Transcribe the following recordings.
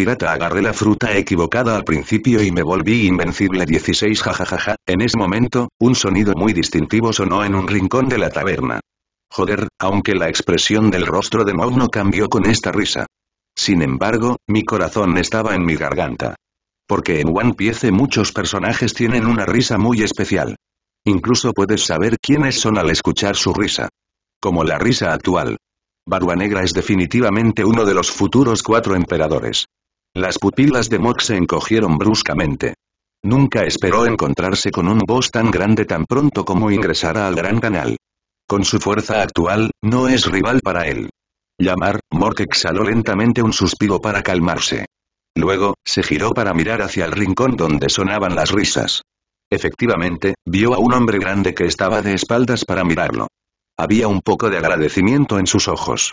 pirata agarré la fruta equivocada al principio y me volví invencible 16 jajajaja, en ese momento, un sonido muy distintivo sonó en un rincón de la taberna. Joder, aunque la expresión del rostro de Mau no cambió con esta risa. Sin embargo, mi corazón estaba en mi garganta. Porque en One Piece muchos personajes tienen una risa muy especial. Incluso puedes saber quiénes son al escuchar su risa. Como la risa actual. Barba Negra es definitivamente uno de los futuros cuatro emperadores. Las pupilas de Mork se encogieron bruscamente. Nunca esperó encontrarse con un boss tan grande tan pronto como ingresara al Gran Canal. Con su fuerza actual, no es rival para él. Llamar, Mork exhaló lentamente un suspiro para calmarse. Luego, se giró para mirar hacia el rincón donde sonaban las risas. Efectivamente, vio a un hombre grande que estaba de espaldas para mirarlo. Había un poco de agradecimiento en sus ojos.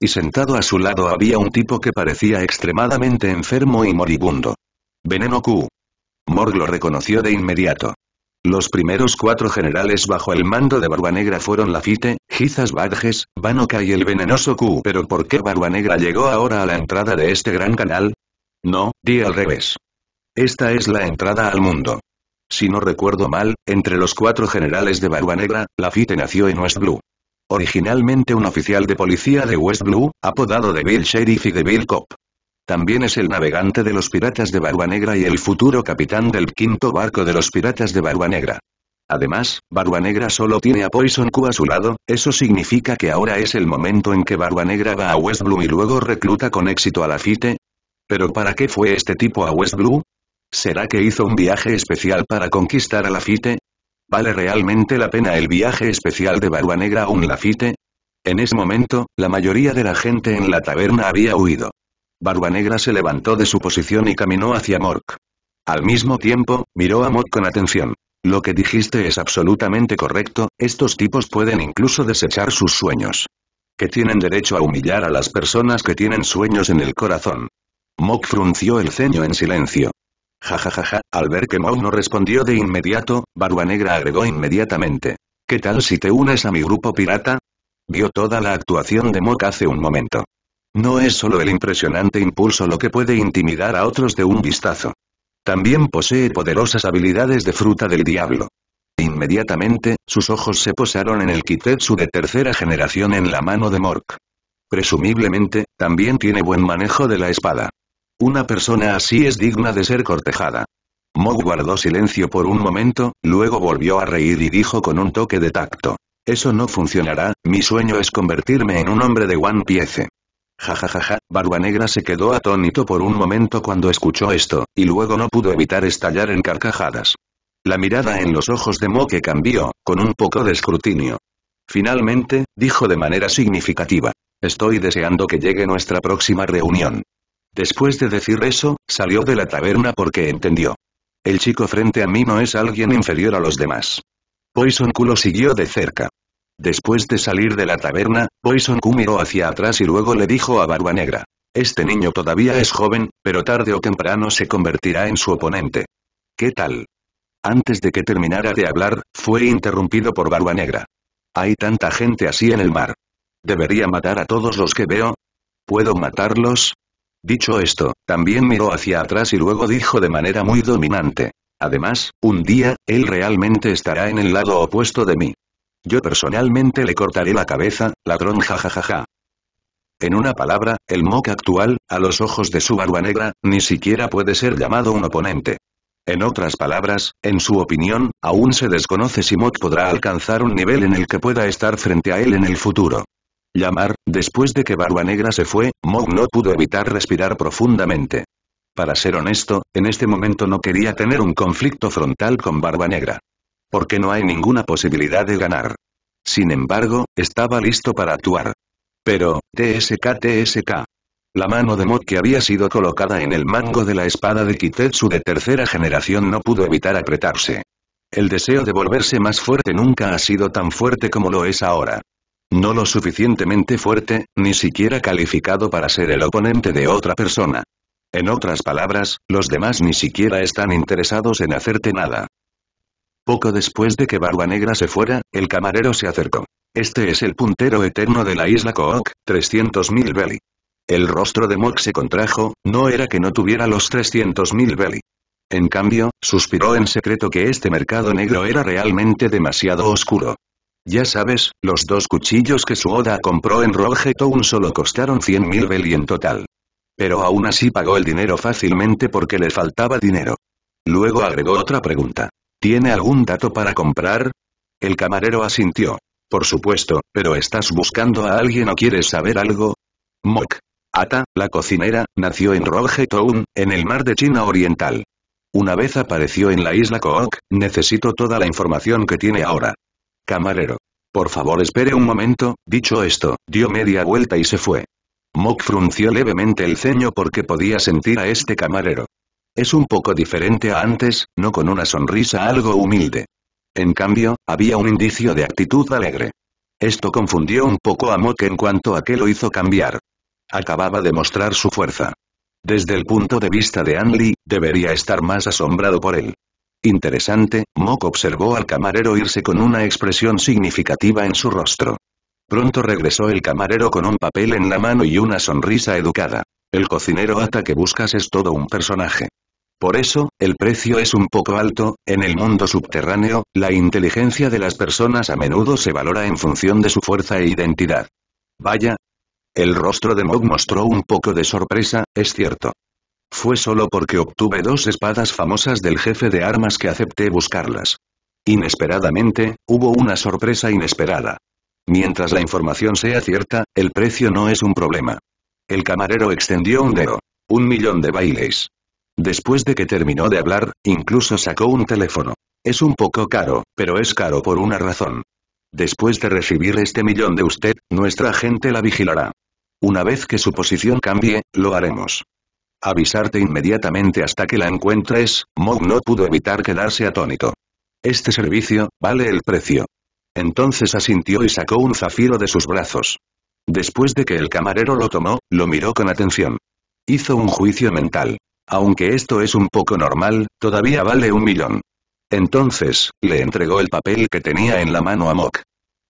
Y sentado a su lado había un tipo que parecía extremadamente enfermo y moribundo. Veneno Q. Morg lo reconoció de inmediato. Los primeros cuatro generales bajo el mando de Barba Negra fueron Lafite, Gizas Barges, Banoka y el venenoso Q. Pero ¿por qué Barba Negra llegó ahora a la entrada de este gran canal? No, di al revés. Esta es la entrada al mundo. Si no recuerdo mal, entre los cuatro generales de Barba Negra, Lafite nació en West Blue. Originalmente un oficial de policía de West Blue, apodado de Bill Sheriff y de Bill Cop. También es el navegante de los piratas de Barba Negra y el futuro capitán del quinto barco de los piratas de Barba Negra. Además, Barba Negra solo tiene a Poison Q a su lado, eso significa que ahora es el momento en que Barba Negra va a West Blue y luego recluta con éxito a FITE. ¿Pero para qué fue este tipo a West Blue? ¿Será que hizo un viaje especial para conquistar a FITE? ¿Vale realmente la pena el viaje especial de Barba Negra a un Lafite? En ese momento, la mayoría de la gente en la taberna había huido. Barba Negra se levantó de su posición y caminó hacia Mork. Al mismo tiempo, miró a Mork con atención. Lo que dijiste es absolutamente correcto, estos tipos pueden incluso desechar sus sueños. Que tienen derecho a humillar a las personas que tienen sueños en el corazón. Mork frunció el ceño en silencio. Jajajaja, al ver que Mou no respondió de inmediato, Negra agregó inmediatamente. ¿Qué tal si te unes a mi grupo pirata? Vio toda la actuación de Mok hace un momento. No es solo el impresionante impulso lo que puede intimidar a otros de un vistazo. También posee poderosas habilidades de fruta del diablo. Inmediatamente, sus ojos se posaron en el Kitetsu de tercera generación en la mano de Mork. Presumiblemente, también tiene buen manejo de la espada. Una persona así es digna de ser cortejada. Mo guardó silencio por un momento, luego volvió a reír y dijo con un toque de tacto. Eso no funcionará, mi sueño es convertirme en un hombre de One Piece. Ja ja ja Barba Negra se quedó atónito por un momento cuando escuchó esto, y luego no pudo evitar estallar en carcajadas. La mirada en los ojos de que cambió, con un poco de escrutinio. Finalmente, dijo de manera significativa. Estoy deseando que llegue nuestra próxima reunión. Después de decir eso, salió de la taberna porque entendió. El chico frente a mí no es alguien inferior a los demás. Poison Q lo siguió de cerca. Después de salir de la taberna, Poison Q miró hacia atrás y luego le dijo a Barba Negra. Este niño todavía es joven, pero tarde o temprano se convertirá en su oponente. ¿Qué tal? Antes de que terminara de hablar, fue interrumpido por Barba Negra. Hay tanta gente así en el mar. ¿Debería matar a todos los que veo? ¿Puedo matarlos? Dicho esto, también miró hacia atrás y luego dijo de manera muy dominante. Además, un día, él realmente estará en el lado opuesto de mí. Yo personalmente le cortaré la cabeza, ladrón jajajaja. En una palabra, el Mok actual, a los ojos de su barba negra, ni siquiera puede ser llamado un oponente. En otras palabras, en su opinión, aún se desconoce si Mok podrá alcanzar un nivel en el que pueda estar frente a él en el futuro. Llamar, después de que Barba Negra se fue, Mog no pudo evitar respirar profundamente. Para ser honesto, en este momento no quería tener un conflicto frontal con Barba Negra. Porque no hay ninguna posibilidad de ganar. Sin embargo, estaba listo para actuar. Pero, TSK TSK. La mano de Mog que había sido colocada en el mango de la espada de Kitetsu de tercera generación no pudo evitar apretarse. El deseo de volverse más fuerte nunca ha sido tan fuerte como lo es ahora no lo suficientemente fuerte, ni siquiera calificado para ser el oponente de otra persona. En otras palabras, los demás ni siquiera están interesados en hacerte nada. Poco después de que Barba Negra se fuera, el camarero se acercó. Este es el puntero eterno de la isla Cook, 300.000 Belly. El rostro de Mock se contrajo, no era que no tuviera los 300.000 Belly. En cambio, suspiró en secreto que este mercado negro era realmente demasiado oscuro. Ya sabes, los dos cuchillos que oda compró en Roge solo costaron 100.000 beli en total. Pero aún así pagó el dinero fácilmente porque le faltaba dinero. Luego agregó otra pregunta. ¿Tiene algún dato para comprar? El camarero asintió. Por supuesto, pero ¿estás buscando a alguien o quieres saber algo? Mok. Ata, la cocinera, nació en Roge en el mar de China Oriental. Una vez apareció en la isla Kook, necesito toda la información que tiene ahora. Camarero. Por favor espere un momento, dicho esto, dio media vuelta y se fue. Mok frunció levemente el ceño porque podía sentir a este camarero. Es un poco diferente a antes, no con una sonrisa algo humilde. En cambio, había un indicio de actitud alegre. Esto confundió un poco a Mok en cuanto a que lo hizo cambiar. Acababa de mostrar su fuerza. Desde el punto de vista de Anli, debería estar más asombrado por él. Interesante, Mock observó al camarero irse con una expresión significativa en su rostro. Pronto regresó el camarero con un papel en la mano y una sonrisa educada. El cocinero hasta que buscas es todo un personaje. Por eso, el precio es un poco alto, en el mundo subterráneo, la inteligencia de las personas a menudo se valora en función de su fuerza e identidad. Vaya. El rostro de Mog mostró un poco de sorpresa, es cierto. Fue solo porque obtuve dos espadas famosas del jefe de armas que acepté buscarlas. Inesperadamente, hubo una sorpresa inesperada. Mientras la información sea cierta, el precio no es un problema. El camarero extendió un dedo. Un millón de bailes. Después de que terminó de hablar, incluso sacó un teléfono. Es un poco caro, pero es caro por una razón. Después de recibir este millón de usted, nuestra gente la vigilará. Una vez que su posición cambie, lo haremos. Avisarte inmediatamente hasta que la encuentres, Mog no pudo evitar quedarse atónito. Este servicio, vale el precio. Entonces asintió y sacó un zafiro de sus brazos. Después de que el camarero lo tomó, lo miró con atención. Hizo un juicio mental. Aunque esto es un poco normal, todavía vale un millón. Entonces, le entregó el papel que tenía en la mano a Mok.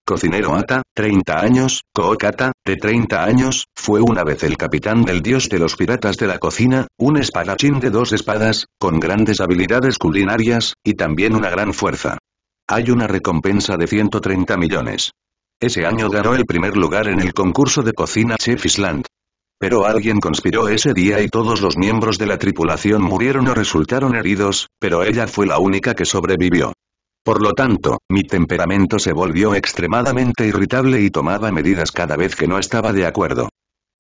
Cocinero Ata, 30 años, Kookata, de 30 años, fue una vez el capitán del dios de los piratas de la cocina, un espadachín de dos espadas, con grandes habilidades culinarias, y también una gran fuerza. Hay una recompensa de 130 millones. Ese año ganó el primer lugar en el concurso de cocina Chef Island. Pero alguien conspiró ese día y todos los miembros de la tripulación murieron o resultaron heridos, pero ella fue la única que sobrevivió. Por lo tanto, mi temperamento se volvió extremadamente irritable y tomaba medidas cada vez que no estaba de acuerdo.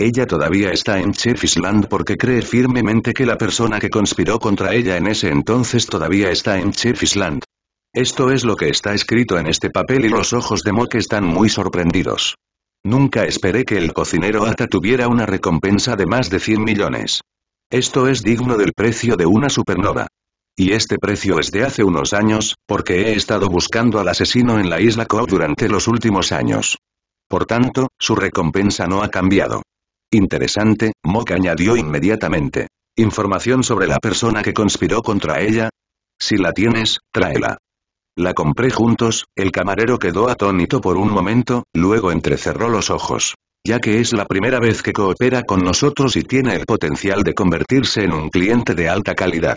Ella todavía está en Chef Island porque cree firmemente que la persona que conspiró contra ella en ese entonces todavía está en Chef Island. Esto es lo que está escrito en este papel y los ojos de Mock están muy sorprendidos. Nunca esperé que el cocinero Ata tuviera una recompensa de más de 100 millones. Esto es digno del precio de una supernova. Y este precio es de hace unos años, porque he estado buscando al asesino en la isla Co. durante los últimos años. Por tanto, su recompensa no ha cambiado. Interesante, Mock añadió inmediatamente. Información sobre la persona que conspiró contra ella. Si la tienes, tráela. La compré juntos, el camarero quedó atónito por un momento, luego entrecerró los ojos. Ya que es la primera vez que coopera con nosotros y tiene el potencial de convertirse en un cliente de alta calidad.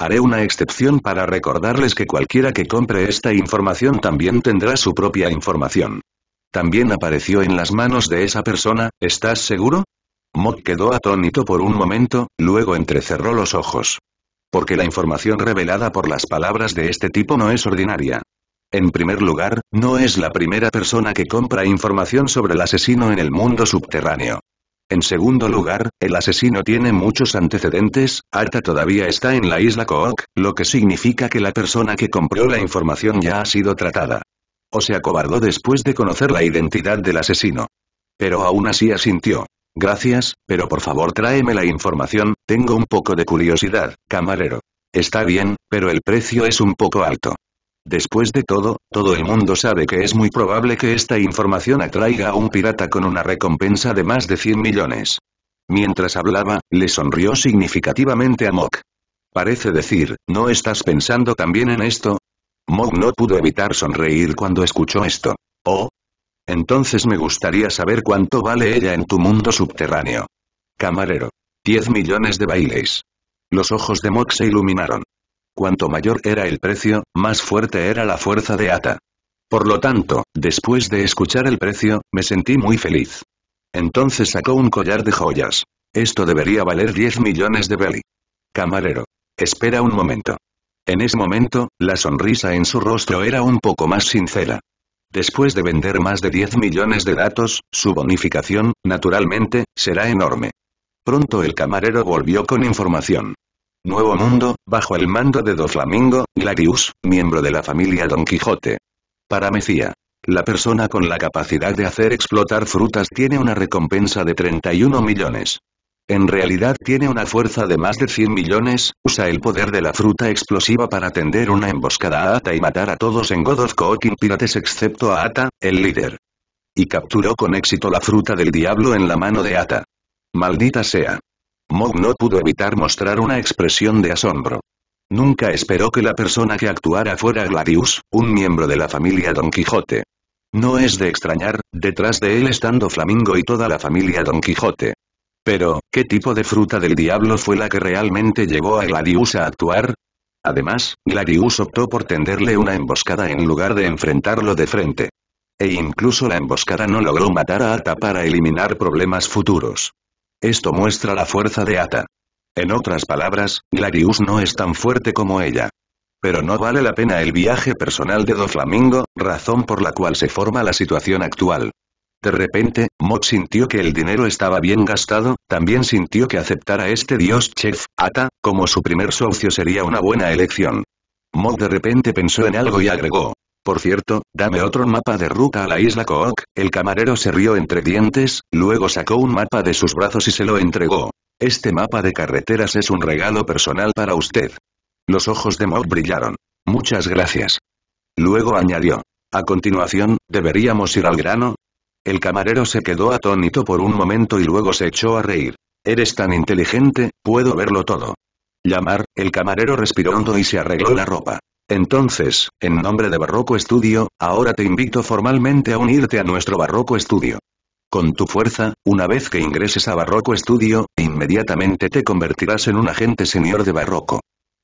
Haré una excepción para recordarles que cualquiera que compre esta información también tendrá su propia información. También apareció en las manos de esa persona, ¿estás seguro? Mok quedó atónito por un momento, luego entrecerró los ojos. Porque la información revelada por las palabras de este tipo no es ordinaria. En primer lugar, no es la primera persona que compra información sobre el asesino en el mundo subterráneo. En segundo lugar, el asesino tiene muchos antecedentes, Arta todavía está en la isla Cook, lo que significa que la persona que compró la información ya ha sido tratada. O se acobardó después de conocer la identidad del asesino. Pero aún así asintió. Gracias, pero por favor tráeme la información, tengo un poco de curiosidad, camarero. Está bien, pero el precio es un poco alto. Después de todo, todo el mundo sabe que es muy probable que esta información atraiga a un pirata con una recompensa de más de 100 millones. Mientras hablaba, le sonrió significativamente a Mok. Parece decir, ¿no estás pensando también en esto? Mok no pudo evitar sonreír cuando escuchó esto. Oh. Entonces me gustaría saber cuánto vale ella en tu mundo subterráneo. Camarero. 10 millones de bailes. Los ojos de Mok se iluminaron. Cuanto mayor era el precio, más fuerte era la fuerza de Ata. Por lo tanto, después de escuchar el precio, me sentí muy feliz. Entonces sacó un collar de joyas. Esto debería valer 10 millones de belly Camarero. Espera un momento. En ese momento, la sonrisa en su rostro era un poco más sincera. Después de vender más de 10 millones de datos, su bonificación, naturalmente, será enorme. Pronto el camarero volvió con información. Nuevo Mundo, bajo el mando de Doflamingo, Gladius, miembro de la familia Don Quijote. Para Mesía, La persona con la capacidad de hacer explotar frutas tiene una recompensa de 31 millones. En realidad tiene una fuerza de más de 100 millones, usa el poder de la fruta explosiva para tender una emboscada a Ata y matar a todos en God of Cooking Pirates excepto a Ata, el líder. Y capturó con éxito la fruta del diablo en la mano de Ata. Maldita sea. Mog no pudo evitar mostrar una expresión de asombro. Nunca esperó que la persona que actuara fuera Gladius, un miembro de la familia Don Quijote. No es de extrañar, detrás de él estando Flamingo y toda la familia Don Quijote. Pero, ¿qué tipo de fruta del diablo fue la que realmente llevó a Gladius a actuar? Además, Gladius optó por tenderle una emboscada en lugar de enfrentarlo de frente. E incluso la emboscada no logró matar a Ata para eliminar problemas futuros. Esto muestra la fuerza de Ata. En otras palabras, Gladius no es tan fuerte como ella. Pero no vale la pena el viaje personal de Doflamingo, razón por la cual se forma la situación actual. De repente, Mot sintió que el dinero estaba bien gastado, también sintió que aceptar a este dios chef, Ata, como su primer socio sería una buena elección. Mot de repente pensó en algo y agregó, por cierto, dame otro mapa de ruta a la isla Cook. El camarero se rió entre dientes, luego sacó un mapa de sus brazos y se lo entregó. Este mapa de carreteras es un regalo personal para usted. Los ojos de Maud brillaron. Muchas gracias. Luego añadió. A continuación, ¿deberíamos ir al grano? El camarero se quedó atónito por un momento y luego se echó a reír. Eres tan inteligente, puedo verlo todo. Llamar, el camarero respiró hondo y se arregló la ropa. Entonces, en nombre de Barroco Estudio, ahora te invito formalmente a unirte a nuestro Barroco Estudio. Con tu fuerza, una vez que ingreses a Barroco Estudio, inmediatamente te convertirás en un agente señor de Barroco.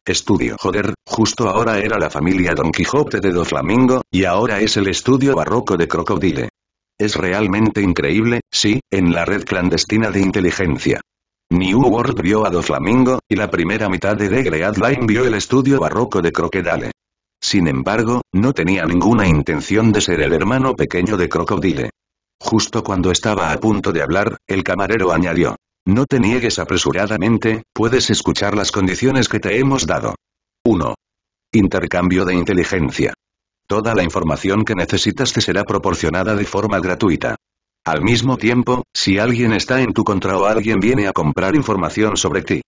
Estudio. Joder, justo ahora era la familia Don Quijote de Do Flamingo, y ahora es el estudio barroco de Crocodile. Es realmente increíble, sí, en la red clandestina de inteligencia. New World vio a dos Flamingo, y la primera mitad de The Great vio el estudio barroco de Crocodile. Sin embargo, no tenía ninguna intención de ser el hermano pequeño de Crocodile. Justo cuando estaba a punto de hablar, el camarero añadió. No te niegues apresuradamente, puedes escuchar las condiciones que te hemos dado. 1. Intercambio de inteligencia. Toda la información que necesitas te será proporcionada de forma gratuita. Al mismo tiempo, si alguien está en tu contra o alguien viene a comprar información sobre ti,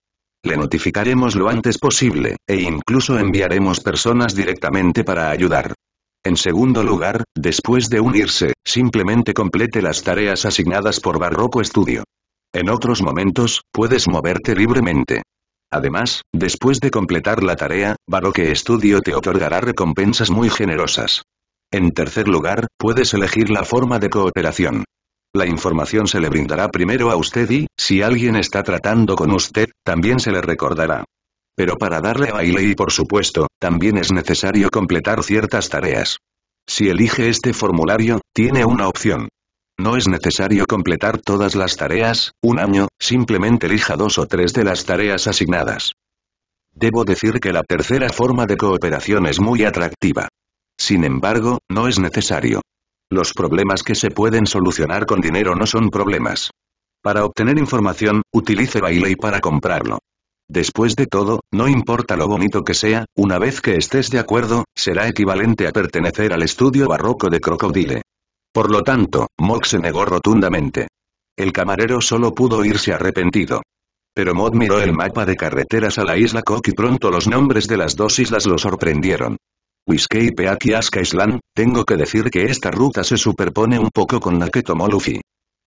le notificaremos lo antes posible, e incluso enviaremos personas directamente para ayudar. En segundo lugar, después de unirse, simplemente complete las tareas asignadas por Barroco Studio. En otros momentos, puedes moverte libremente. Además, después de completar la tarea, Baroque Studio te otorgará recompensas muy generosas. En tercer lugar, puedes elegir la forma de cooperación. La información se le brindará primero a usted y, si alguien está tratando con usted, también se le recordará. Pero para darle a y por supuesto, también es necesario completar ciertas tareas. Si elige este formulario, tiene una opción. No es necesario completar todas las tareas, un año, simplemente elija dos o tres de las tareas asignadas. Debo decir que la tercera forma de cooperación es muy atractiva. Sin embargo, no es necesario. Los problemas que se pueden solucionar con dinero no son problemas. Para obtener información, utilice Bailey para comprarlo. Después de todo, no importa lo bonito que sea, una vez que estés de acuerdo, será equivalente a pertenecer al estudio barroco de Crocodile. Por lo tanto, Mock se negó rotundamente. El camarero solo pudo irse arrepentido. Pero Mod miró el mapa de carreteras a la isla Cook y pronto los nombres de las dos islas lo sorprendieron. Whiskey y Aska Island, tengo que decir que esta ruta se superpone un poco con la que tomó Luffy.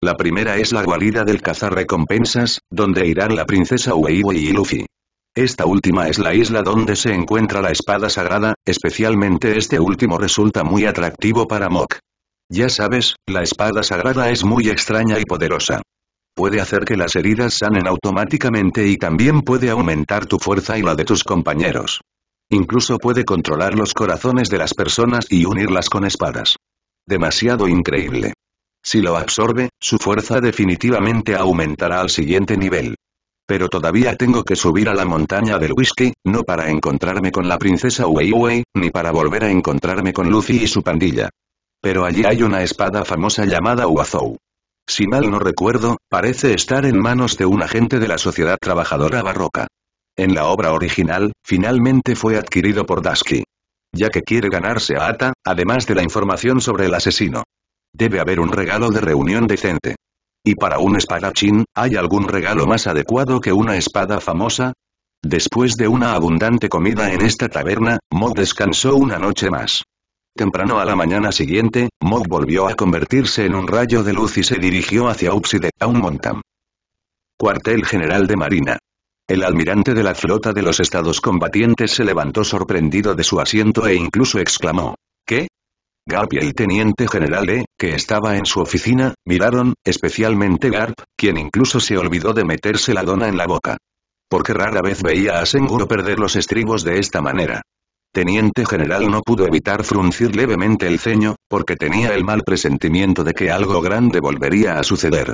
La primera es la guarida del Cazar recompensas, donde irán la princesa Weiwei y Luffy. Esta última es la isla donde se encuentra la espada sagrada, especialmente este último resulta muy atractivo para Mok. Ya sabes, la espada sagrada es muy extraña y poderosa. Puede hacer que las heridas sanen automáticamente y también puede aumentar tu fuerza y la de tus compañeros. Incluso puede controlar los corazones de las personas y unirlas con espadas. Demasiado increíble. Si lo absorbe, su fuerza definitivamente aumentará al siguiente nivel. Pero todavía tengo que subir a la montaña del whisky, no para encontrarme con la princesa Weiwei, ni para volver a encontrarme con Lucy y su pandilla. Pero allí hay una espada famosa llamada Wazou. Si mal no recuerdo, parece estar en manos de un agente de la sociedad trabajadora barroca en la obra original, finalmente fue adquirido por Dasky. Ya que quiere ganarse a Ata, además de la información sobre el asesino. Debe haber un regalo de reunión decente. ¿Y para un espadachín, hay algún regalo más adecuado que una espada famosa? Después de una abundante comida en esta taberna, Mog descansó una noche más. Temprano a la mañana siguiente, Mog volvió a convertirse en un rayo de luz y se dirigió hacia Upside un montón. Cuartel General de Marina. El almirante de la flota de los estados combatientes se levantó sorprendido de su asiento e incluso exclamó. ¿Qué? Garp y el teniente general E, que estaba en su oficina, miraron, especialmente Garp, quien incluso se olvidó de meterse la dona en la boca. Porque rara vez veía a Senguro perder los estribos de esta manera. Teniente general no pudo evitar fruncir levemente el ceño, porque tenía el mal presentimiento de que algo grande volvería a suceder.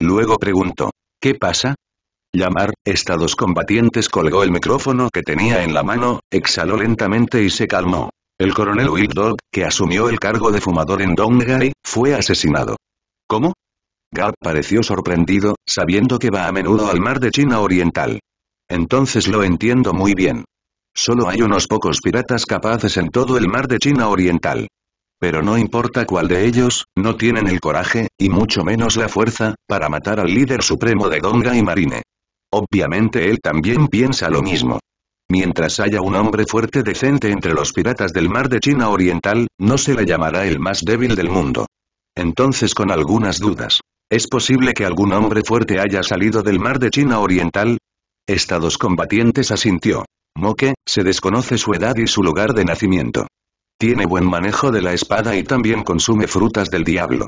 Luego preguntó, ¿qué pasa? Llamar, Estados combatientes colgó el micrófono que tenía en la mano, exhaló lentamente y se calmó. El coronel Will que asumió el cargo de fumador en Donghai, fue asesinado. ¿Cómo? Gap pareció sorprendido, sabiendo que va a menudo al mar de China Oriental. Entonces lo entiendo muy bien. Solo hay unos pocos piratas capaces en todo el mar de China Oriental. Pero no importa cuál de ellos, no tienen el coraje, y mucho menos la fuerza, para matar al líder supremo de Donga y Marine. Obviamente él también piensa lo mismo. Mientras haya un hombre fuerte decente entre los piratas del mar de China Oriental, no se le llamará el más débil del mundo. Entonces con algunas dudas. ¿Es posible que algún hombre fuerte haya salido del mar de China Oriental? Estados combatientes asintió. Moque, se desconoce su edad y su lugar de nacimiento. Tiene buen manejo de la espada y también consume frutas del diablo.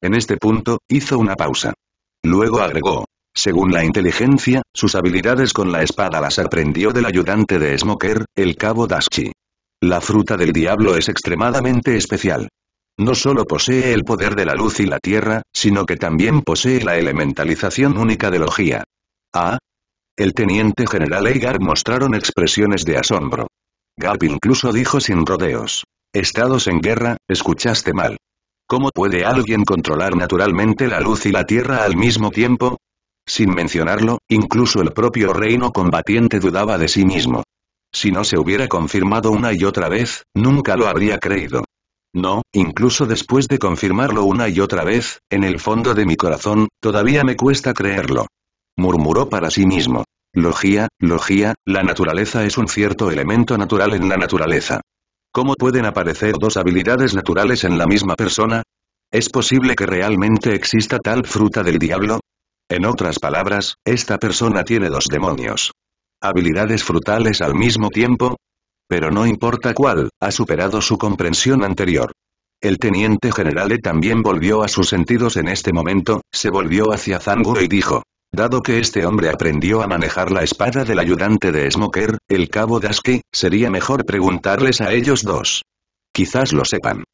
En este punto, hizo una pausa. Luego agregó, según la inteligencia, sus habilidades con la espada las aprendió del ayudante de Smoker, el cabo Dashi. La fruta del diablo es extremadamente especial. No solo posee el poder de la luz y la tierra, sino que también posee la elementalización única de logía. Ah, el teniente general Eigar mostraron expresiones de asombro. Gap incluso dijo sin rodeos. Estados en guerra, escuchaste mal. ¿Cómo puede alguien controlar naturalmente la luz y la tierra al mismo tiempo? Sin mencionarlo, incluso el propio reino combatiente dudaba de sí mismo. Si no se hubiera confirmado una y otra vez, nunca lo habría creído. No, incluso después de confirmarlo una y otra vez, en el fondo de mi corazón, todavía me cuesta creerlo. Murmuró para sí mismo. Logía, logía, la naturaleza es un cierto elemento natural en la naturaleza. ¿Cómo pueden aparecer dos habilidades naturales en la misma persona? ¿Es posible que realmente exista tal fruta del diablo? En otras palabras, esta persona tiene dos demonios. Habilidades frutales al mismo tiempo. Pero no importa cuál, ha superado su comprensión anterior. El teniente general también volvió a sus sentidos en este momento, se volvió hacia Zangu y dijo. Dado que este hombre aprendió a manejar la espada del ayudante de Smoker, el cabo Dasky, sería mejor preguntarles a ellos dos. Quizás lo sepan.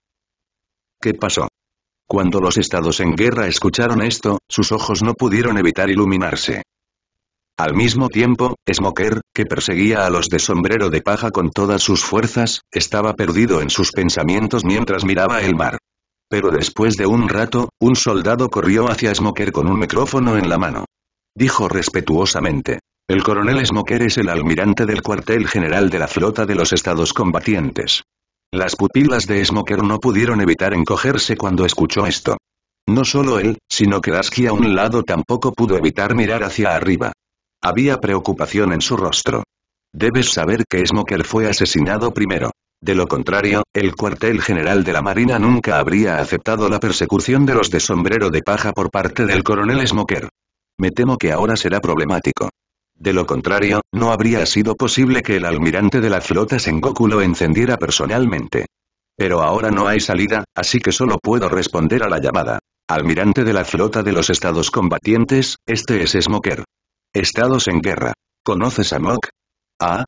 ¿Qué pasó? Cuando los estados en guerra escucharon esto, sus ojos no pudieron evitar iluminarse. Al mismo tiempo, Smoker, que perseguía a los de sombrero de paja con todas sus fuerzas, estaba perdido en sus pensamientos mientras miraba el mar. Pero después de un rato, un soldado corrió hacia Smoker con un micrófono en la mano. Dijo respetuosamente. El coronel Smoker es el almirante del cuartel general de la flota de los estados combatientes. Las pupilas de Smoker no pudieron evitar encogerse cuando escuchó esto. No solo él, sino que Dasky a un lado tampoco pudo evitar mirar hacia arriba. Había preocupación en su rostro. Debes saber que Smoker fue asesinado primero. De lo contrario, el cuartel general de la Marina nunca habría aceptado la persecución de los de sombrero de paja por parte del coronel Smoker. Me temo que ahora será problemático. De lo contrario, no habría sido posible que el almirante de la flota Sengoku lo encendiera personalmente. Pero ahora no hay salida, así que solo puedo responder a la llamada. Almirante de la flota de los estados combatientes, este es Smoker. Estados en guerra. ¿Conoces a Mok? Ah.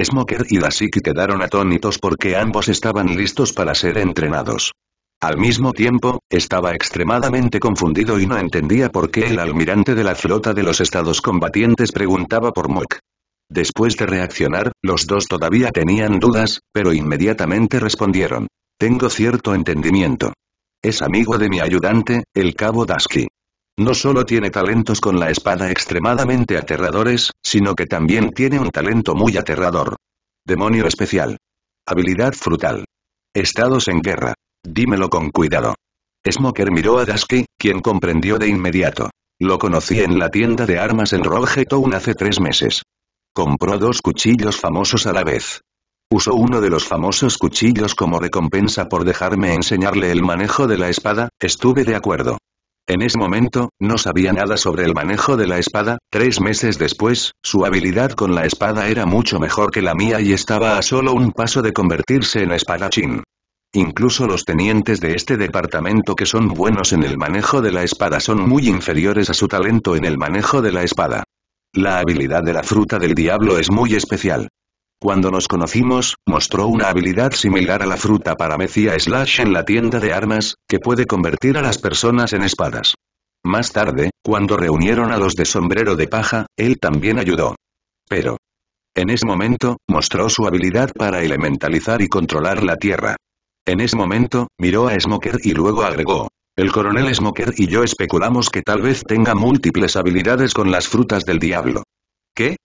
Smoker y Dasiki quedaron atónitos porque ambos estaban listos para ser entrenados. Al mismo tiempo, estaba extremadamente confundido y no entendía por qué el almirante de la flota de los estados combatientes preguntaba por Mock. Después de reaccionar, los dos todavía tenían dudas, pero inmediatamente respondieron. Tengo cierto entendimiento. Es amigo de mi ayudante, el cabo Dasky. No solo tiene talentos con la espada extremadamente aterradores, sino que también tiene un talento muy aterrador. Demonio especial. Habilidad frutal. Estados en guerra. Dímelo con cuidado. Smoker miró a Dasky, quien comprendió de inmediato. Lo conocí en la tienda de armas en Rogetown hace tres meses. Compró dos cuchillos famosos a la vez. Usó uno de los famosos cuchillos como recompensa por dejarme enseñarle el manejo de la espada, estuve de acuerdo. En ese momento, no sabía nada sobre el manejo de la espada, tres meses después, su habilidad con la espada era mucho mejor que la mía y estaba a solo un paso de convertirse en espadachín. Incluso los tenientes de este departamento que son buenos en el manejo de la espada son muy inferiores a su talento en el manejo de la espada. La habilidad de la fruta del diablo es muy especial. Cuando nos conocimos, mostró una habilidad similar a la fruta para Mecía Slash en la tienda de armas, que puede convertir a las personas en espadas. Más tarde, cuando reunieron a los de sombrero de paja, él también ayudó. Pero, en ese momento, mostró su habilidad para elementalizar y controlar la tierra. En ese momento, miró a Smoker y luego agregó. El coronel Smoker y yo especulamos que tal vez tenga múltiples habilidades con las frutas del diablo. ¿Qué?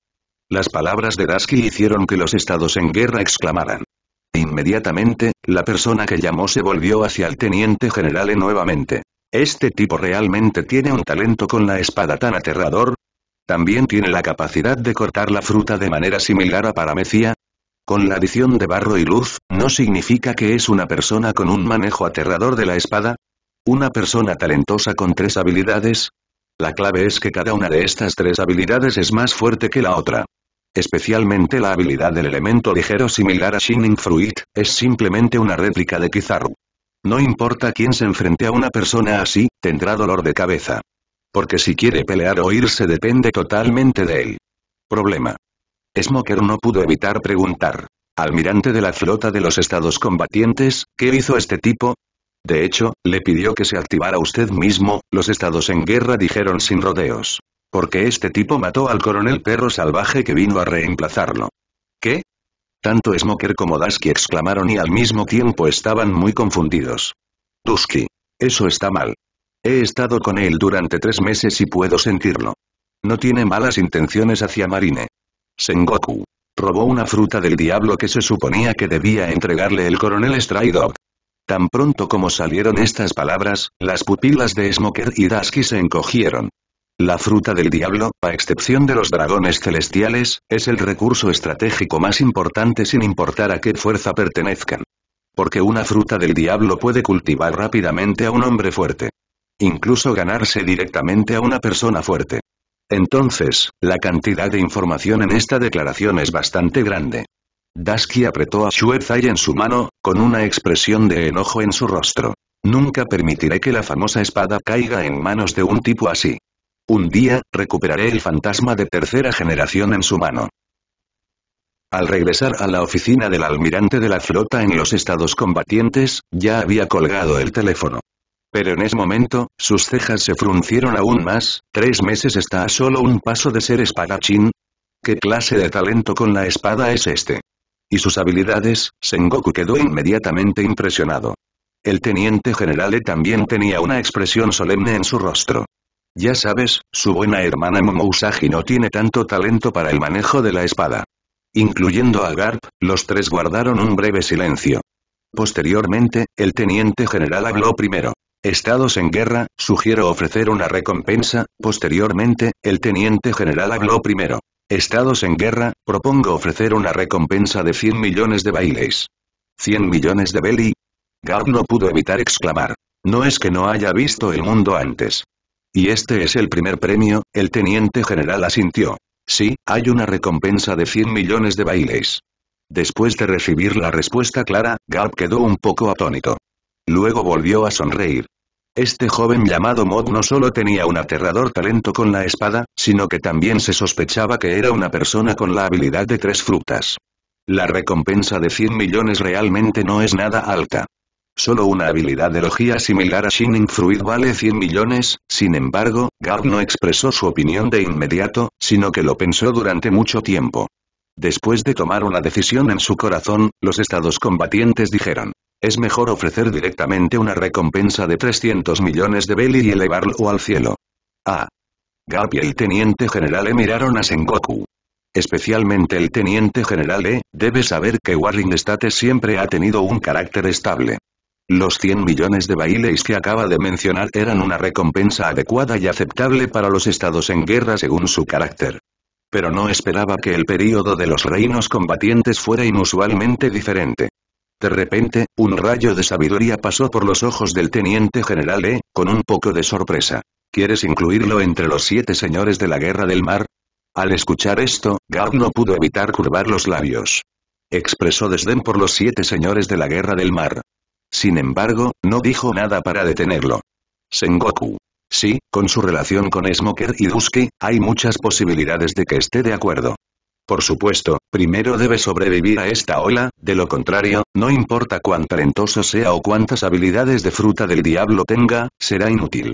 Las palabras de Dasky hicieron que los estados en guerra exclamaran. Inmediatamente, la persona que llamó se volvió hacia el teniente general nuevamente. ¿Este tipo realmente tiene un talento con la espada tan aterrador? ¿También tiene la capacidad de cortar la fruta de manera similar a paramecia? Con la adición de barro y luz, ¿no significa que es una persona con un manejo aterrador de la espada? ¿Una persona talentosa con tres habilidades? La clave es que cada una de estas tres habilidades es más fuerte que la otra. Especialmente la habilidad del elemento ligero similar a Shining Fruit, es simplemente una réplica de Kizaru. No importa quién se enfrente a una persona así, tendrá dolor de cabeza. Porque si quiere pelear o irse depende totalmente de él. Problema. Smoker no pudo evitar preguntar. Almirante de la flota de los estados combatientes, ¿qué hizo este tipo? De hecho, le pidió que se activara usted mismo, los estados en guerra dijeron sin rodeos. Porque este tipo mató al coronel perro salvaje que vino a reemplazarlo. ¿Qué? Tanto Smoker como Dasky exclamaron y al mismo tiempo estaban muy confundidos. Dusky. Eso está mal. He estado con él durante tres meses y puedo sentirlo. No tiene malas intenciones hacia Marine. Sengoku. Robó una fruta del diablo que se suponía que debía entregarle el coronel Stray Tan pronto como salieron estas palabras, las pupilas de Smoker y Dasky se encogieron. La fruta del diablo, a excepción de los dragones celestiales, es el recurso estratégico más importante sin importar a qué fuerza pertenezcan. Porque una fruta del diablo puede cultivar rápidamente a un hombre fuerte. Incluso ganarse directamente a una persona fuerte. Entonces, la cantidad de información en esta declaración es bastante grande. Dasky apretó a Schwerzai en su mano, con una expresión de enojo en su rostro. Nunca permitiré que la famosa espada caiga en manos de un tipo así. Un día, recuperaré el fantasma de tercera generación en su mano. Al regresar a la oficina del almirante de la flota en los estados combatientes, ya había colgado el teléfono. Pero en ese momento, sus cejas se fruncieron aún más, tres meses está a solo un paso de ser espadachín. ¿Qué clase de talento con la espada es este? Y sus habilidades, Sengoku quedó inmediatamente impresionado. El teniente general también tenía una expresión solemne en su rostro. Ya sabes, su buena hermana Momousagi no tiene tanto talento para el manejo de la espada. Incluyendo a Garp, los tres guardaron un breve silencio. Posteriormente, el teniente general habló primero. Estados en guerra, sugiero ofrecer una recompensa, posteriormente, el teniente general habló primero. Estados en guerra, propongo ofrecer una recompensa de 100 millones de bailes. ¿100 millones de belly? Gab no pudo evitar exclamar. No es que no haya visto el mundo antes. Y este es el primer premio, el teniente general asintió. Sí, hay una recompensa de 100 millones de bailes. Después de recibir la respuesta clara, Gab quedó un poco atónito. Luego volvió a sonreír. Este joven llamado Mod no solo tenía un aterrador talento con la espada, sino que también se sospechaba que era una persona con la habilidad de tres frutas. La recompensa de 100 millones realmente no es nada alta. Solo una habilidad de logía similar a Shining Fruit vale 100 millones, sin embargo, Gab no expresó su opinión de inmediato, sino que lo pensó durante mucho tiempo. Después de tomar una decisión en su corazón, los estados combatientes dijeron, es mejor ofrecer directamente una recompensa de 300 millones de Beli y elevarlo al cielo. A. Ah. Gap y el teniente general E miraron a Sengoku. Especialmente el teniente general E, debe saber que Warring States siempre ha tenido un carácter estable. Los 100 millones de bailes que acaba de mencionar eran una recompensa adecuada y aceptable para los estados en guerra según su carácter pero no esperaba que el período de los reinos combatientes fuera inusualmente diferente. De repente, un rayo de sabiduría pasó por los ojos del teniente general E, con un poco de sorpresa. ¿Quieres incluirlo entre los siete señores de la guerra del mar? Al escuchar esto, Gab no pudo evitar curvar los labios. Expresó desdén por los siete señores de la guerra del mar. Sin embargo, no dijo nada para detenerlo. Sengoku. Sí, con su relación con Smoker y Dusky, hay muchas posibilidades de que esté de acuerdo. Por supuesto, primero debe sobrevivir a esta ola, de lo contrario, no importa cuán talentoso sea o cuántas habilidades de fruta del diablo tenga, será inútil.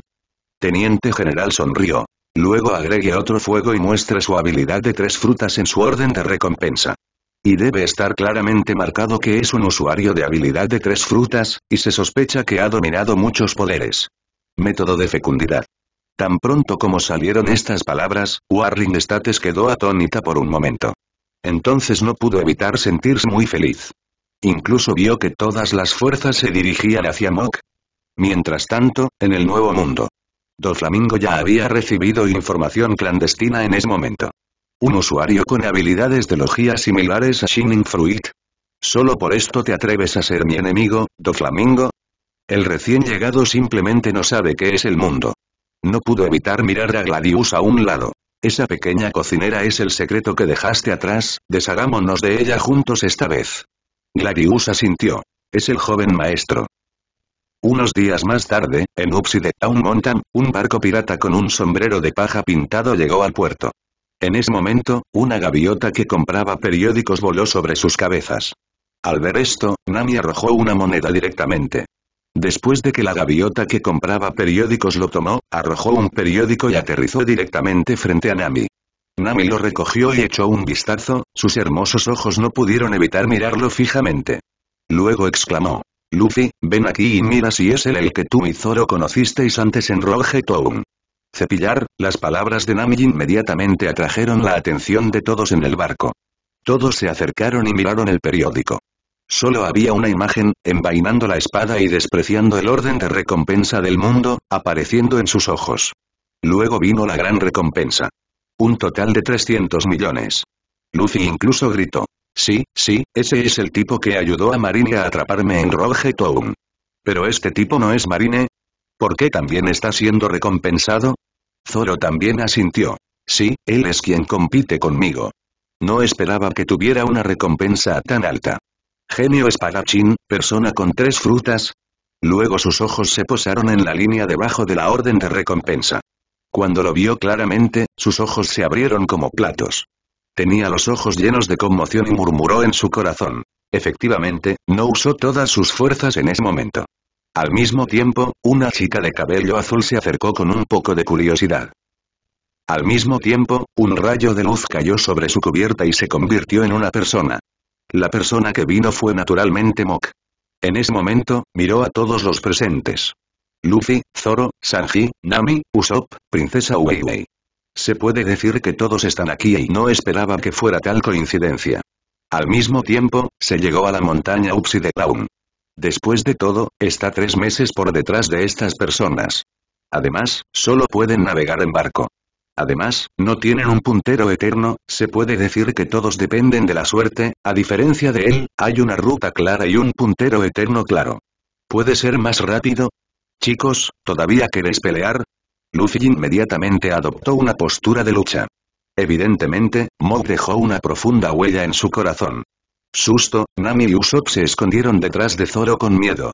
Teniente General sonrió. Luego agregue otro fuego y muestre su habilidad de tres frutas en su orden de recompensa. Y debe estar claramente marcado que es un usuario de habilidad de tres frutas, y se sospecha que ha dominado muchos poderes. Método de fecundidad. Tan pronto como salieron estas palabras, Warring Estates quedó atónita por un momento. Entonces no pudo evitar sentirse muy feliz. Incluso vio que todas las fuerzas se dirigían hacia Mock. Mientras tanto, en el Nuevo Mundo. Doflamingo ya había recibido información clandestina en ese momento. Un usuario con habilidades de logía similares a Shining Fruit. ¿Solo por esto te atreves a ser mi enemigo, Doflamingo? El recién llegado simplemente no sabe qué es el mundo. No pudo evitar mirar a Gladius a un lado. Esa pequeña cocinera es el secreto que dejaste atrás, deshagámonos de ella juntos esta vez. Gladius asintió. Es el joven maestro. Unos días más tarde, en Upside Town Mountain, un barco pirata con un sombrero de paja pintado llegó al puerto. En ese momento, una gaviota que compraba periódicos voló sobre sus cabezas. Al ver esto, Nami arrojó una moneda directamente. Después de que la gaviota que compraba periódicos lo tomó, arrojó un periódico y aterrizó directamente frente a Nami. Nami lo recogió y echó un vistazo, sus hermosos ojos no pudieron evitar mirarlo fijamente. Luego exclamó. Luffy, ven aquí y mira si es él el que tú y Zoro conocisteis antes en Roge Cepillar, las palabras de Nami inmediatamente atrajeron la atención de todos en el barco. Todos se acercaron y miraron el periódico. Solo había una imagen, envainando la espada y despreciando el orden de recompensa del mundo, apareciendo en sus ojos. Luego vino la gran recompensa. Un total de 300 millones. Luffy incluso gritó. Sí, sí, ese es el tipo que ayudó a Marine a atraparme en Rogue Pero este tipo no es Marine. ¿Por qué también está siendo recompensado? Zoro también asintió. Sí, él es quien compite conmigo. No esperaba que tuviera una recompensa tan alta. Genio espadachín, persona con tres frutas. Luego sus ojos se posaron en la línea debajo de la orden de recompensa. Cuando lo vio claramente, sus ojos se abrieron como platos. Tenía los ojos llenos de conmoción y murmuró en su corazón. Efectivamente, no usó todas sus fuerzas en ese momento. Al mismo tiempo, una chica de cabello azul se acercó con un poco de curiosidad. Al mismo tiempo, un rayo de luz cayó sobre su cubierta y se convirtió en una persona. La persona que vino fue naturalmente Mok. En ese momento, miró a todos los presentes. Luffy, Zoro, Sanji, Nami, Usopp, Princesa Weiwei. Se puede decir que todos están aquí y no esperaba que fuera tal coincidencia. Al mismo tiempo, se llegó a la montaña Upside Down. Después de todo, está tres meses por detrás de estas personas. Además, solo pueden navegar en barco. Además, no tienen un puntero eterno, se puede decir que todos dependen de la suerte, a diferencia de él, hay una ruta clara y un puntero eterno claro. ¿Puede ser más rápido? Chicos, ¿todavía queréis pelear? Luffy inmediatamente adoptó una postura de lucha. Evidentemente, Mo dejó una profunda huella en su corazón. Susto, Nami y Usopp se escondieron detrás de Zoro con miedo.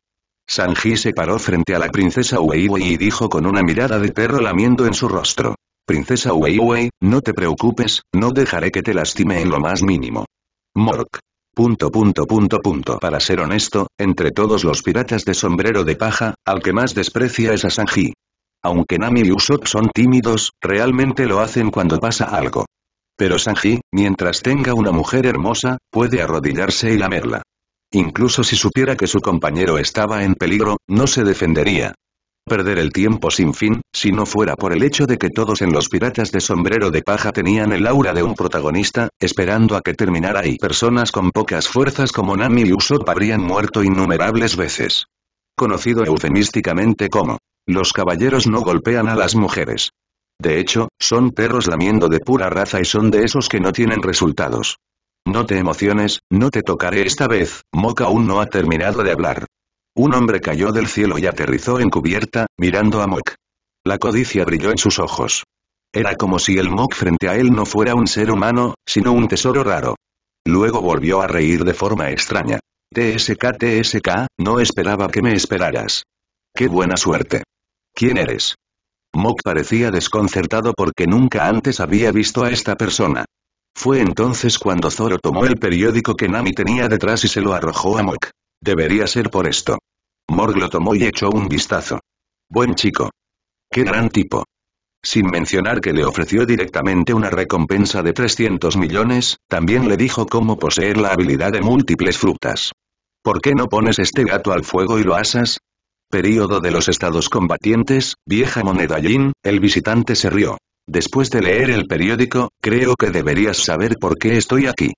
Sanji se paró frente a la princesa Weiwei y dijo con una mirada de perro lamiendo en su rostro. Princesa Weiwei, no te preocupes, no dejaré que te lastime en lo más mínimo. Mork. Punto punto punto punto Para ser honesto, entre todos los piratas de sombrero de paja, al que más desprecia es a Sanji. Aunque Nami y Usopp son tímidos, realmente lo hacen cuando pasa algo. Pero Sanji, mientras tenga una mujer hermosa, puede arrodillarse y lamerla. Incluso si supiera que su compañero estaba en peligro, no se defendería perder el tiempo sin fin, si no fuera por el hecho de que todos en los piratas de sombrero de paja tenían el aura de un protagonista, esperando a que terminara y personas con pocas fuerzas como Nami y Usopp habrían muerto innumerables veces. Conocido eufemísticamente como, los caballeros no golpean a las mujeres. De hecho, son perros lamiendo de pura raza y son de esos que no tienen resultados. No te emociones, no te tocaré esta vez, Moka aún no ha terminado de hablar. Un hombre cayó del cielo y aterrizó en cubierta, mirando a Mok. La codicia brilló en sus ojos. Era como si el Mok frente a él no fuera un ser humano, sino un tesoro raro. Luego volvió a reír de forma extraña. TSK TSK, no esperaba que me esperaras. ¡Qué buena suerte! ¿Quién eres? Mok parecía desconcertado porque nunca antes había visto a esta persona. Fue entonces cuando Zoro tomó el periódico que Nami tenía detrás y se lo arrojó a Mok. Debería ser por esto. Morg lo tomó y echó un vistazo. Buen chico. Qué gran tipo. Sin mencionar que le ofreció directamente una recompensa de 300 millones, también le dijo cómo poseer la habilidad de múltiples frutas. ¿Por qué no pones este gato al fuego y lo asas? Período de los estados combatientes, vieja moneda Yin, el visitante se rió. Después de leer el periódico, creo que deberías saber por qué estoy aquí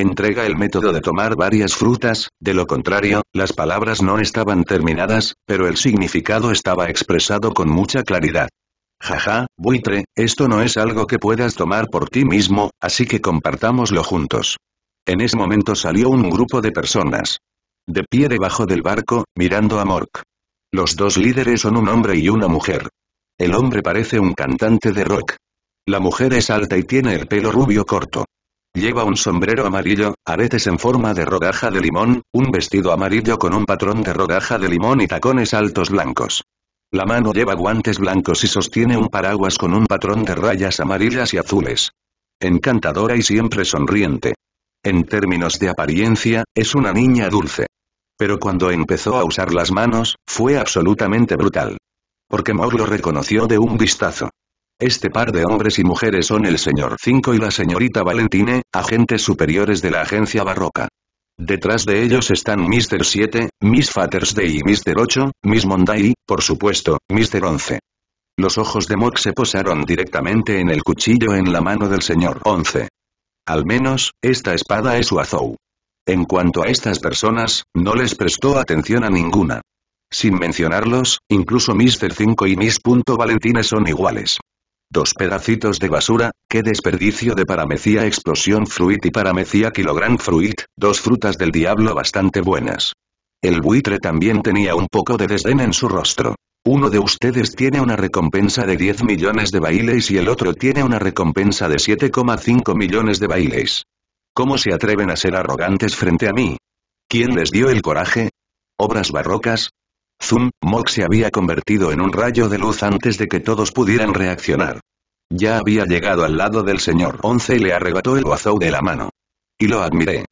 entrega el método de tomar varias frutas, de lo contrario, las palabras no estaban terminadas, pero el significado estaba expresado con mucha claridad. Jaja, buitre, esto no es algo que puedas tomar por ti mismo, así que compartámoslo juntos. En ese momento salió un grupo de personas. De pie debajo del barco, mirando a Mork. Los dos líderes son un hombre y una mujer. El hombre parece un cantante de rock. La mujer es alta y tiene el pelo rubio corto. Lleva un sombrero amarillo, aretes en forma de rodaja de limón, un vestido amarillo con un patrón de rodaja de limón y tacones altos blancos. La mano lleva guantes blancos y sostiene un paraguas con un patrón de rayas amarillas y azules. Encantadora y siempre sonriente. En términos de apariencia, es una niña dulce. Pero cuando empezó a usar las manos, fue absolutamente brutal. Porque Moore lo reconoció de un vistazo. Este par de hombres y mujeres son el señor 5 y la señorita Valentine, agentes superiores de la agencia barroca. Detrás de ellos están Mr. 7, Miss Fattersday y Mr. 8, Miss Monday y, por supuesto, Mr. 11. Los ojos de Mock se posaron directamente en el cuchillo en la mano del señor 11. Al menos, esta espada es su azou. En cuanto a estas personas, no les prestó atención a ninguna. Sin mencionarlos, incluso Mr. 5 y Miss. Valentine son iguales. Dos pedacitos de basura, qué desperdicio de paramecía explosión fruit y paramecía kilogram fruit, dos frutas del diablo bastante buenas. El buitre también tenía un poco de desdén en su rostro. Uno de ustedes tiene una recompensa de 10 millones de bailes y el otro tiene una recompensa de 7,5 millones de bailes. ¿Cómo se atreven a ser arrogantes frente a mí? ¿Quién les dio el coraje? ¿Obras barrocas? Zoom, Mok se había convertido en un rayo de luz antes de que todos pudieran reaccionar. Ya había llegado al lado del señor Once y le arrebató el guazou de la mano. Y lo admiré.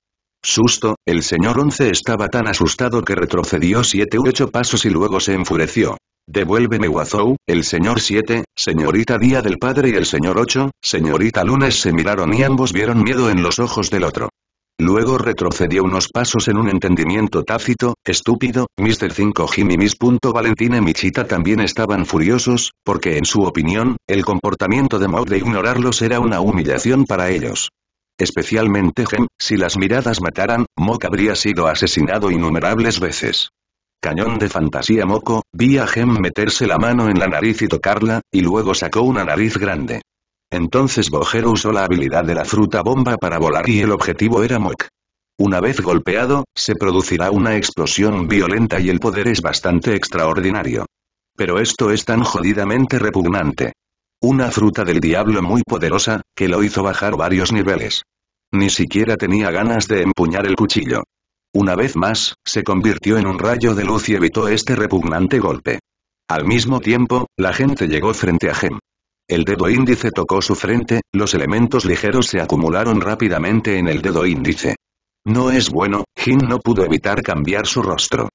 Susto, el señor Once estaba tan asustado que retrocedió siete u ocho pasos y luego se enfureció. Devuélveme Guazou, el señor 7, señorita Día del Padre y el señor 8, señorita Lunes se miraron y ambos vieron miedo en los ojos del otro. Luego retrocedió unos pasos en un entendimiento tácito, estúpido, Mr. 5 Jim y Miss. Valentina Michita también estaban furiosos, porque en su opinión, el comportamiento de Mock de ignorarlos era una humillación para ellos. Especialmente Gem, si las miradas mataran, Mock habría sido asesinado innumerables veces. Cañón de fantasía Moco, vi a Gem meterse la mano en la nariz y tocarla, y luego sacó una nariz grande. Entonces Bojero usó la habilidad de la fruta bomba para volar y el objetivo era Mok. Una vez golpeado, se producirá una explosión violenta y el poder es bastante extraordinario. Pero esto es tan jodidamente repugnante. Una fruta del diablo muy poderosa, que lo hizo bajar varios niveles. Ni siquiera tenía ganas de empuñar el cuchillo. Una vez más, se convirtió en un rayo de luz y evitó este repugnante golpe. Al mismo tiempo, la gente llegó frente a Gem. El dedo índice tocó su frente, los elementos ligeros se acumularon rápidamente en el dedo índice. No es bueno, Jin no pudo evitar cambiar su rostro.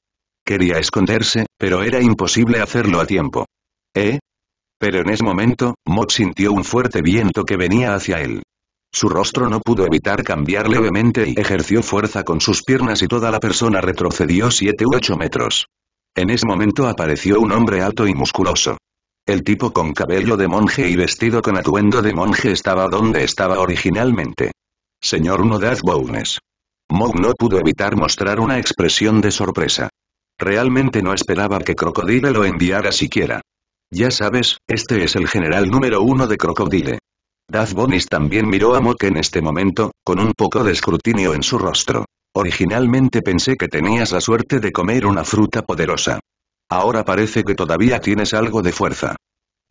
Quería esconderse, pero era imposible hacerlo a tiempo. ¿Eh? Pero en ese momento, Mok sintió un fuerte viento que venía hacia él. Su rostro no pudo evitar cambiar levemente y ejerció fuerza con sus piernas y toda la persona retrocedió 7 u 8 metros. En ese momento apareció un hombre alto y musculoso. El tipo con cabello de monje y vestido con atuendo de monje estaba donde estaba originalmente. Señor Dad Bones. Mog no pudo evitar mostrar una expresión de sorpresa. Realmente no esperaba que Crocodile lo enviara siquiera. Ya sabes, este es el general número uno de Crocodile. Daz también miró a Mok en este momento, con un poco de escrutinio en su rostro. Originalmente pensé que tenías la suerte de comer una fruta poderosa. Ahora parece que todavía tienes algo de fuerza.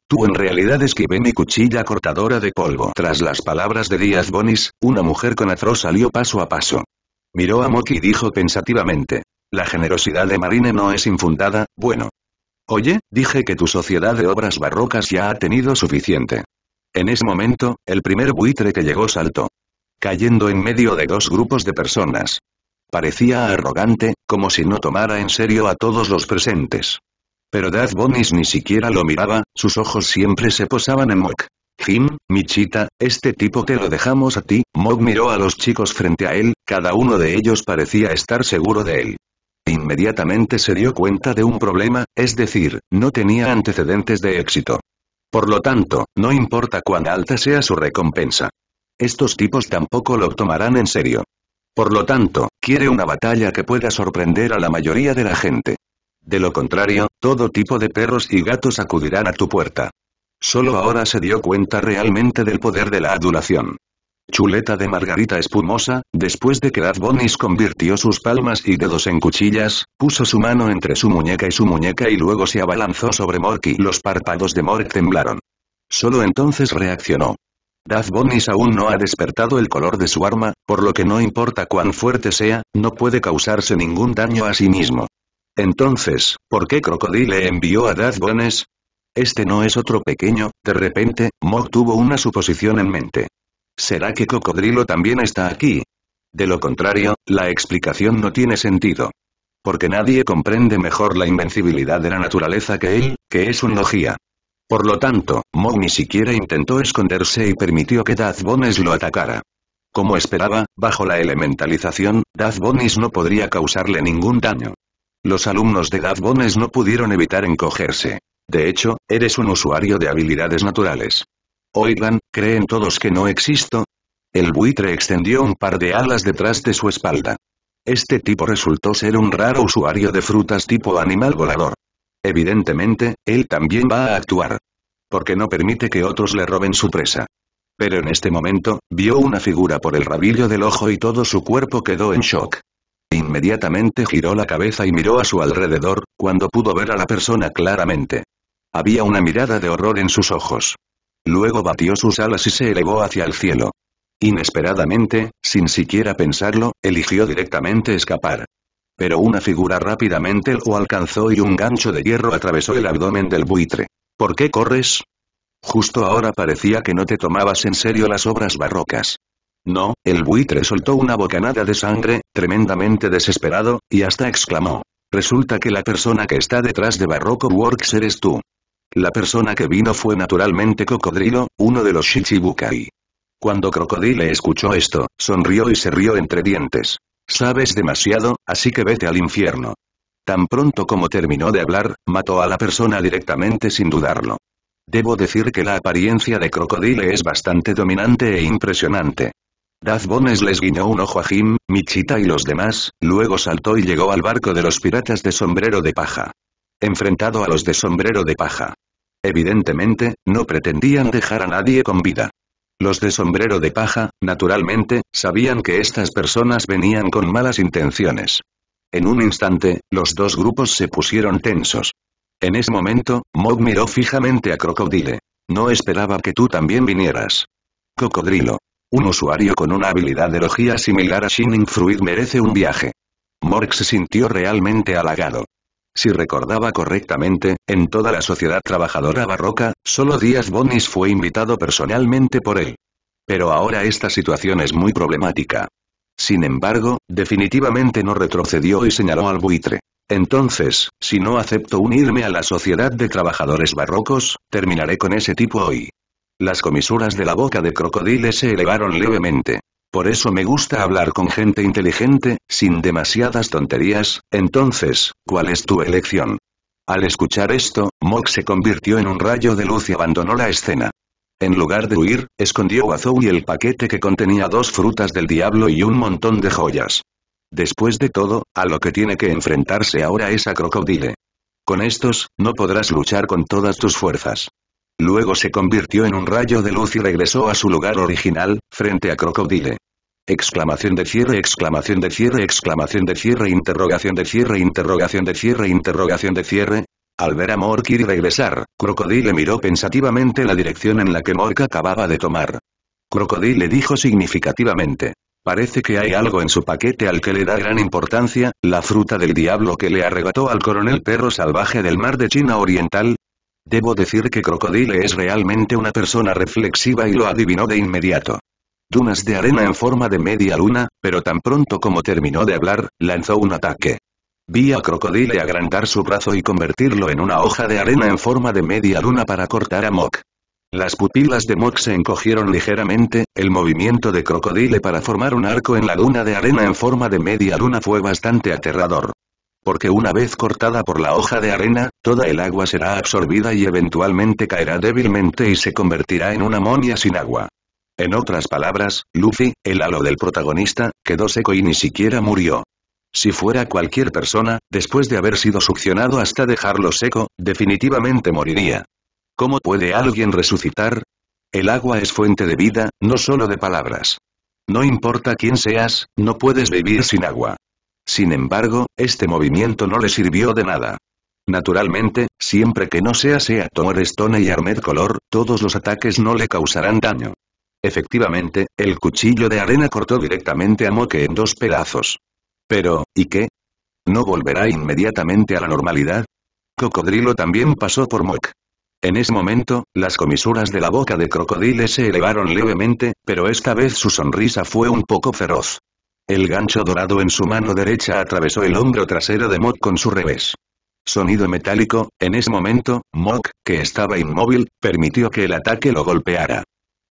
Tú en realidad esquivé mi cuchilla cortadora de polvo. Tras las palabras de Díaz Bonis, una mujer con atroz salió paso a paso. Miró a Moki y dijo pensativamente. La generosidad de Marine no es infundada, bueno. Oye, dije que tu sociedad de obras barrocas ya ha tenido suficiente. En ese momento, el primer buitre que llegó saltó. Cayendo en medio de dos grupos de personas. Parecía arrogante, como si no tomara en serio a todos los presentes. Pero Dad Bonis ni siquiera lo miraba, sus ojos siempre se posaban en Mok. Jim, Michita, este tipo te lo dejamos a ti, Mog miró a los chicos frente a él, cada uno de ellos parecía estar seguro de él. Inmediatamente se dio cuenta de un problema, es decir, no tenía antecedentes de éxito. Por lo tanto, no importa cuán alta sea su recompensa. Estos tipos tampoco lo tomarán en serio. Por lo tanto, quiere una batalla que pueda sorprender a la mayoría de la gente. De lo contrario, todo tipo de perros y gatos acudirán a tu puerta. Solo ahora se dio cuenta realmente del poder de la adulación. Chuleta de margarita espumosa, después de que Adbonis convirtió sus palmas y dedos en cuchillas, puso su mano entre su muñeca y su muñeca y luego se abalanzó sobre Morky. Los párpados de Mork temblaron. Solo entonces reaccionó. Daz Bonis aún no ha despertado el color de su arma, por lo que no importa cuán fuerte sea, no puede causarse ningún daño a sí mismo. Entonces, ¿por qué Crocodile envió a Daz Bones? Este no es otro pequeño, de repente, Mog tuvo una suposición en mente. ¿Será que Cocodrilo también está aquí? De lo contrario, la explicación no tiene sentido. Porque nadie comprende mejor la invencibilidad de la naturaleza que él, que es un logía. Por lo tanto, Mog ni siquiera intentó esconderse y permitió que Daz Bones lo atacara. Como esperaba, bajo la elementalización, Daz Bones no podría causarle ningún daño. Los alumnos de Daz Bones no pudieron evitar encogerse. De hecho, eres un usuario de habilidades naturales. Oigan, ¿creen todos que no existo? El buitre extendió un par de alas detrás de su espalda. Este tipo resultó ser un raro usuario de frutas tipo animal volador. Evidentemente, él también va a actuar. Porque no permite que otros le roben su presa. Pero en este momento, vio una figura por el rabillo del ojo y todo su cuerpo quedó en shock. Inmediatamente giró la cabeza y miró a su alrededor, cuando pudo ver a la persona claramente. Había una mirada de horror en sus ojos. Luego batió sus alas y se elevó hacia el cielo. Inesperadamente, sin siquiera pensarlo, eligió directamente escapar. Pero una figura rápidamente lo alcanzó y un gancho de hierro atravesó el abdomen del buitre. ¿Por qué corres? Justo ahora parecía que no te tomabas en serio las obras barrocas. No, el buitre soltó una bocanada de sangre, tremendamente desesperado, y hasta exclamó. Resulta que la persona que está detrás de Barroco Works eres tú. La persona que vino fue naturalmente Cocodrilo, uno de los Shichibukai. Cuando Crocodile escuchó esto, sonrió y se rió entre dientes. Sabes demasiado, así que vete al infierno. Tan pronto como terminó de hablar, mató a la persona directamente sin dudarlo. Debo decir que la apariencia de Crocodile es bastante dominante e impresionante. Daz Bones les guiñó un ojo a Jim, Michita y los demás, luego saltó y llegó al barco de los piratas de sombrero de paja. Enfrentado a los de sombrero de paja. Evidentemente, no pretendían dejar a nadie con vida. Los de sombrero de paja, naturalmente, sabían que estas personas venían con malas intenciones. En un instante, los dos grupos se pusieron tensos. En ese momento, Mog miró fijamente a Crocodile. No esperaba que tú también vinieras. Cocodrilo. Un usuario con una habilidad de logía similar a Shining Fruit merece un viaje. Morg se sintió realmente halagado. Si recordaba correctamente, en toda la sociedad trabajadora barroca, solo Díaz Bonis fue invitado personalmente por él. Pero ahora esta situación es muy problemática. Sin embargo, definitivamente no retrocedió y señaló al buitre. Entonces, si no acepto unirme a la sociedad de trabajadores barrocos, terminaré con ese tipo hoy. Las comisuras de la boca de crocodiles se elevaron levemente. Por eso me gusta hablar con gente inteligente, sin demasiadas tonterías, entonces, ¿cuál es tu elección? Al escuchar esto, Mok se convirtió en un rayo de luz y abandonó la escena. En lugar de huir, escondió a y el paquete que contenía dos frutas del diablo y un montón de joyas. Después de todo, a lo que tiene que enfrentarse ahora es a Crocodile. Con estos, no podrás luchar con todas tus fuerzas. Luego se convirtió en un rayo de luz y regresó a su lugar original, frente a Crocodile. Exclamación de cierre, exclamación de cierre, exclamación de cierre, interrogación de cierre, interrogación de cierre, interrogación de cierre. Al ver a y regresar, Crocodile miró pensativamente la dirección en la que Mork acababa de tomar. Crocodile dijo significativamente. Parece que hay algo en su paquete al que le da gran importancia, la fruta del diablo que le arrebató al coronel perro salvaje del mar de China Oriental, Debo decir que Crocodile es realmente una persona reflexiva y lo adivinó de inmediato. Dunas de arena en forma de media luna, pero tan pronto como terminó de hablar, lanzó un ataque. Vi a Crocodile agrandar su brazo y convertirlo en una hoja de arena en forma de media luna para cortar a Mok. Las pupilas de Mok se encogieron ligeramente, el movimiento de Crocodile para formar un arco en la luna de arena en forma de media luna fue bastante aterrador. Porque una vez cortada por la hoja de arena, toda el agua será absorbida y eventualmente caerá débilmente y se convertirá en una momia sin agua. En otras palabras, Luffy, el halo del protagonista, quedó seco y ni siquiera murió. Si fuera cualquier persona, después de haber sido succionado hasta dejarlo seco, definitivamente moriría. ¿Cómo puede alguien resucitar? El agua es fuente de vida, no solo de palabras. No importa quién seas, no puedes vivir sin agua. Sin embargo, este movimiento no le sirvió de nada. Naturalmente, siempre que no sea sea tomar Stone y Armed Color, todos los ataques no le causarán daño. Efectivamente, el cuchillo de arena cortó directamente a Moque en dos pedazos. Pero, ¿y qué? ¿No volverá inmediatamente a la normalidad? Cocodrilo también pasó por Moque. En ese momento, las comisuras de la boca de Crocodile se elevaron levemente, pero esta vez su sonrisa fue un poco feroz. El gancho dorado en su mano derecha atravesó el hombro trasero de Mok con su revés. Sonido metálico, en ese momento, Mok, que estaba inmóvil, permitió que el ataque lo golpeara.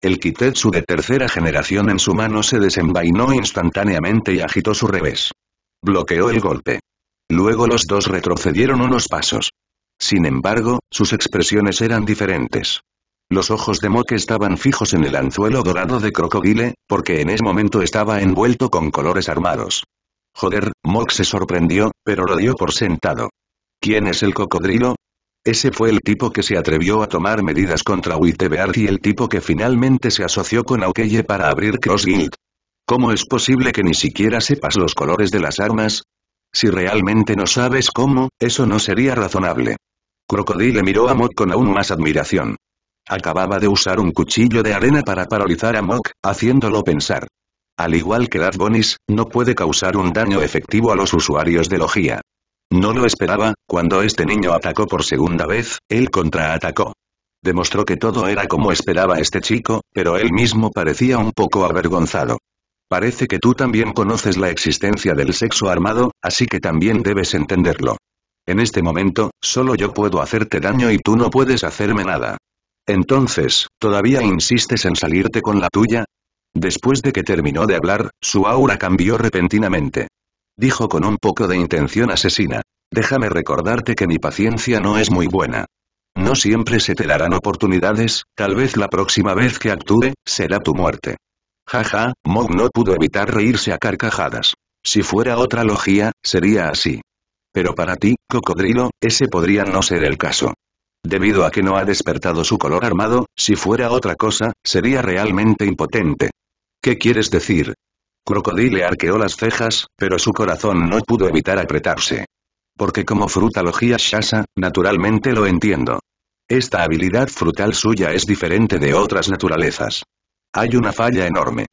El Kitetsu de tercera generación en su mano se desenvainó instantáneamente y agitó su revés. Bloqueó el golpe. Luego los dos retrocedieron unos pasos. Sin embargo, sus expresiones eran diferentes. Los ojos de Mok estaban fijos en el anzuelo dorado de Crocodile, porque en ese momento estaba envuelto con colores armados. Joder, Mok se sorprendió, pero lo dio por sentado. ¿Quién es el cocodrilo? Ese fue el tipo que se atrevió a tomar medidas contra Bear y el tipo que finalmente se asoció con Aukeye para abrir Cross ¿Cómo es posible que ni siquiera sepas los colores de las armas? Si realmente no sabes cómo, eso no sería razonable. Crocodile miró a Mok con aún más admiración. Acababa de usar un cuchillo de arena para paralizar a Mok, haciéndolo pensar. Al igual que Dark Bonis, no puede causar un daño efectivo a los usuarios de Logia. No lo esperaba, cuando este niño atacó por segunda vez, él contraatacó. Demostró que todo era como esperaba este chico, pero él mismo parecía un poco avergonzado. Parece que tú también conoces la existencia del sexo armado, así que también debes entenderlo. En este momento, solo yo puedo hacerte daño y tú no puedes hacerme nada. Entonces, ¿todavía insistes en salirte con la tuya? Después de que terminó de hablar, su aura cambió repentinamente. Dijo con un poco de intención asesina. Déjame recordarte que mi paciencia no es muy buena. No siempre se te darán oportunidades, tal vez la próxima vez que actúe, será tu muerte. Jaja, ja, Mog no pudo evitar reírse a carcajadas. Si fuera otra logía, sería así. Pero para ti, cocodrilo, ese podría no ser el caso. Debido a que no ha despertado su color armado, si fuera otra cosa, sería realmente impotente. ¿Qué quieres decir? Crocodile arqueó las cejas, pero su corazón no pudo evitar apretarse. Porque como frutalogía Shasa, naturalmente lo entiendo. Esta habilidad frutal suya es diferente de otras naturalezas. Hay una falla enorme.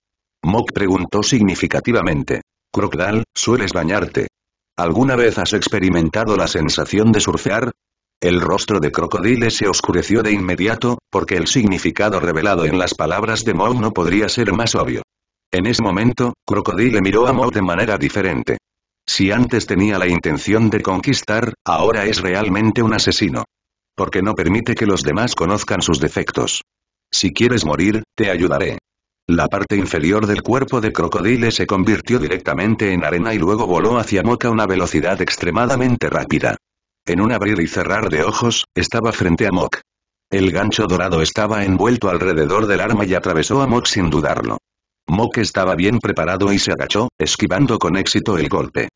Mok preguntó significativamente. Crocodile, ¿sueles bañarte? ¿Alguna vez has experimentado la sensación de surfear? El rostro de Crocodile se oscureció de inmediato, porque el significado revelado en las palabras de Mo no podría ser más obvio. En ese momento, Crocodile miró a Mo de manera diferente. Si antes tenía la intención de conquistar, ahora es realmente un asesino. Porque no permite que los demás conozcan sus defectos. Si quieres morir, te ayudaré. La parte inferior del cuerpo de Crocodile se convirtió directamente en arena y luego voló hacia Moca a una velocidad extremadamente rápida. En un abrir y cerrar de ojos, estaba frente a Mok. El gancho dorado estaba envuelto alrededor del arma y atravesó a Mok sin dudarlo. Mok estaba bien preparado y se agachó, esquivando con éxito el golpe.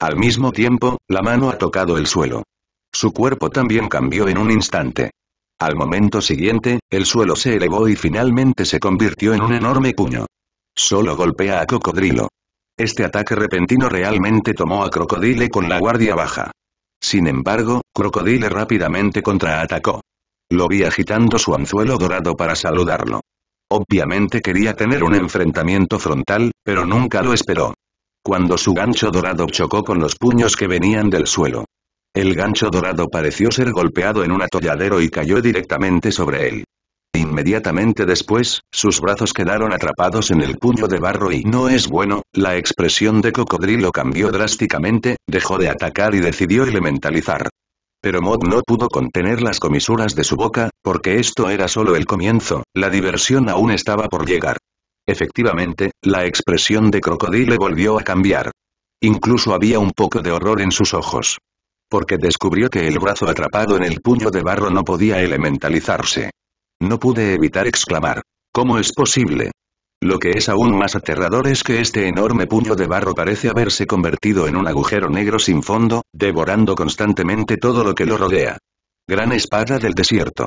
Al mismo tiempo, la mano ha tocado el suelo. Su cuerpo también cambió en un instante. Al momento siguiente, el suelo se elevó y finalmente se convirtió en un enorme puño. Solo golpea a Cocodrilo. Este ataque repentino realmente tomó a Crocodile con la guardia baja. Sin embargo, Crocodile rápidamente contraatacó. Lo vi agitando su anzuelo dorado para saludarlo. Obviamente quería tener un enfrentamiento frontal, pero nunca lo esperó. Cuando su gancho dorado chocó con los puños que venían del suelo. El gancho dorado pareció ser golpeado en un atolladero y cayó directamente sobre él. Inmediatamente después, sus brazos quedaron atrapados en el puño de barro y no es bueno, la expresión de cocodrilo cambió drásticamente, dejó de atacar y decidió elementalizar. Pero Mod no pudo contener las comisuras de su boca, porque esto era solo el comienzo, la diversión aún estaba por llegar. Efectivamente, la expresión de crocodile volvió a cambiar. Incluso había un poco de horror en sus ojos. Porque descubrió que el brazo atrapado en el puño de barro no podía elementalizarse. No pude evitar exclamar. ¿Cómo es posible? Lo que es aún más aterrador es que este enorme puño de barro parece haberse convertido en un agujero negro sin fondo, devorando constantemente todo lo que lo rodea. Gran espada del desierto.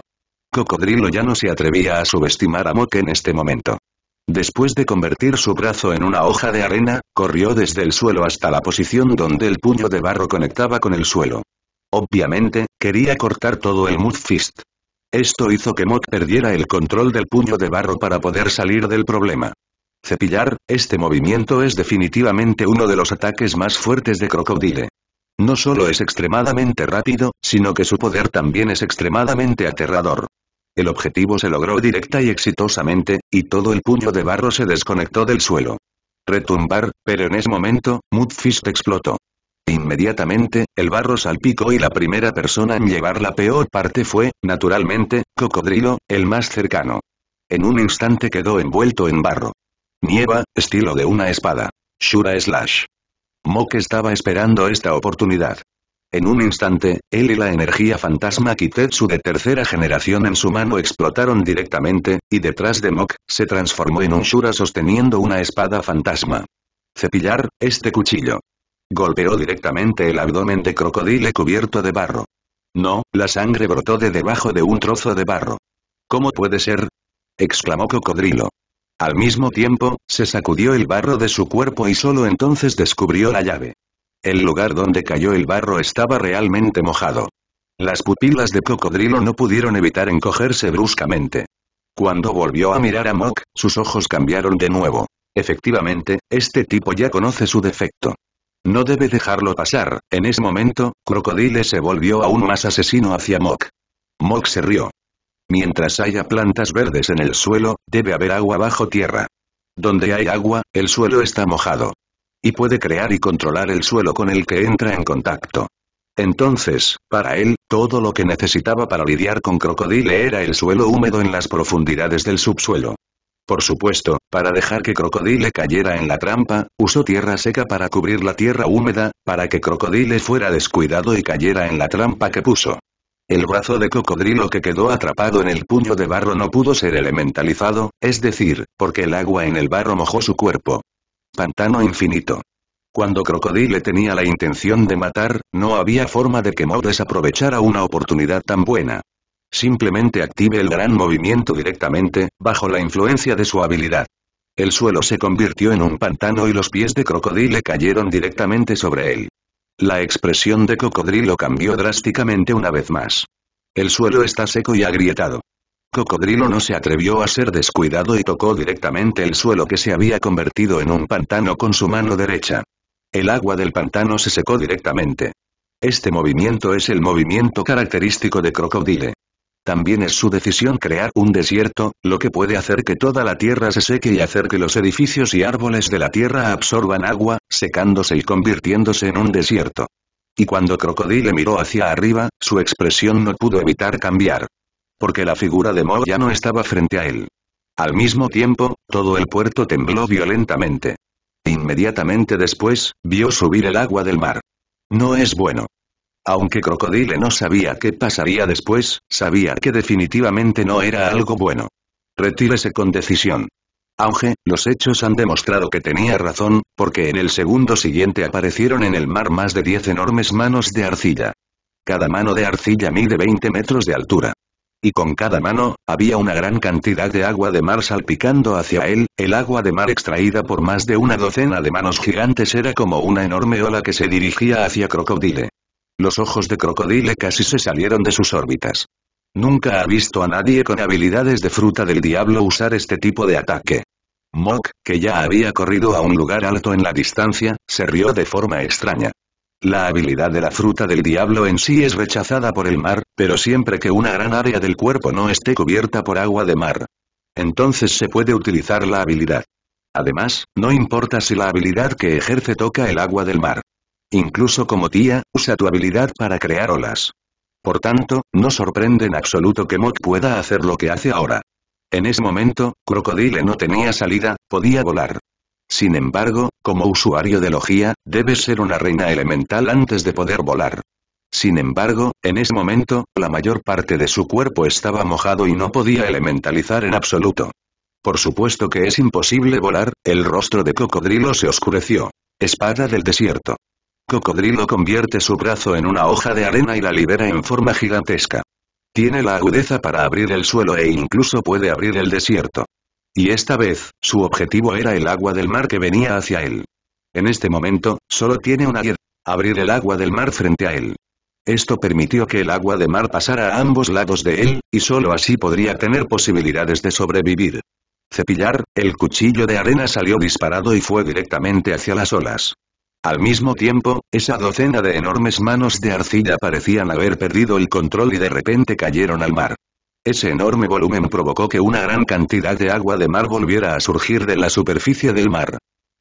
Cocodrilo ya no se atrevía a subestimar a Mok en este momento. Después de convertir su brazo en una hoja de arena, corrió desde el suelo hasta la posición donde el puño de barro conectaba con el suelo. Obviamente, quería cortar todo el Fist. Esto hizo que Mock perdiera el control del puño de barro para poder salir del problema. Cepillar, este movimiento es definitivamente uno de los ataques más fuertes de Crocodile. No solo es extremadamente rápido, sino que su poder también es extremadamente aterrador. El objetivo se logró directa y exitosamente, y todo el puño de barro se desconectó del suelo. Retumbar, pero en ese momento, Fist explotó inmediatamente, el barro salpicó y la primera persona en llevar la peor parte fue, naturalmente, Cocodrilo, el más cercano. En un instante quedó envuelto en barro. Nieva, estilo de una espada. Shura Slash. Mok estaba esperando esta oportunidad. En un instante, él y la energía fantasma Kitetsu de tercera generación en su mano explotaron directamente, y detrás de Mok, se transformó en un Shura sosteniendo una espada fantasma. Cepillar, este cuchillo. Golpeó directamente el abdomen de Crocodile cubierto de barro. No, la sangre brotó de debajo de un trozo de barro. ¿Cómo puede ser? exclamó Cocodrilo. Al mismo tiempo, se sacudió el barro de su cuerpo y solo entonces descubrió la llave. El lugar donde cayó el barro estaba realmente mojado. Las pupilas de Cocodrilo no pudieron evitar encogerse bruscamente. Cuando volvió a mirar a Mok, sus ojos cambiaron de nuevo. Efectivamente, este tipo ya conoce su defecto. No debe dejarlo pasar. En ese momento, Crocodile se volvió aún más asesino hacia Mok. Mok se rió. Mientras haya plantas verdes en el suelo, debe haber agua bajo tierra. Donde hay agua, el suelo está mojado. Y puede crear y controlar el suelo con el que entra en contacto. Entonces, para él, todo lo que necesitaba para lidiar con Crocodile era el suelo húmedo en las profundidades del subsuelo. Por supuesto, para dejar que Crocodile cayera en la trampa, usó tierra seca para cubrir la tierra húmeda, para que Crocodile fuera descuidado y cayera en la trampa que puso. El brazo de cocodrilo que quedó atrapado en el puño de barro no pudo ser elementalizado, es decir, porque el agua en el barro mojó su cuerpo. Pantano infinito. Cuando Crocodile tenía la intención de matar, no había forma de que Mo desaprovechara una oportunidad tan buena. Simplemente active el gran movimiento directamente, bajo la influencia de su habilidad. El suelo se convirtió en un pantano y los pies de crocodile cayeron directamente sobre él. La expresión de cocodrilo cambió drásticamente una vez más. El suelo está seco y agrietado. Cocodrilo no se atrevió a ser descuidado y tocó directamente el suelo que se había convertido en un pantano con su mano derecha. El agua del pantano se secó directamente. Este movimiento es el movimiento característico de Crocodile. También es su decisión crear un desierto, lo que puede hacer que toda la tierra se seque y hacer que los edificios y árboles de la tierra absorban agua, secándose y convirtiéndose en un desierto. Y cuando Crocodile miró hacia arriba, su expresión no pudo evitar cambiar. Porque la figura de Mo ya no estaba frente a él. Al mismo tiempo, todo el puerto tembló violentamente. Inmediatamente después, vio subir el agua del mar. No es bueno. Aunque Crocodile no sabía qué pasaría después, sabía que definitivamente no era algo bueno. Retírese con decisión. Auge, los hechos han demostrado que tenía razón, porque en el segundo siguiente aparecieron en el mar más de 10 enormes manos de arcilla. Cada mano de arcilla mide 20 metros de altura. Y con cada mano, había una gran cantidad de agua de mar salpicando hacia él, el agua de mar extraída por más de una docena de manos gigantes era como una enorme ola que se dirigía hacia Crocodile. Los ojos de Crocodile casi se salieron de sus órbitas. Nunca ha visto a nadie con habilidades de fruta del diablo usar este tipo de ataque. Mok, que ya había corrido a un lugar alto en la distancia, se rió de forma extraña. La habilidad de la fruta del diablo en sí es rechazada por el mar, pero siempre que una gran área del cuerpo no esté cubierta por agua de mar. Entonces se puede utilizar la habilidad. Además, no importa si la habilidad que ejerce toca el agua del mar. Incluso como tía, usa tu habilidad para crear olas. Por tanto, no sorprende en absoluto que Mok pueda hacer lo que hace ahora. En ese momento, Crocodile no tenía salida, podía volar. Sin embargo, como usuario de logía, debe ser una reina elemental antes de poder volar. Sin embargo, en ese momento, la mayor parte de su cuerpo estaba mojado y no podía elementalizar en absoluto. Por supuesto que es imposible volar, el rostro de Cocodrilo se oscureció. Espada del desierto. Cocodrilo convierte su brazo en una hoja de arena y la libera en forma gigantesca. Tiene la agudeza para abrir el suelo e incluso puede abrir el desierto. Y esta vez, su objetivo era el agua del mar que venía hacia él. En este momento, solo tiene una idea Abrir el agua del mar frente a él. Esto permitió que el agua de mar pasara a ambos lados de él, y solo así podría tener posibilidades de sobrevivir. Cepillar, el cuchillo de arena salió disparado y fue directamente hacia las olas. Al mismo tiempo, esa docena de enormes manos de arcilla parecían haber perdido el control y de repente cayeron al mar. Ese enorme volumen provocó que una gran cantidad de agua de mar volviera a surgir de la superficie del mar.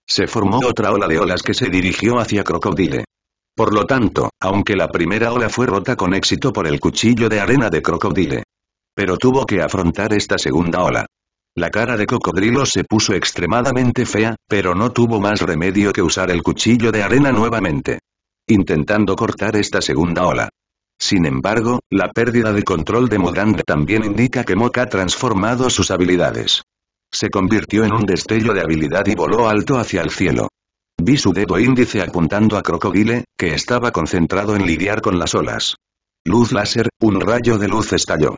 Se formó otra ola de olas que se dirigió hacia Crocodile. Por lo tanto, aunque la primera ola fue rota con éxito por el cuchillo de arena de Crocodile, pero tuvo que afrontar esta segunda ola. La cara de cocodrilo se puso extremadamente fea, pero no tuvo más remedio que usar el cuchillo de arena nuevamente. Intentando cortar esta segunda ola. Sin embargo, la pérdida de control de Modand también indica que Moca ha transformado sus habilidades. Se convirtió en un destello de habilidad y voló alto hacia el cielo. Vi su dedo índice apuntando a Crocodile, que estaba concentrado en lidiar con las olas. Luz láser, un rayo de luz estalló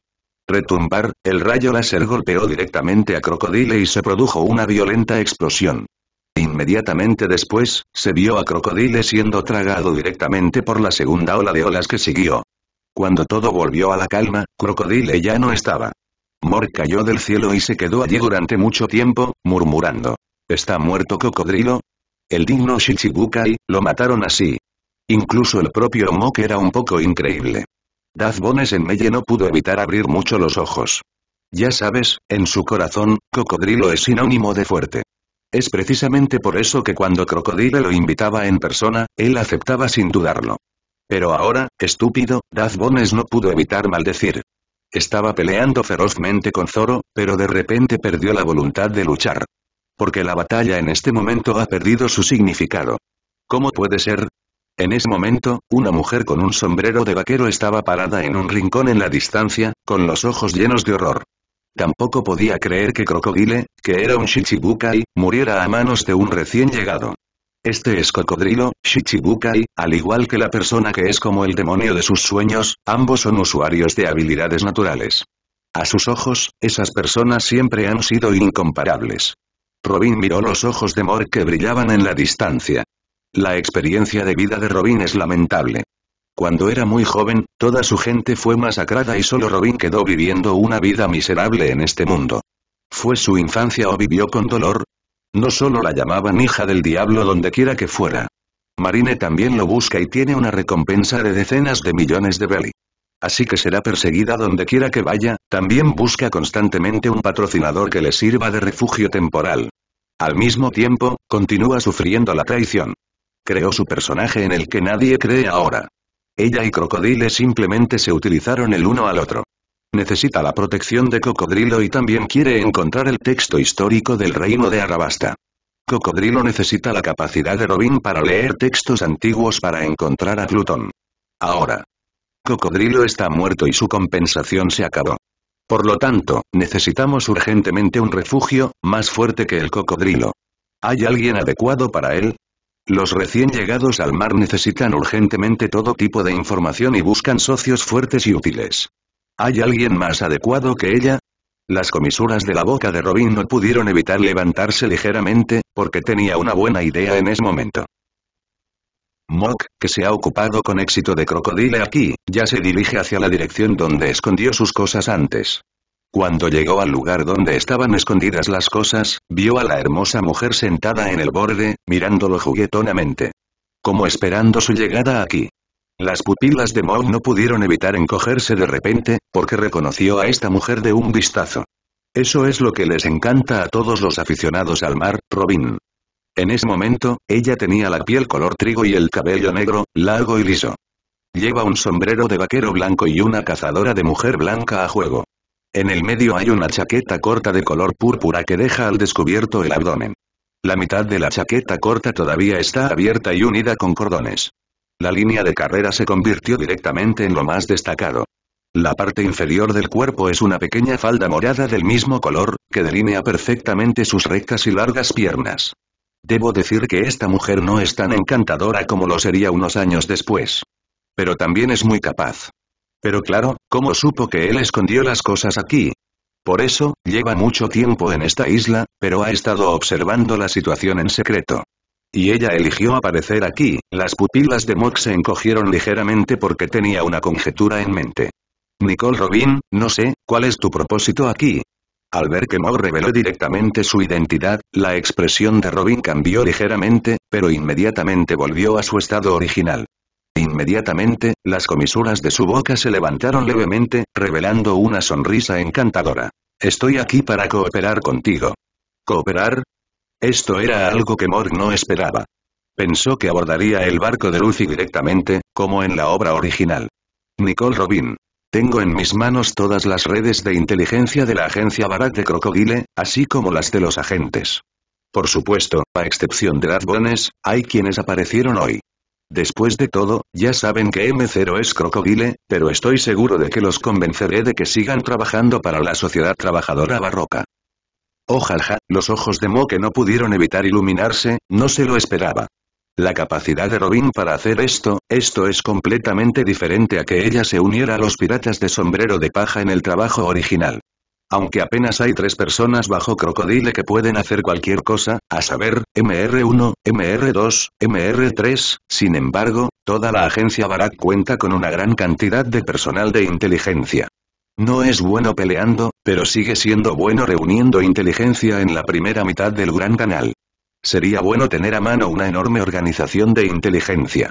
retumbar, el rayo láser golpeó directamente a Crocodile y se produjo una violenta explosión. Inmediatamente después, se vio a Crocodile siendo tragado directamente por la segunda ola de olas que siguió. Cuando todo volvió a la calma, Crocodile ya no estaba. Mor cayó del cielo y se quedó allí durante mucho tiempo, murmurando. ¿Está muerto Cocodrilo? El digno Shichibukai, lo mataron así. Incluso el propio Mok era un poco increíble. Bones en Melle no pudo evitar abrir mucho los ojos. Ya sabes, en su corazón, cocodrilo es sinónimo de fuerte. Es precisamente por eso que cuando Crocodile lo invitaba en persona, él aceptaba sin dudarlo. Pero ahora, estúpido, Bones no pudo evitar maldecir. Estaba peleando ferozmente con Zoro, pero de repente perdió la voluntad de luchar. Porque la batalla en este momento ha perdido su significado. ¿Cómo puede ser? En ese momento, una mujer con un sombrero de vaquero estaba parada en un rincón en la distancia, con los ojos llenos de horror. Tampoco podía creer que Crocodile, que era un Shichibukai, muriera a manos de un recién llegado. Este es cocodrilo, Shichibukai, al igual que la persona que es como el demonio de sus sueños, ambos son usuarios de habilidades naturales. A sus ojos, esas personas siempre han sido incomparables. Robin miró los ojos de Mor que brillaban en la distancia. La experiencia de vida de Robin es lamentable. Cuando era muy joven, toda su gente fue masacrada y solo Robin quedó viviendo una vida miserable en este mundo. ¿Fue su infancia o vivió con dolor? No solo la llamaban hija del diablo quiera que fuera. Marine también lo busca y tiene una recompensa de decenas de millones de belly. Así que será perseguida donde quiera que vaya, también busca constantemente un patrocinador que le sirva de refugio temporal. Al mismo tiempo, continúa sufriendo la traición. Creó su personaje en el que nadie cree ahora. Ella y Crocodile simplemente se utilizaron el uno al otro. Necesita la protección de Cocodrilo y también quiere encontrar el texto histórico del reino de Arabasta. Cocodrilo necesita la capacidad de Robin para leer textos antiguos para encontrar a Plutón. Ahora. Cocodrilo está muerto y su compensación se acabó. Por lo tanto, necesitamos urgentemente un refugio, más fuerte que el cocodrilo. ¿Hay alguien adecuado para él? Los recién llegados al mar necesitan urgentemente todo tipo de información y buscan socios fuertes y útiles. ¿Hay alguien más adecuado que ella? Las comisuras de la boca de Robin no pudieron evitar levantarse ligeramente, porque tenía una buena idea en ese momento. Mok, que se ha ocupado con éxito de Crocodile aquí, ya se dirige hacia la dirección donde escondió sus cosas antes. Cuando llegó al lugar donde estaban escondidas las cosas, vio a la hermosa mujer sentada en el borde, mirándolo juguetonamente. Como esperando su llegada aquí. Las pupilas de Mo no pudieron evitar encogerse de repente, porque reconoció a esta mujer de un vistazo. Eso es lo que les encanta a todos los aficionados al mar, Robin. En ese momento, ella tenía la piel color trigo y el cabello negro, largo y liso. Lleva un sombrero de vaquero blanco y una cazadora de mujer blanca a juego. En el medio hay una chaqueta corta de color púrpura que deja al descubierto el abdomen. La mitad de la chaqueta corta todavía está abierta y unida con cordones. La línea de carrera se convirtió directamente en lo más destacado. La parte inferior del cuerpo es una pequeña falda morada del mismo color, que delinea perfectamente sus rectas y largas piernas. Debo decir que esta mujer no es tan encantadora como lo sería unos años después. Pero también es muy capaz. Pero claro, ¿Cómo supo que él escondió las cosas aquí? Por eso, lleva mucho tiempo en esta isla, pero ha estado observando la situación en secreto. Y ella eligió aparecer aquí, las pupilas de Mock se encogieron ligeramente porque tenía una conjetura en mente. Nicole Robin, no sé, ¿cuál es tu propósito aquí? Al ver que Mock reveló directamente su identidad, la expresión de Robin cambió ligeramente, pero inmediatamente volvió a su estado original. Inmediatamente, las comisuras de su boca se levantaron levemente, revelando una sonrisa encantadora. Estoy aquí para cooperar contigo. ¿Cooperar? Esto era algo que Morg no esperaba. Pensó que abordaría el barco de Lucy directamente, como en la obra original. Nicole Robin. Tengo en mis manos todas las redes de inteligencia de la agencia Barat de Crocodile, así como las de los agentes. Por supuesto, a excepción de las hay quienes aparecieron hoy. Después de todo, ya saben que M0 es Crocodile, pero estoy seguro de que los convenceré de que sigan trabajando para la sociedad trabajadora barroca. Ojalá, los ojos de Mo que no pudieron evitar iluminarse, no se lo esperaba. La capacidad de Robin para hacer esto, esto es completamente diferente a que ella se uniera a los piratas de sombrero de paja en el trabajo original. Aunque apenas hay tres personas bajo Crocodile que pueden hacer cualquier cosa, a saber, MR1, MR2, MR3, sin embargo, toda la agencia Barak cuenta con una gran cantidad de personal de inteligencia. No es bueno peleando, pero sigue siendo bueno reuniendo inteligencia en la primera mitad del gran canal. Sería bueno tener a mano una enorme organización de inteligencia.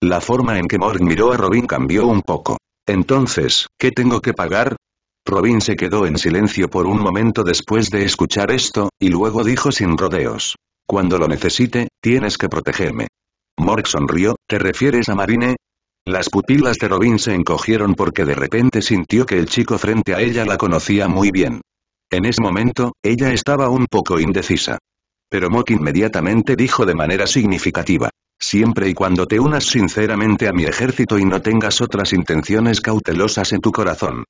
La forma en que Morg miró a Robin cambió un poco. Entonces, ¿qué tengo que pagar? Robin se quedó en silencio por un momento después de escuchar esto, y luego dijo sin rodeos. Cuando lo necesite, tienes que protegerme. Mork sonrió, ¿te refieres a Marine? Las pupilas de Robin se encogieron porque de repente sintió que el chico frente a ella la conocía muy bien. En ese momento, ella estaba un poco indecisa. Pero Mork inmediatamente dijo de manera significativa. Siempre y cuando te unas sinceramente a mi ejército y no tengas otras intenciones cautelosas en tu corazón.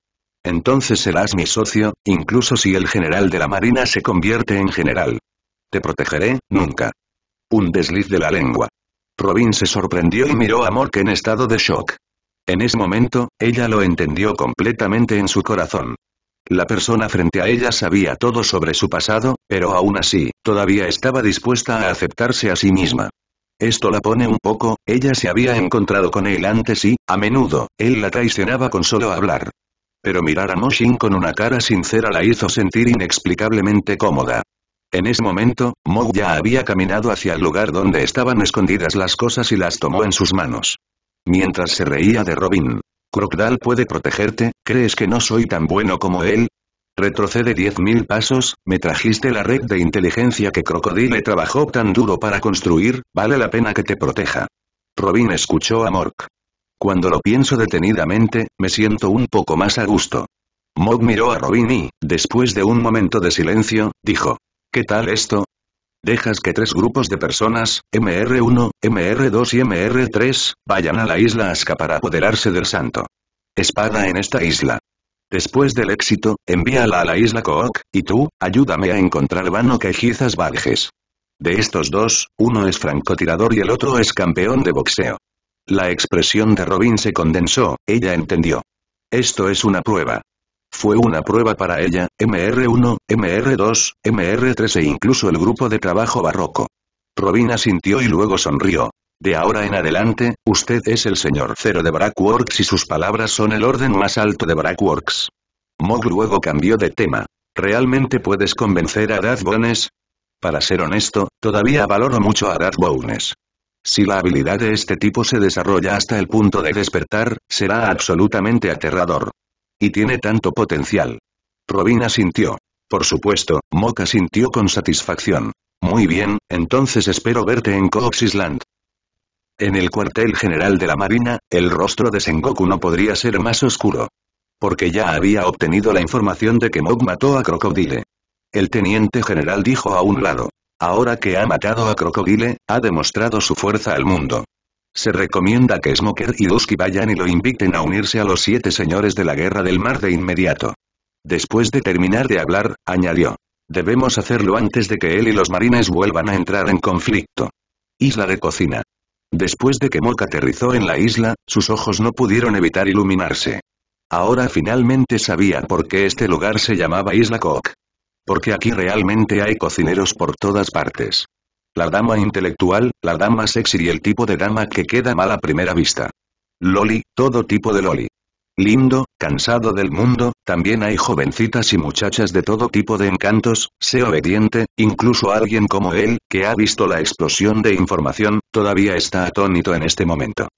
Entonces serás mi socio, incluso si el general de la marina se convierte en general. Te protegeré, nunca. Un desliz de la lengua. Robin se sorprendió y miró a Mork en estado de shock. En ese momento, ella lo entendió completamente en su corazón. La persona frente a ella sabía todo sobre su pasado, pero aún así, todavía estaba dispuesta a aceptarse a sí misma. Esto la pone un poco, ella se había encontrado con él antes y, a menudo, él la traicionaba con solo hablar pero mirar a Moshin con una cara sincera la hizo sentir inexplicablemente cómoda. En ese momento, mo ya había caminado hacia el lugar donde estaban escondidas las cosas y las tomó en sus manos. Mientras se reía de Robin. Crocodile puede protegerte, ¿crees que no soy tan bueno como él? Retrocede 10.000 pasos, me trajiste la red de inteligencia que Crocodile trabajó tan duro para construir, vale la pena que te proteja. Robin escuchó a Mork. Cuando lo pienso detenidamente, me siento un poco más a gusto. Mog miró a Robin y, después de un momento de silencio, dijo. ¿Qué tal esto? Dejas que tres grupos de personas, MR1, MR2 y MR3, vayan a la isla Asca para apoderarse del santo. Espada en esta isla. Después del éxito, envíala a la isla Cook, y tú, ayúdame a encontrar Vano Quejizas Valges. De estos dos, uno es francotirador y el otro es campeón de boxeo. La expresión de Robin se condensó, ella entendió. Esto es una prueba. Fue una prueba para ella, MR1, MR2, MR3 e incluso el grupo de trabajo barroco. Robin asintió y luego sonrió. De ahora en adelante, usted es el señor cero de Brackworks y sus palabras son el orden más alto de Brackworks. Mog luego cambió de tema. ¿Realmente puedes convencer a Dad Bones? Para ser honesto, todavía valoro mucho a Dad Bones. Si la habilidad de este tipo se desarrolla hasta el punto de despertar, será absolutamente aterrador. Y tiene tanto potencial. Robina sintió. Por supuesto, Moka sintió con satisfacción. Muy bien, entonces espero verte en Coops Island. En el cuartel general de la Marina, el rostro de Sengoku no podría ser más oscuro. Porque ya había obtenido la información de que Mok mató a Crocodile. El teniente general dijo a un lado. Ahora que ha matado a Crocodile, ha demostrado su fuerza al mundo. Se recomienda que Smoker y Dusky vayan y lo inviten a unirse a los siete señores de la Guerra del Mar de inmediato. Después de terminar de hablar, añadió. Debemos hacerlo antes de que él y los marines vuelvan a entrar en conflicto. Isla de cocina. Después de que Mock aterrizó en la isla, sus ojos no pudieron evitar iluminarse. Ahora finalmente sabía por qué este lugar se llamaba Isla Cook. Porque aquí realmente hay cocineros por todas partes. La dama intelectual, la dama sexy y el tipo de dama que queda mal a primera vista. Loli, todo tipo de Loli. Lindo, cansado del mundo, también hay jovencitas y muchachas de todo tipo de encantos, sé obediente, incluso alguien como él, que ha visto la explosión de información, todavía está atónito en este momento.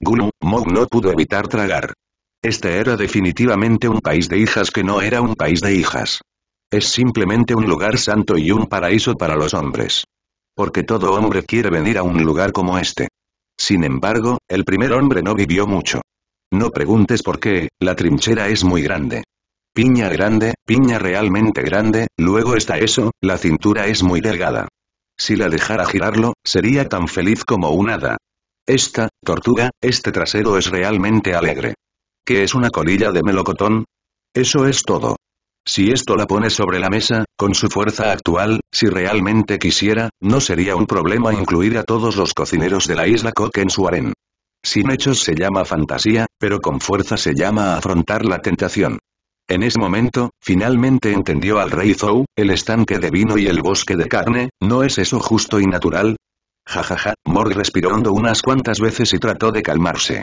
Gulu, Mog no pudo evitar tragar. Este era definitivamente un país de hijas que no era un país de hijas. Es simplemente un lugar santo y un paraíso para los hombres. Porque todo hombre quiere venir a un lugar como este. Sin embargo, el primer hombre no vivió mucho. No preguntes por qué, la trinchera es muy grande. Piña grande, piña realmente grande, luego está eso, la cintura es muy delgada. Si la dejara girarlo, sería tan feliz como un hada. Esta, tortuga, este trasero es realmente alegre. ¿Qué es una colilla de melocotón? Eso es todo. Si esto la pone sobre la mesa, con su fuerza actual, si realmente quisiera, no sería un problema incluir a todos los cocineros de la isla Cook en su harén. Sin hechos se llama fantasía, pero con fuerza se llama afrontar la tentación. En ese momento, finalmente entendió al rey Zou, el estanque de vino y el bosque de carne, ¿no es eso justo y natural? Jajaja, ja, ja, Mor respiró hondo unas cuantas veces y trató de calmarse.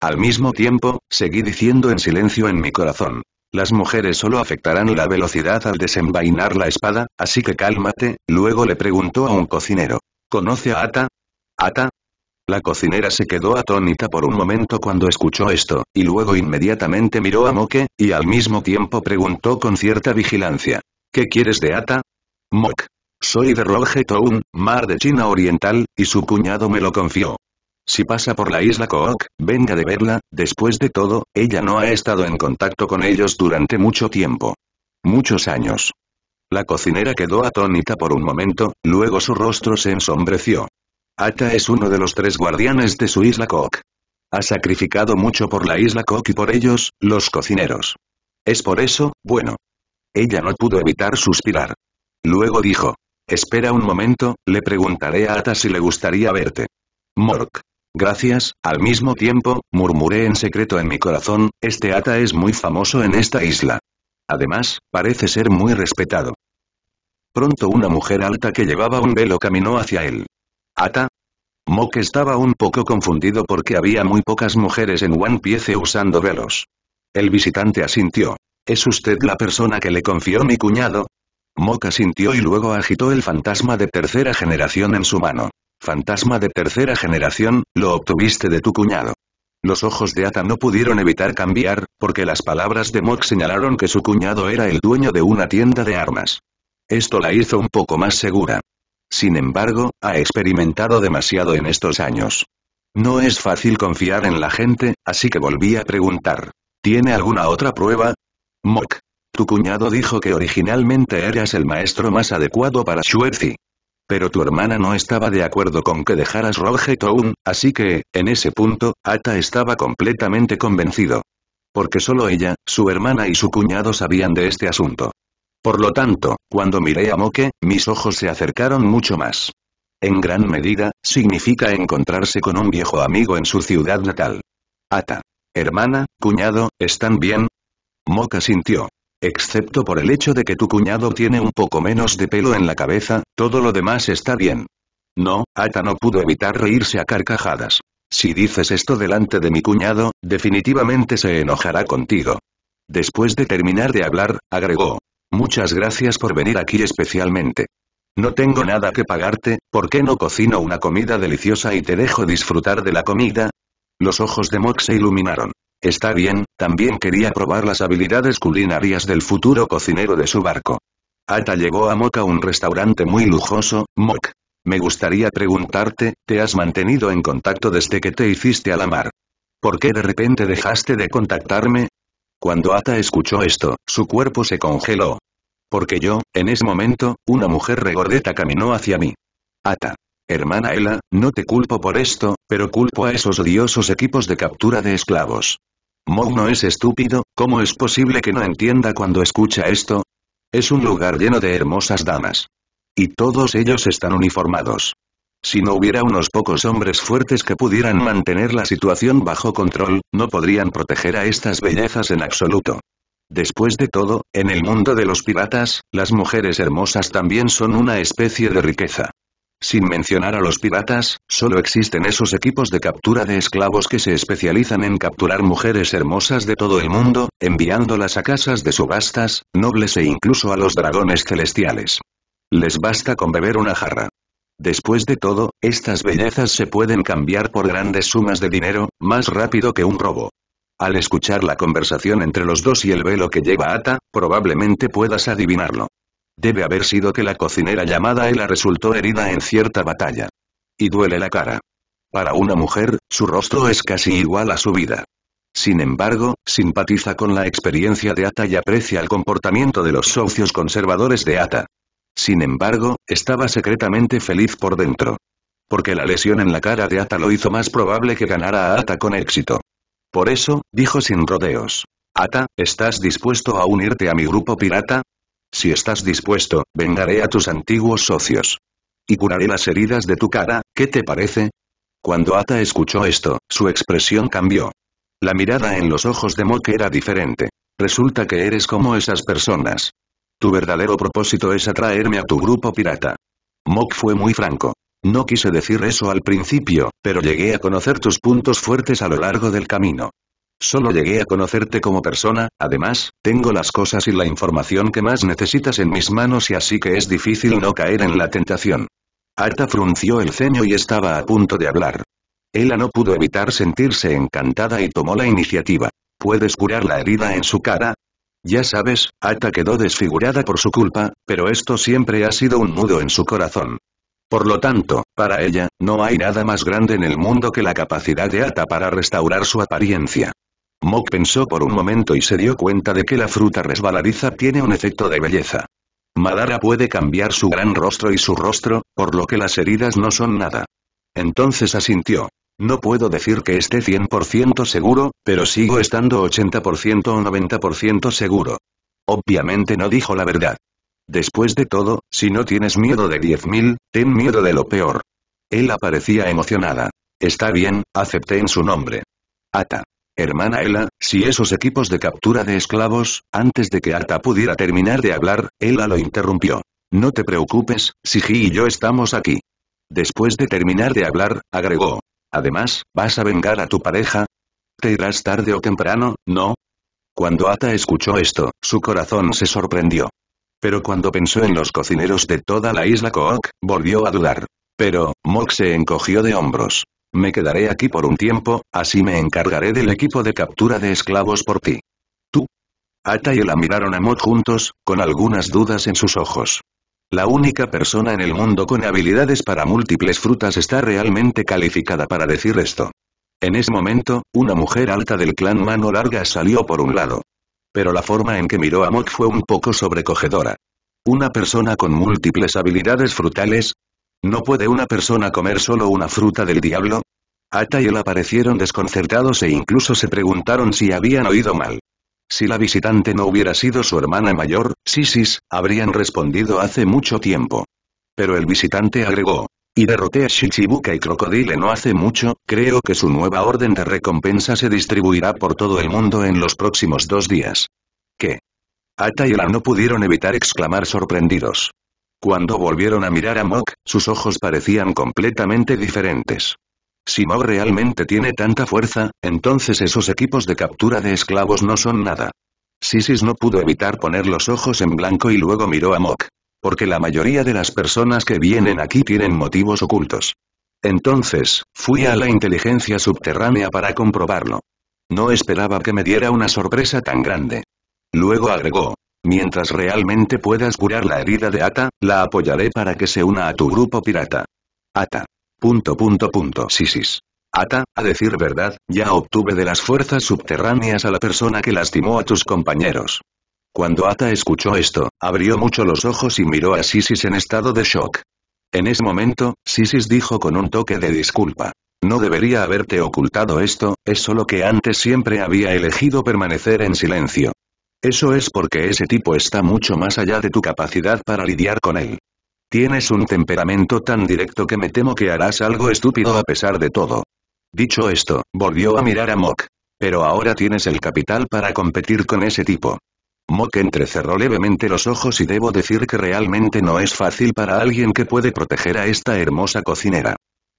Al mismo tiempo, seguí diciendo en silencio en mi corazón, las mujeres solo afectarán la velocidad al desenvainar la espada, así que cálmate, luego le preguntó a un cocinero. ¿Conoce a Ata? ¿Ata? La cocinera se quedó atónita por un momento cuando escuchó esto, y luego inmediatamente miró a Moke, y al mismo tiempo preguntó con cierta vigilancia. ¿Qué quieres de Ata? Moke. Soy de Roje mar de China Oriental, y su cuñado me lo confió. Si pasa por la isla Cook, venga de verla, después de todo, ella no ha estado en contacto con ellos durante mucho tiempo. Muchos años. La cocinera quedó atónita por un momento, luego su rostro se ensombreció. Ata es uno de los tres guardianes de su isla Cook. Ha sacrificado mucho por la isla Cook y por ellos, los cocineros. Es por eso, bueno. Ella no pudo evitar suspirar. Luego dijo. Espera un momento, le preguntaré a Ata si le gustaría verte. Mork. Gracias, al mismo tiempo, murmuré en secreto en mi corazón, este ata es muy famoso en esta isla. Además, parece ser muy respetado. Pronto una mujer alta que llevaba un velo caminó hacia él. ¿Ata? Mok estaba un poco confundido porque había muy pocas mujeres en One Piece usando velos. El visitante asintió. ¿Es usted la persona que le confió mi cuñado? Mok asintió y luego agitó el fantasma de tercera generación en su mano fantasma de tercera generación, lo obtuviste de tu cuñado. Los ojos de Ata no pudieron evitar cambiar, porque las palabras de Mok señalaron que su cuñado era el dueño de una tienda de armas. Esto la hizo un poco más segura. Sin embargo, ha experimentado demasiado en estos años. No es fácil confiar en la gente, así que volví a preguntar. ¿Tiene alguna otra prueba? Mok. Tu cuñado dijo que originalmente eras el maestro más adecuado para Shuezi. Pero tu hermana no estaba de acuerdo con que dejaras Roger Town, así que, en ese punto, Ata estaba completamente convencido. Porque solo ella, su hermana y su cuñado sabían de este asunto. Por lo tanto, cuando miré a Moque, mis ojos se acercaron mucho más. En gran medida, significa encontrarse con un viejo amigo en su ciudad natal. Ata. Hermana, cuñado, ¿están bien? Moca sintió. Excepto por el hecho de que tu cuñado tiene un poco menos de pelo en la cabeza, todo lo demás está bien. No, Ata no pudo evitar reírse a carcajadas. Si dices esto delante de mi cuñado, definitivamente se enojará contigo. Después de terminar de hablar, agregó. Muchas gracias por venir aquí especialmente. No tengo nada que pagarte, ¿por qué no cocino una comida deliciosa y te dejo disfrutar de la comida? Los ojos de Mok se iluminaron. Está bien, también quería probar las habilidades culinarias del futuro cocinero de su barco. Ata llegó a Mok a un restaurante muy lujoso, Mok. Me gustaría preguntarte, ¿te has mantenido en contacto desde que te hiciste a la mar? ¿Por qué de repente dejaste de contactarme? Cuando Ata escuchó esto, su cuerpo se congeló. Porque yo, en ese momento, una mujer regordeta caminó hacia mí. Ata. Hermana Ela, no te culpo por esto, pero culpo a esos odiosos equipos de captura de esclavos. Mog no es estúpido, ¿cómo es posible que no entienda cuando escucha esto? Es un lugar lleno de hermosas damas. Y todos ellos están uniformados. Si no hubiera unos pocos hombres fuertes que pudieran mantener la situación bajo control, no podrían proteger a estas bellezas en absoluto. Después de todo, en el mundo de los piratas, las mujeres hermosas también son una especie de riqueza. Sin mencionar a los piratas, solo existen esos equipos de captura de esclavos que se especializan en capturar mujeres hermosas de todo el mundo, enviándolas a casas de subastas, nobles e incluso a los dragones celestiales. Les basta con beber una jarra. Después de todo, estas bellezas se pueden cambiar por grandes sumas de dinero, más rápido que un robo. Al escuchar la conversación entre los dos y el velo que lleva Ata, probablemente puedas adivinarlo. Debe haber sido que la cocinera llamada Ella resultó herida en cierta batalla. Y duele la cara. Para una mujer, su rostro es casi igual a su vida. Sin embargo, simpatiza con la experiencia de Ata y aprecia el comportamiento de los socios conservadores de Ata. Sin embargo, estaba secretamente feliz por dentro. Porque la lesión en la cara de Ata lo hizo más probable que ganara a Ata con éxito. Por eso, dijo sin rodeos. Ata, ¿estás dispuesto a unirte a mi grupo pirata? Si estás dispuesto, vengaré a tus antiguos socios. Y curaré las heridas de tu cara, ¿qué te parece? Cuando Ata escuchó esto, su expresión cambió. La mirada en los ojos de Mok era diferente. Resulta que eres como esas personas. Tu verdadero propósito es atraerme a tu grupo pirata. Mok fue muy franco. No quise decir eso al principio, pero llegué a conocer tus puntos fuertes a lo largo del camino. Solo llegué a conocerte como persona, además, tengo las cosas y la información que más necesitas en mis manos y así que es difícil no caer en la tentación. Arta frunció el ceño y estaba a punto de hablar. Ella no pudo evitar sentirse encantada y tomó la iniciativa. ¿Puedes curar la herida en su cara? Ya sabes, Ata quedó desfigurada por su culpa, pero esto siempre ha sido un nudo en su corazón. Por lo tanto, para ella, no hay nada más grande en el mundo que la capacidad de Ata para restaurar su apariencia. Mok pensó por un momento y se dio cuenta de que la fruta resbaladiza tiene un efecto de belleza. Madara puede cambiar su gran rostro y su rostro, por lo que las heridas no son nada. Entonces asintió. No puedo decir que esté 100% seguro, pero sigo estando 80% o 90% seguro. Obviamente no dijo la verdad. Después de todo, si no tienes miedo de 10.000, ten miedo de lo peor. Ella parecía emocionada. Está bien, acepté en su nombre. Ata. Hermana Ella, si esos equipos de captura de esclavos, antes de que Ata pudiera terminar de hablar, Ella lo interrumpió. No te preocupes, Siji y yo estamos aquí. Después de terminar de hablar, agregó. Además, ¿vas a vengar a tu pareja? Te irás tarde o temprano, ¿no? Cuando Ata escuchó esto, su corazón se sorprendió pero cuando pensó en los cocineros de toda la isla Cook, volvió a dudar. Pero, Mok se encogió de hombros. Me quedaré aquí por un tiempo, así me encargaré del equipo de captura de esclavos por ti. ¿Tú? Ata y la miraron a Mok juntos, con algunas dudas en sus ojos. La única persona en el mundo con habilidades para múltiples frutas está realmente calificada para decir esto. En ese momento, una mujer alta del clan Mano Larga salió por un lado pero la forma en que miró a Mok fue un poco sobrecogedora. ¿Una persona con múltiples habilidades frutales? ¿No puede una persona comer solo una fruta del diablo? Ata y él aparecieron desconcertados e incluso se preguntaron si habían oído mal. Si la visitante no hubiera sido su hermana mayor, Sisis, habrían respondido hace mucho tiempo. Pero el visitante agregó, y derroté a Shichibuka y Crocodile no hace mucho, creo que su nueva orden de recompensa se distribuirá por todo el mundo en los próximos dos días. ¿Qué? Ata y Ela no pudieron evitar exclamar sorprendidos. Cuando volvieron a mirar a Mok, sus ojos parecían completamente diferentes. Si Mok realmente tiene tanta fuerza, entonces esos equipos de captura de esclavos no son nada. Sisis no pudo evitar poner los ojos en blanco y luego miró a Mok. Porque la mayoría de las personas que vienen aquí tienen motivos ocultos. Entonces, fui a la inteligencia subterránea para comprobarlo. No esperaba que me diera una sorpresa tan grande. Luego agregó, mientras realmente puedas curar la herida de Ata, la apoyaré para que se una a tu grupo pirata. Ata. Punto punto punto Sisis. Ata, a decir verdad, ya obtuve de las fuerzas subterráneas a la persona que lastimó a tus compañeros. Cuando Ata escuchó esto, abrió mucho los ojos y miró a Sisis en estado de shock. En ese momento, Sisis dijo con un toque de disculpa. No debería haberte ocultado esto, es solo que antes siempre había elegido permanecer en silencio. Eso es porque ese tipo está mucho más allá de tu capacidad para lidiar con él. Tienes un temperamento tan directo que me temo que harás algo estúpido a pesar de todo. Dicho esto, volvió a mirar a Mok. Pero ahora tienes el capital para competir con ese tipo. Mok entrecerró levemente los ojos y debo decir que realmente no es fácil para alguien que puede proteger a esta hermosa cocinera.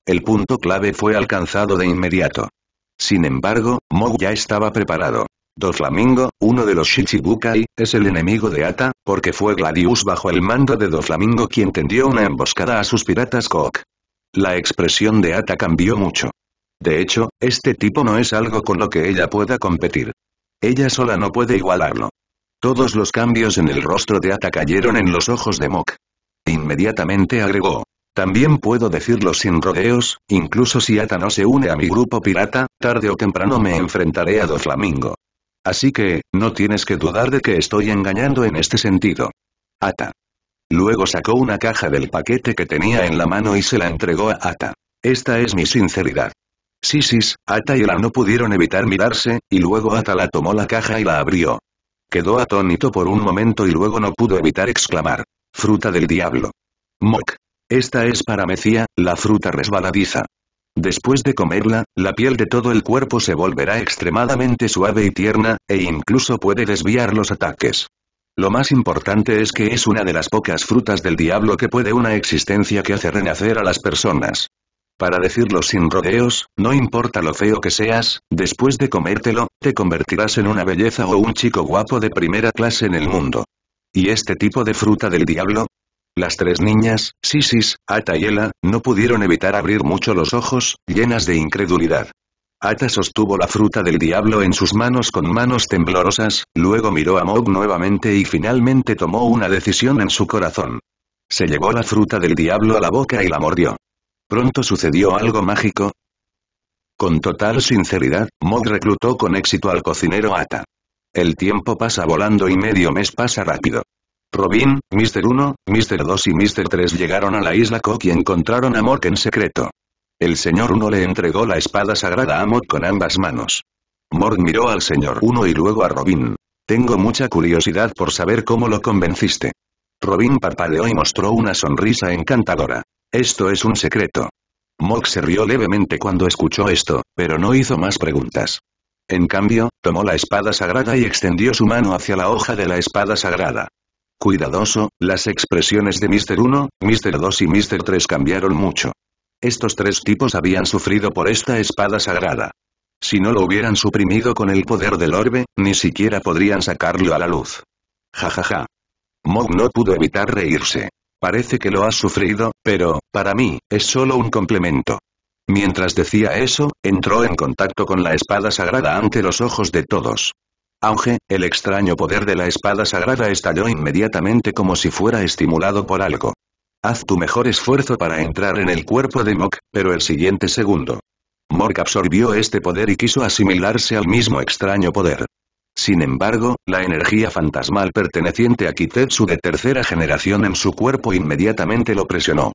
El punto clave fue alcanzado de inmediato. Sin embargo, Mok ya estaba preparado. Doflamingo, uno de los Shichibukai, es el enemigo de Ata, porque fue Gladius bajo el mando de Doflamingo quien tendió una emboscada a sus piratas kok La expresión de Ata cambió mucho. De hecho, este tipo no es algo con lo que ella pueda competir. Ella sola no puede igualarlo. Todos los cambios en el rostro de Ata cayeron en los ojos de Mok. Inmediatamente agregó. También puedo decirlo sin rodeos, incluso si Ata no se une a mi grupo pirata, tarde o temprano me enfrentaré a Doflamingo. Así que, no tienes que dudar de que estoy engañando en este sentido. Ata. Luego sacó una caja del paquete que tenía en la mano y se la entregó a Ata. Esta es mi sinceridad. Sisis, Ata y la no pudieron evitar mirarse, y luego Ata la tomó la caja y la abrió. Quedó atónito por un momento y luego no pudo evitar exclamar. Fruta del diablo. Mock. Esta es para Mecía, la fruta resbaladiza. Después de comerla, la piel de todo el cuerpo se volverá extremadamente suave y tierna, e incluso puede desviar los ataques. Lo más importante es que es una de las pocas frutas del diablo que puede una existencia que hace renacer a las personas. Para decirlo sin rodeos, no importa lo feo que seas, después de comértelo, te convertirás en una belleza o un chico guapo de primera clase en el mundo. ¿Y este tipo de fruta del diablo? Las tres niñas, Sisis, Ata y Ela, no pudieron evitar abrir mucho los ojos, llenas de incredulidad. Ata sostuvo la fruta del diablo en sus manos con manos temblorosas, luego miró a Mog nuevamente y finalmente tomó una decisión en su corazón. Se llevó la fruta del diablo a la boca y la mordió. Pronto sucedió algo mágico. Con total sinceridad, Mod reclutó con éxito al cocinero Ata. El tiempo pasa volando y medio mes pasa rápido. Robin, Mr. 1, Mr. 2 y Mr. 3 llegaron a la isla Cook y encontraron a Mok en secreto. El señor 1 le entregó la espada sagrada a Mok con ambas manos. Mok miró al señor 1 y luego a Robin. Tengo mucha curiosidad por saber cómo lo convenciste. Robin parpadeó y mostró una sonrisa encantadora. Esto es un secreto. Mok se rió levemente cuando escuchó esto, pero no hizo más preguntas. En cambio, tomó la espada sagrada y extendió su mano hacia la hoja de la espada sagrada. Cuidadoso, las expresiones de Mr. 1, Mr. 2 y Mr. 3 cambiaron mucho. Estos tres tipos habían sufrido por esta espada sagrada. Si no lo hubieran suprimido con el poder del orbe, ni siquiera podrían sacarlo a la luz. Jajaja. ja ja. no pudo evitar reírse. Parece que lo has sufrido, pero, para mí, es solo un complemento. Mientras decía eso, entró en contacto con la espada sagrada ante los ojos de todos. Auge, el extraño poder de la espada sagrada estalló inmediatamente como si fuera estimulado por algo. Haz tu mejor esfuerzo para entrar en el cuerpo de Mok, pero el siguiente segundo. Mok absorbió este poder y quiso asimilarse al mismo extraño poder. Sin embargo, la energía fantasmal perteneciente a Kitetsu de tercera generación en su cuerpo inmediatamente lo presionó.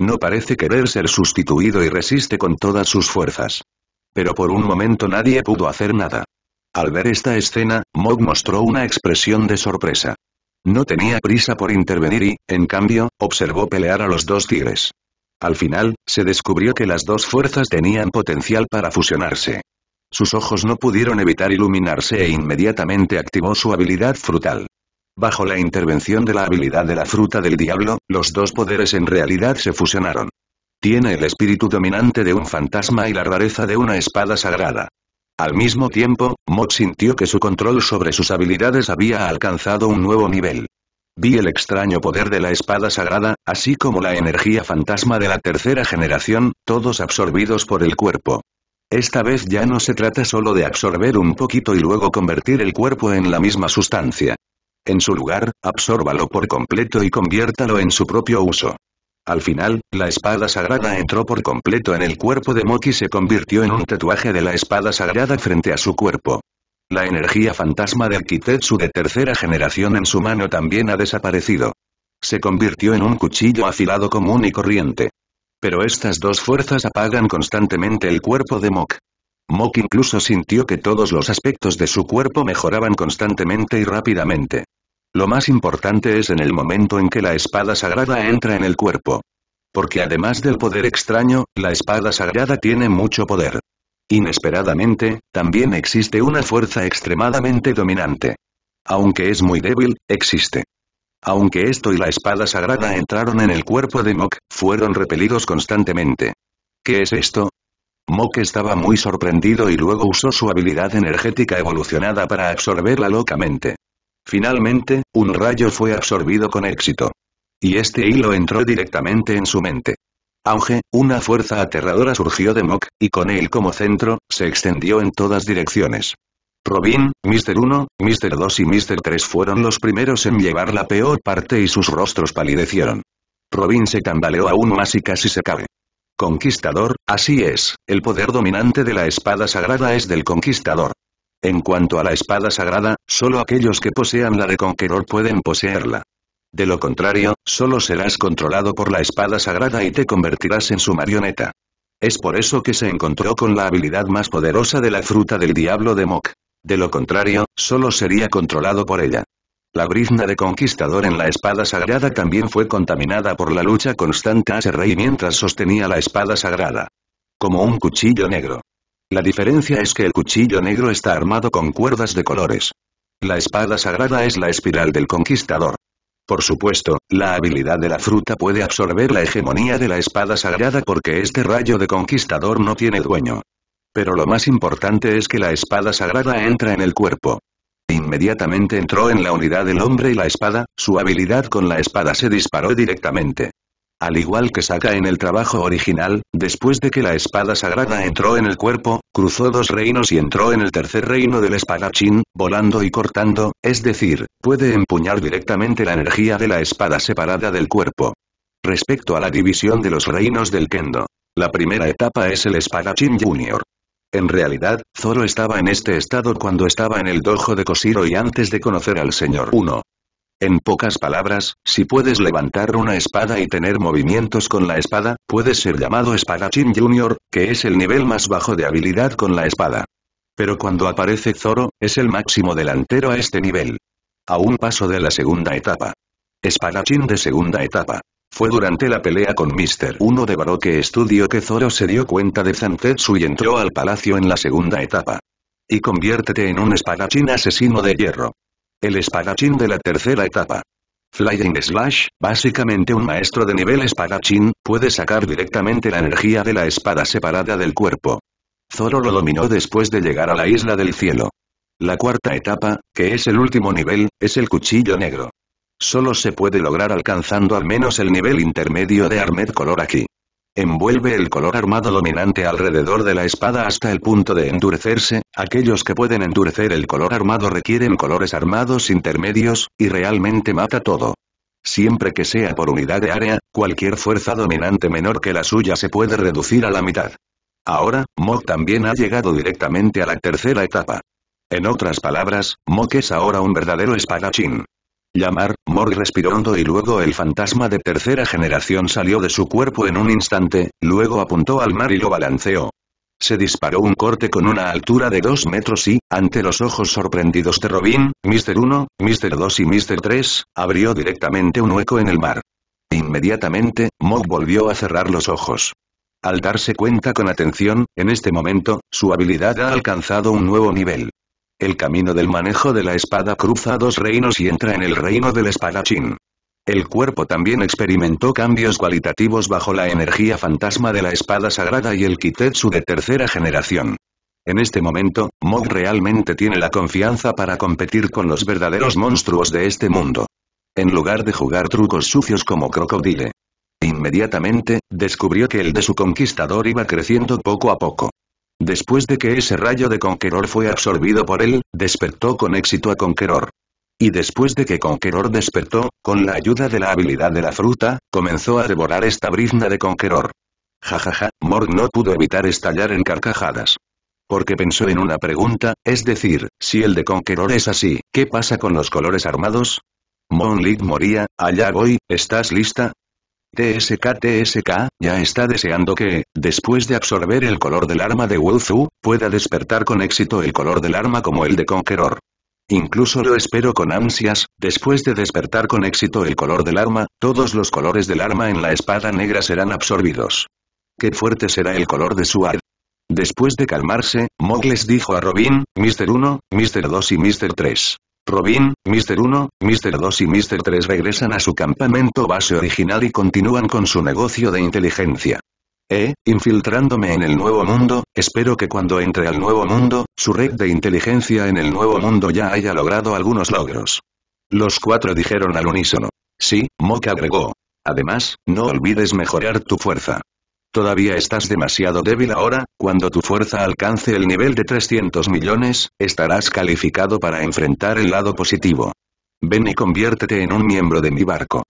No parece querer ser sustituido y resiste con todas sus fuerzas. Pero por un momento nadie pudo hacer nada. Al ver esta escena, Mog mostró una expresión de sorpresa. No tenía prisa por intervenir y, en cambio, observó pelear a los dos tigres. Al final, se descubrió que las dos fuerzas tenían potencial para fusionarse. Sus ojos no pudieron evitar iluminarse e inmediatamente activó su habilidad frutal. Bajo la intervención de la habilidad de la fruta del diablo, los dos poderes en realidad se fusionaron. Tiene el espíritu dominante de un fantasma y la rareza de una espada sagrada. Al mismo tiempo, Mox sintió que su control sobre sus habilidades había alcanzado un nuevo nivel. Vi el extraño poder de la espada sagrada, así como la energía fantasma de la tercera generación, todos absorbidos por el cuerpo. Esta vez ya no se trata solo de absorber un poquito y luego convertir el cuerpo en la misma sustancia. En su lugar, absórbalo por completo y conviértalo en su propio uso. Al final, la espada sagrada entró por completo en el cuerpo de Moki y se convirtió en un tatuaje de la espada sagrada frente a su cuerpo. La energía fantasma del Kitetsu de tercera generación en su mano también ha desaparecido. Se convirtió en un cuchillo afilado común y corriente. Pero estas dos fuerzas apagan constantemente el cuerpo de Mok. Mok incluso sintió que todos los aspectos de su cuerpo mejoraban constantemente y rápidamente. Lo más importante es en el momento en que la espada sagrada entra en el cuerpo. Porque además del poder extraño, la espada sagrada tiene mucho poder. Inesperadamente, también existe una fuerza extremadamente dominante. Aunque es muy débil, existe. Aunque esto y la espada sagrada entraron en el cuerpo de Mok, fueron repelidos constantemente. ¿Qué es esto? Mok estaba muy sorprendido y luego usó su habilidad energética evolucionada para absorberla locamente. Finalmente, un rayo fue absorbido con éxito. Y este hilo entró directamente en su mente. Auge, una fuerza aterradora surgió de Mok, y con él como centro, se extendió en todas direcciones. Robin, Mr. 1, Mr. 2 y Mr. 3 fueron los primeros en llevar la peor parte y sus rostros palidecieron. Robin se tambaleó aún más y casi se cae. Conquistador, así es, el poder dominante de la espada sagrada es del conquistador. En cuanto a la espada sagrada, solo aquellos que posean la de Conqueror pueden poseerla. De lo contrario, solo serás controlado por la espada sagrada y te convertirás en su marioneta. Es por eso que se encontró con la habilidad más poderosa de la fruta del diablo de Mok. De lo contrario, solo sería controlado por ella. La brizna de conquistador en la espada sagrada también fue contaminada por la lucha constante a ese rey mientras sostenía la espada sagrada. Como un cuchillo negro. La diferencia es que el cuchillo negro está armado con cuerdas de colores. La espada sagrada es la espiral del conquistador. Por supuesto, la habilidad de la fruta puede absorber la hegemonía de la espada sagrada porque este rayo de conquistador no tiene dueño. Pero lo más importante es que la espada sagrada entra en el cuerpo. Inmediatamente entró en la unidad del hombre y la espada, su habilidad con la espada se disparó directamente. Al igual que Saka en el trabajo original, después de que la espada sagrada entró en el cuerpo, cruzó dos reinos y entró en el tercer reino del espadachín, volando y cortando, es decir, puede empuñar directamente la energía de la espada separada del cuerpo. Respecto a la división de los reinos del kendo. La primera etapa es el espadachín junior. En realidad, Zoro estaba en este estado cuando estaba en el dojo de Koshiro y antes de conocer al Señor 1. En pocas palabras, si puedes levantar una espada y tener movimientos con la espada, puedes ser llamado espadachín junior, que es el nivel más bajo de habilidad con la espada. Pero cuando aparece Zoro, es el máximo delantero a este nivel. A un paso de la segunda etapa. Espadachín de segunda etapa. Fue durante la pelea con Mr. 1 de Baroque Studio que Zoro se dio cuenta de Zantetsu y entró al palacio en la segunda etapa. Y conviértete en un espadachín asesino de hierro. El espadachín de la tercera etapa. Flying Slash, básicamente un maestro de nivel espadachín, puede sacar directamente la energía de la espada separada del cuerpo. Zoro lo dominó después de llegar a la Isla del Cielo. La cuarta etapa, que es el último nivel, es el Cuchillo Negro. Solo se puede lograr alcanzando al menos el nivel intermedio de Armed Color aquí. Envuelve el color armado dominante alrededor de la espada hasta el punto de endurecerse, aquellos que pueden endurecer el color armado requieren colores armados intermedios, y realmente mata todo. Siempre que sea por unidad de área, cualquier fuerza dominante menor que la suya se puede reducir a la mitad. Ahora, Mok también ha llegado directamente a la tercera etapa. En otras palabras, Mok es ahora un verdadero espadachín. Llamar, Morg respiró hondo y luego el fantasma de tercera generación salió de su cuerpo en un instante, luego apuntó al mar y lo balanceó. Se disparó un corte con una altura de dos metros y, ante los ojos sorprendidos de Robin, Mr. 1, Mr. 2 y Mr. 3, abrió directamente un hueco en el mar. Inmediatamente, Morg volvió a cerrar los ojos. Al darse cuenta con atención, en este momento, su habilidad ha alcanzado un nuevo nivel. El camino del manejo de la espada cruza dos reinos y entra en el reino del espadachín. El cuerpo también experimentó cambios cualitativos bajo la energía fantasma de la espada sagrada y el Kitetsu de tercera generación. En este momento, Mog realmente tiene la confianza para competir con los verdaderos monstruos de este mundo. En lugar de jugar trucos sucios como Crocodile. Inmediatamente, descubrió que el de su conquistador iba creciendo poco a poco. Después de que ese rayo de Conqueror fue absorbido por él, despertó con éxito a Conqueror. Y después de que Conqueror despertó, con la ayuda de la habilidad de la fruta, comenzó a devorar esta brizna de Conqueror. Jajaja, ja, Morg no pudo evitar estallar en carcajadas. Porque pensó en una pregunta, es decir, si el de Conqueror es así, ¿qué pasa con los colores armados? Moonlit moría, allá voy, ¿estás lista? TSK-TSK, ya está deseando que, después de absorber el color del arma de Wuzu, pueda despertar con éxito el color del arma como el de Conqueror. Incluso lo espero con ansias, después de despertar con éxito el color del arma, todos los colores del arma en la espada negra serán absorbidos. ¡Qué fuerte será el color de su arma Después de calmarse, Mogles dijo a Robin, Mr. 1, Mr. 2 y Mr. 3. Robin, Mr. 1, Mr. 2 y Mr. 3 regresan a su campamento base original y continúan con su negocio de inteligencia. Eh, infiltrándome en el nuevo mundo, espero que cuando entre al nuevo mundo, su red de inteligencia en el nuevo mundo ya haya logrado algunos logros. Los cuatro dijeron al unísono. Sí, Mok agregó. Además, no olvides mejorar tu fuerza. Todavía estás demasiado débil ahora, cuando tu fuerza alcance el nivel de 300 millones, estarás calificado para enfrentar el lado positivo. Ven y conviértete en un miembro de mi barco.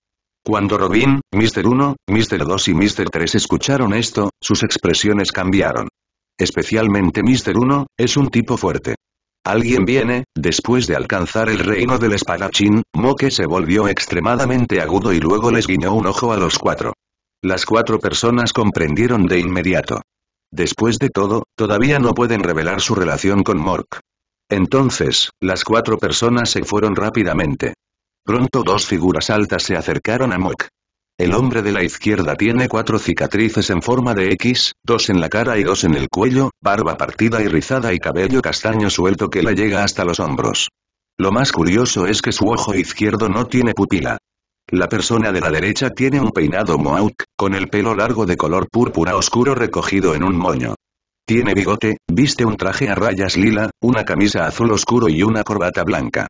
Cuando Robin, Mr. 1, Mr. 2 y Mr. 3 escucharon esto, sus expresiones cambiaron. Especialmente Mr. 1, es un tipo fuerte. Alguien viene, después de alcanzar el reino del espadachín, Moke se volvió extremadamente agudo y luego les guiñó un ojo a los cuatro. Las cuatro personas comprendieron de inmediato. Después de todo, todavía no pueden revelar su relación con Mork. Entonces, las cuatro personas se fueron rápidamente. Pronto dos figuras altas se acercaron a Mork. El hombre de la izquierda tiene cuatro cicatrices en forma de X, dos en la cara y dos en el cuello, barba partida y rizada y cabello castaño suelto que le llega hasta los hombros. Lo más curioso es que su ojo izquierdo no tiene pupila. La persona de la derecha tiene un peinado mohawk, con el pelo largo de color púrpura oscuro recogido en un moño. Tiene bigote, viste un traje a rayas lila, una camisa azul oscuro y una corbata blanca.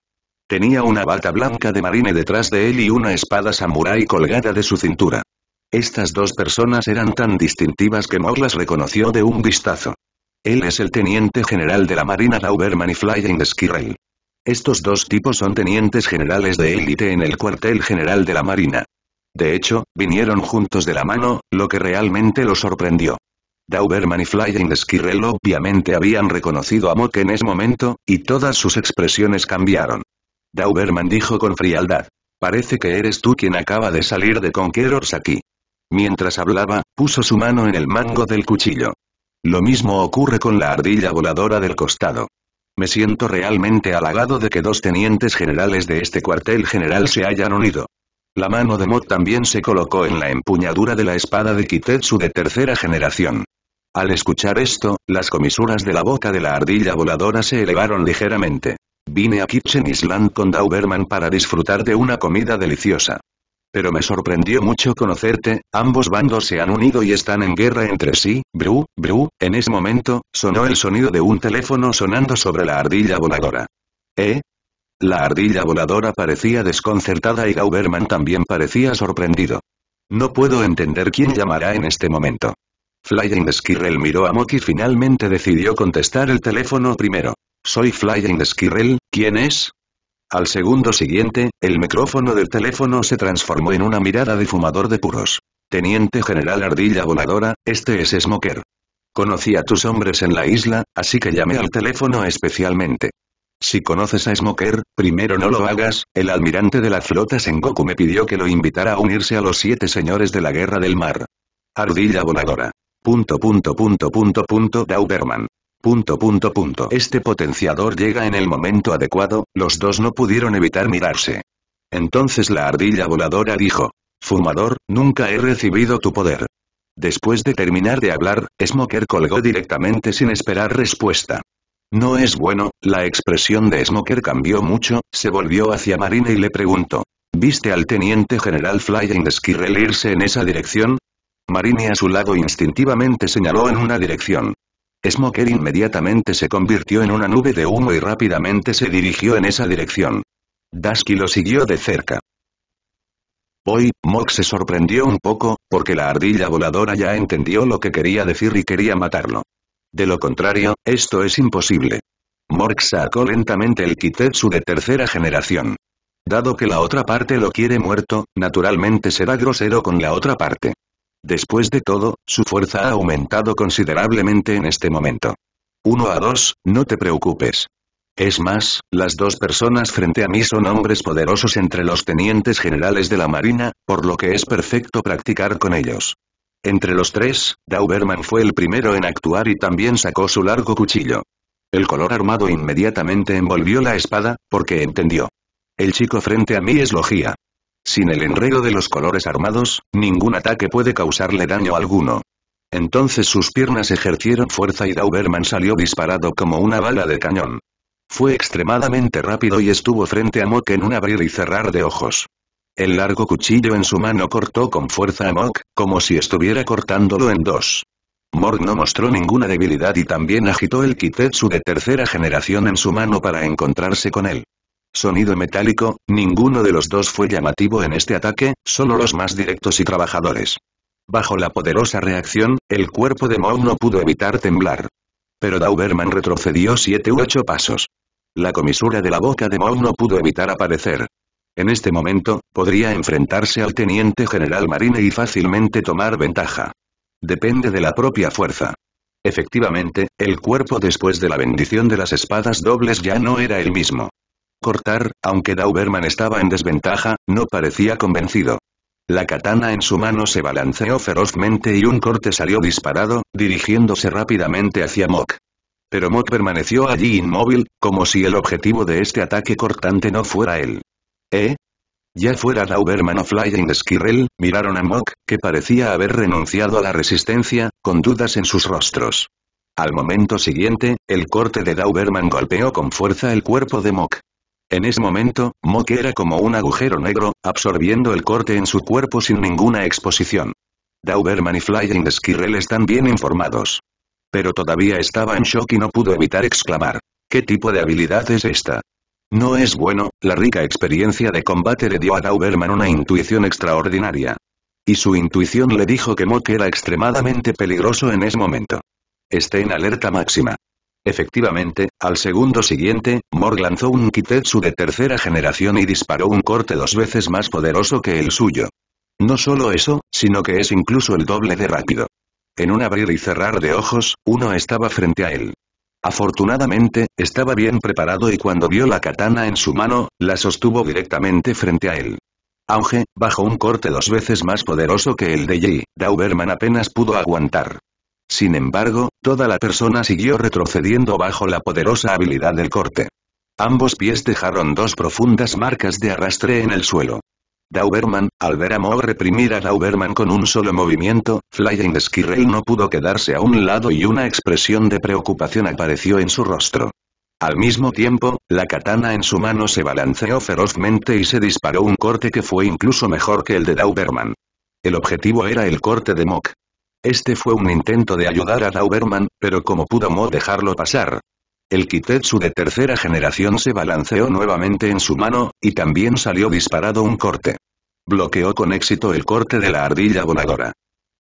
Tenía una bata blanca de marine detrás de él y una espada samurái colgada de su cintura. Estas dos personas eran tan distintivas que Moore las reconoció de un vistazo. Él es el teniente general de la Marina Lauberman y Flying Skirrel. Estos dos tipos son tenientes generales de élite en el cuartel general de la Marina. De hecho, vinieron juntos de la mano, lo que realmente lo sorprendió. Dauberman y Flying squirrel, obviamente habían reconocido a Mock en ese momento, y todas sus expresiones cambiaron. Dauberman dijo con frialdad. Parece que eres tú quien acaba de salir de Conquerors aquí. Mientras hablaba, puso su mano en el mango del cuchillo. Lo mismo ocurre con la ardilla voladora del costado. Me siento realmente halagado de que dos tenientes generales de este cuartel general se hayan unido. La mano de Mott también se colocó en la empuñadura de la espada de Kitetsu de tercera generación. Al escuchar esto, las comisuras de la boca de la ardilla voladora se elevaron ligeramente. Vine a Kitchen Island con Dauberman para disfrutar de una comida deliciosa. Pero me sorprendió mucho conocerte, ambos bandos se han unido y están en guerra entre sí, Bru, Bru, en ese momento, sonó el sonido de un teléfono sonando sobre la ardilla voladora. ¿Eh? La ardilla voladora parecía desconcertada y Gauberman también parecía sorprendido. No puedo entender quién llamará en este momento. Flying Skirrel miró a Moki y finalmente decidió contestar el teléfono primero. Soy Flying Skirrel, ¿quién es? Al segundo siguiente, el micrófono del teléfono se transformó en una mirada de fumador de puros. Teniente General Ardilla Voladora, este es Smoker. Conocí a tus hombres en la isla, así que llamé al teléfono especialmente. Si conoces a Smoker, primero no lo hagas, el almirante de la flota Sengoku me pidió que lo invitara a unirse a los siete señores de la guerra del mar. Ardilla voladora. Punto punto punto punto punto Dauberman. Punto punto punto. Este potenciador llega en el momento adecuado, los dos no pudieron evitar mirarse. Entonces la ardilla voladora dijo. Fumador, nunca he recibido tu poder. Después de terminar de hablar, Smoker colgó directamente sin esperar respuesta. No es bueno, la expresión de Smoker cambió mucho, se volvió hacia marine y le preguntó. ¿Viste al teniente general Flying Skirrel irse en esa dirección? Marine a su lado instintivamente señaló en una dirección. Smoker inmediatamente se convirtió en una nube de humo y rápidamente se dirigió en esa dirección. Dasky lo siguió de cerca. Hoy, Mork se sorprendió un poco, porque la ardilla voladora ya entendió lo que quería decir y quería matarlo. De lo contrario, esto es imposible. Mork sacó lentamente el Kitetsu de tercera generación. Dado que la otra parte lo quiere muerto, naturalmente será grosero con la otra parte. Después de todo, su fuerza ha aumentado considerablemente en este momento. Uno a dos, no te preocupes. Es más, las dos personas frente a mí son hombres poderosos entre los tenientes generales de la Marina, por lo que es perfecto practicar con ellos. Entre los tres, Dauberman fue el primero en actuar y también sacó su largo cuchillo. El color armado inmediatamente envolvió la espada, porque entendió. El chico frente a mí es Logía. Sin el enredo de los colores armados, ningún ataque puede causarle daño alguno. Entonces sus piernas ejercieron fuerza y Dauberman salió disparado como una bala de cañón. Fue extremadamente rápido y estuvo frente a Mok en un abrir y cerrar de ojos. El largo cuchillo en su mano cortó con fuerza a Mok, como si estuviera cortándolo en dos. Mok no mostró ninguna debilidad y también agitó el Kitetsu de tercera generación en su mano para encontrarse con él. Sonido metálico, ninguno de los dos fue llamativo en este ataque, solo los más directos y trabajadores. Bajo la poderosa reacción, el cuerpo de Mou no pudo evitar temblar. Pero Dauberman retrocedió siete u ocho pasos. La comisura de la boca de Mou no pudo evitar aparecer. En este momento, podría enfrentarse al teniente general Marine y fácilmente tomar ventaja. Depende de la propia fuerza. Efectivamente, el cuerpo después de la bendición de las espadas dobles ya no era el mismo cortar, aunque Dauberman estaba en desventaja, no parecía convencido. La katana en su mano se balanceó ferozmente y un corte salió disparado, dirigiéndose rápidamente hacia Mok. Pero Mok permaneció allí inmóvil, como si el objetivo de este ataque cortante no fuera él. ¿Eh? Ya fuera Dauberman o Flying Skirrel, miraron a Mok, que parecía haber renunciado a la resistencia, con dudas en sus rostros. Al momento siguiente, el corte de Dauberman golpeó con fuerza el cuerpo de Mok. En ese momento, Mock era como un agujero negro, absorbiendo el corte en su cuerpo sin ninguna exposición. Dauberman y Flying Skirrel están bien informados. Pero todavía estaba en shock y no pudo evitar exclamar. ¿Qué tipo de habilidad es esta? No es bueno, la rica experiencia de combate le dio a Dauberman una intuición extraordinaria. Y su intuición le dijo que Mock era extremadamente peligroso en ese momento. Esté en alerta máxima. Efectivamente, al segundo siguiente, Morg lanzó un Kitetsu de tercera generación y disparó un corte dos veces más poderoso que el suyo. No solo eso, sino que es incluso el doble de rápido. En un abrir y cerrar de ojos, uno estaba frente a él. Afortunadamente, estaba bien preparado y cuando vio la katana en su mano, la sostuvo directamente frente a él. Auge, bajo un corte dos veces más poderoso que el de Yi, Dauberman apenas pudo aguantar. Sin embargo, toda la persona siguió retrocediendo bajo la poderosa habilidad del corte. Ambos pies dejaron dos profundas marcas de arrastre en el suelo. Dauberman, al ver a Mok reprimir a Dauberman con un solo movimiento, Flying Skirrel no pudo quedarse a un lado y una expresión de preocupación apareció en su rostro. Al mismo tiempo, la katana en su mano se balanceó ferozmente y se disparó un corte que fue incluso mejor que el de Dauberman. El objetivo era el corte de Mock. Este fue un intento de ayudar a Dauberman, pero como pudo Mo dejarlo pasar. El Kitetsu de tercera generación se balanceó nuevamente en su mano, y también salió disparado un corte. Bloqueó con éxito el corte de la ardilla voladora.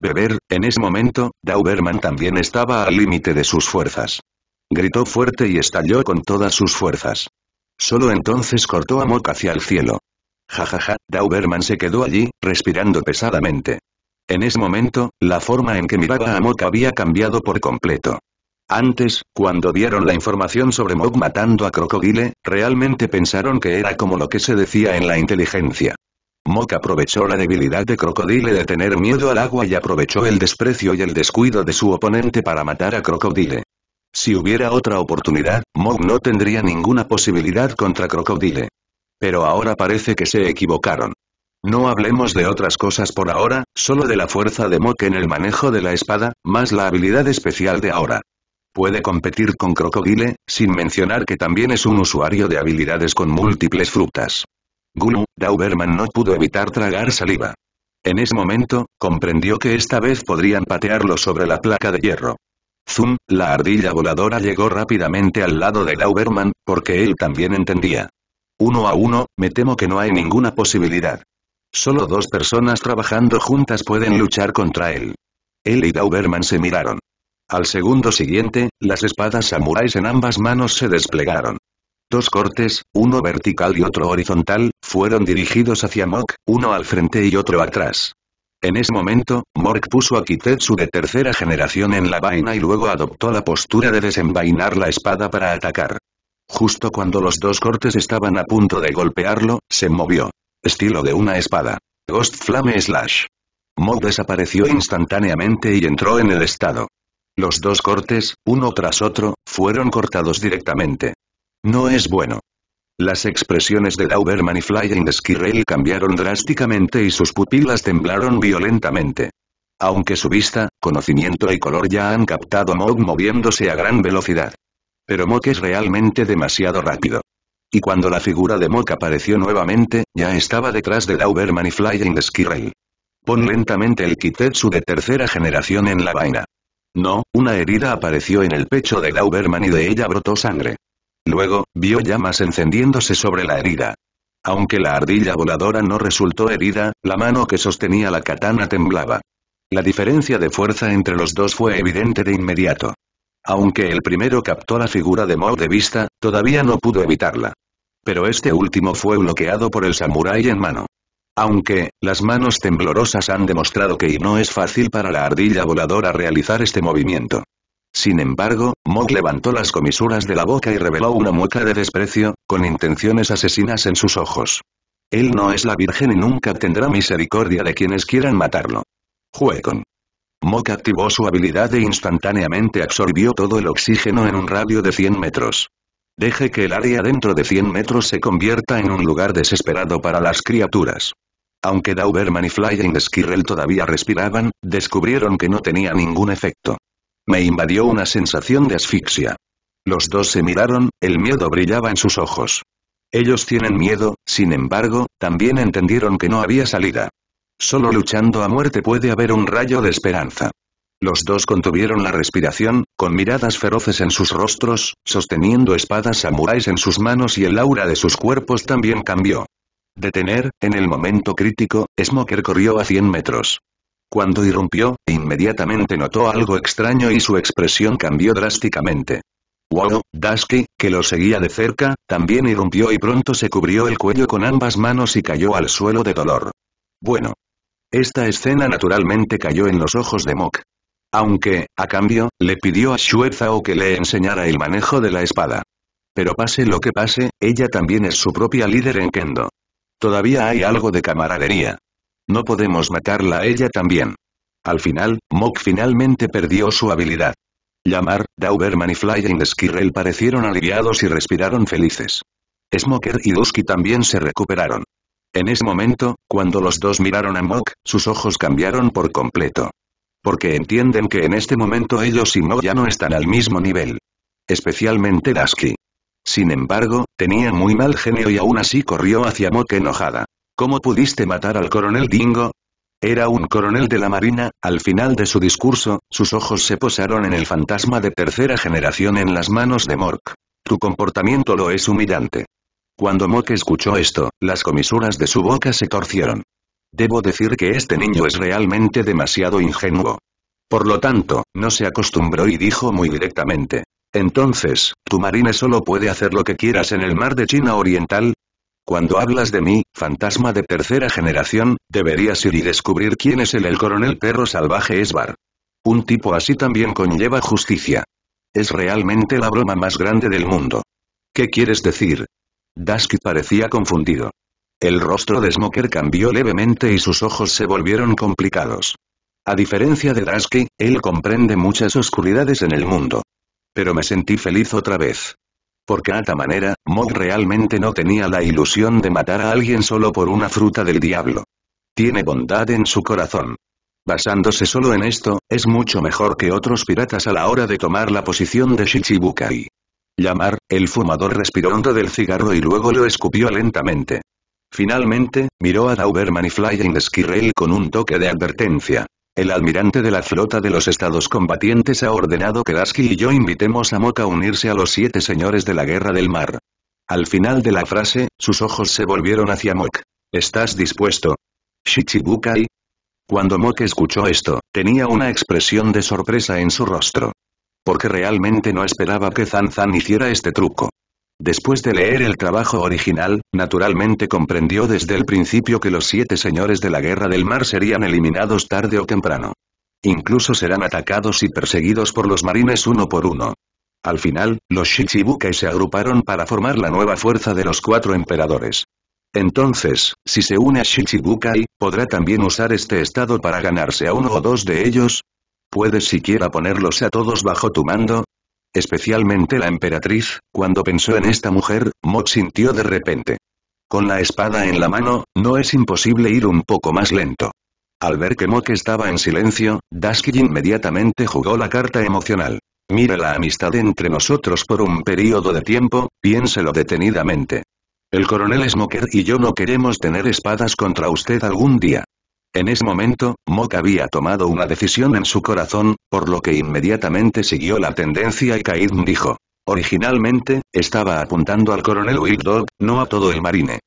Beber, en ese momento, Dauberman también estaba al límite de sus fuerzas. Gritó fuerte y estalló con todas sus fuerzas. Solo entonces cortó a Mok hacia el cielo. Jajaja, ja, ja, Dauberman se quedó allí, respirando pesadamente. En ese momento, la forma en que miraba a Mok había cambiado por completo. Antes, cuando dieron la información sobre Mok matando a Crocodile, realmente pensaron que era como lo que se decía en la inteligencia. Mok aprovechó la debilidad de Crocodile de tener miedo al agua y aprovechó el desprecio y el descuido de su oponente para matar a Crocodile. Si hubiera otra oportunidad, Mok no tendría ninguna posibilidad contra Crocodile. Pero ahora parece que se equivocaron. No hablemos de otras cosas por ahora, solo de la fuerza de Mok en el manejo de la espada, más la habilidad especial de ahora. Puede competir con Crocodile, sin mencionar que también es un usuario de habilidades con múltiples frutas. Gulu, Dauberman no pudo evitar tragar saliva. En ese momento, comprendió que esta vez podrían patearlo sobre la placa de hierro. Zoom, la ardilla voladora llegó rápidamente al lado de Dauberman, porque él también entendía. Uno a uno, me temo que no hay ninguna posibilidad. Solo dos personas trabajando juntas pueden luchar contra él. Él y Dauberman se miraron. Al segundo siguiente, las espadas samuráis en ambas manos se desplegaron. Dos cortes, uno vertical y otro horizontal, fueron dirigidos hacia Mok, uno al frente y otro atrás. En ese momento, Mork puso a Kitetsu de tercera generación en la vaina y luego adoptó la postura de desenvainar la espada para atacar. Justo cuando los dos cortes estaban a punto de golpearlo, se movió. Estilo de una espada. Ghost Flame Slash. Mo desapareció instantáneamente y entró en el estado. Los dos cortes, uno tras otro, fueron cortados directamente. No es bueno. Las expresiones de Dauberman y Flying Skirrell cambiaron drásticamente y sus pupilas temblaron violentamente. Aunque su vista, conocimiento y color ya han captado a Mog moviéndose a gran velocidad. Pero Mog es realmente demasiado rápido. Y cuando la figura de Mok apareció nuevamente, ya estaba detrás de Dauberman y Flying Skirrel. Pon lentamente el Kitetsu de tercera generación en la vaina. No, una herida apareció en el pecho de Dauberman y de ella brotó sangre. Luego, vio llamas encendiéndose sobre la herida. Aunque la ardilla voladora no resultó herida, la mano que sostenía la katana temblaba. La diferencia de fuerza entre los dos fue evidente de inmediato. Aunque el primero captó la figura de Mok de vista, todavía no pudo evitarla pero este último fue bloqueado por el samurái en mano. Aunque, las manos temblorosas han demostrado que no es fácil para la ardilla voladora realizar este movimiento. Sin embargo, Mok levantó las comisuras de la boca y reveló una mueca de desprecio, con intenciones asesinas en sus ojos. Él no es la Virgen y nunca tendrá misericordia de quienes quieran matarlo. Juegon. Mok activó su habilidad e instantáneamente absorbió todo el oxígeno en un radio de 100 metros. Deje que el área dentro de 100 metros se convierta en un lugar desesperado para las criaturas. Aunque Dauberman y Flying Squirrel todavía respiraban, descubrieron que no tenía ningún efecto. Me invadió una sensación de asfixia. Los dos se miraron, el miedo brillaba en sus ojos. Ellos tienen miedo, sin embargo, también entendieron que no había salida. Solo luchando a muerte puede haber un rayo de esperanza. Los dos contuvieron la respiración, con miradas feroces en sus rostros, sosteniendo espadas samuráis en sus manos y el aura de sus cuerpos también cambió. Detener, en el momento crítico, Smoker corrió a 100 metros. Cuando irrumpió, inmediatamente notó algo extraño y su expresión cambió drásticamente. Wow, Dasky, que lo seguía de cerca, también irrumpió y pronto se cubrió el cuello con ambas manos y cayó al suelo de dolor. Bueno. Esta escena naturalmente cayó en los ojos de Mok. Aunque, a cambio, le pidió a Xue que le enseñara el manejo de la espada. Pero pase lo que pase, ella también es su propia líder en Kendo. Todavía hay algo de camaradería. No podemos matarla a ella también. Al final, Mok finalmente perdió su habilidad. Llamar, Dauberman y Flying e Skirrel parecieron aliviados y respiraron felices. Smoker y Dusky también se recuperaron. En ese momento, cuando los dos miraron a Mok, sus ojos cambiaron por completo. Porque entienden que en este momento ellos y no ya no están al mismo nivel. Especialmente Dasky. Sin embargo, tenía muy mal genio y aún así corrió hacia Mork enojada. ¿Cómo pudiste matar al coronel Dingo? Era un coronel de la Marina, al final de su discurso, sus ojos se posaron en el fantasma de tercera generación en las manos de Mork. Tu comportamiento lo es humillante. Cuando Mork escuchó esto, las comisuras de su boca se torcieron. Debo decir que este niño es realmente demasiado ingenuo. Por lo tanto, no se acostumbró y dijo muy directamente. Entonces, tu marine solo puede hacer lo que quieras en el mar de China Oriental, cuando hablas de mí, fantasma de tercera generación, deberías ir y descubrir quién es el, el coronel perro salvaje Esbar. Un tipo así también conlleva justicia. Es realmente la broma más grande del mundo. ¿Qué quieres decir? Dasky parecía confundido. El rostro de Smoker cambió levemente y sus ojos se volvieron complicados. A diferencia de Dasky, él comprende muchas oscuridades en el mundo. Pero me sentí feliz otra vez. Porque a ta manera, Mog realmente no tenía la ilusión de matar a alguien solo por una fruta del diablo. Tiene bondad en su corazón. Basándose solo en esto, es mucho mejor que otros piratas a la hora de tomar la posición de Shichibukai. Llamar, el fumador respiró hondo del cigarro y luego lo escupió lentamente. Finalmente, miró a Dauberman y Flying en con un toque de advertencia. El almirante de la flota de los estados combatientes ha ordenado que Dasky y yo invitemos a Mok a unirse a los siete señores de la guerra del mar. Al final de la frase, sus ojos se volvieron hacia Mok. ¿Estás dispuesto? Shichibukai. Cuando Mok escuchó esto, tenía una expresión de sorpresa en su rostro. Porque realmente no esperaba que Zanzan hiciera este truco. Después de leer el trabajo original, naturalmente comprendió desde el principio que los siete señores de la Guerra del Mar serían eliminados tarde o temprano. Incluso serán atacados y perseguidos por los marines uno por uno. Al final, los Shichibukai se agruparon para formar la nueva fuerza de los cuatro emperadores. Entonces, si se une a Shichibukai, ¿podrá también usar este estado para ganarse a uno o dos de ellos? ¿Puedes siquiera ponerlos a todos bajo tu mando? especialmente la emperatriz, cuando pensó en esta mujer, Mok sintió de repente. Con la espada en la mano, no es imposible ir un poco más lento. Al ver que Mok estaba en silencio, Dasky inmediatamente jugó la carta emocional. Mire la amistad entre nosotros por un periodo de tiempo, piénselo detenidamente. El coronel Smoker y yo no queremos tener espadas contra usted algún día. En ese momento, Mok había tomado una decisión en su corazón, por lo que inmediatamente siguió la tendencia y Kaidm dijo. Originalmente, estaba apuntando al coronel Wild Dog, no a todo el marine.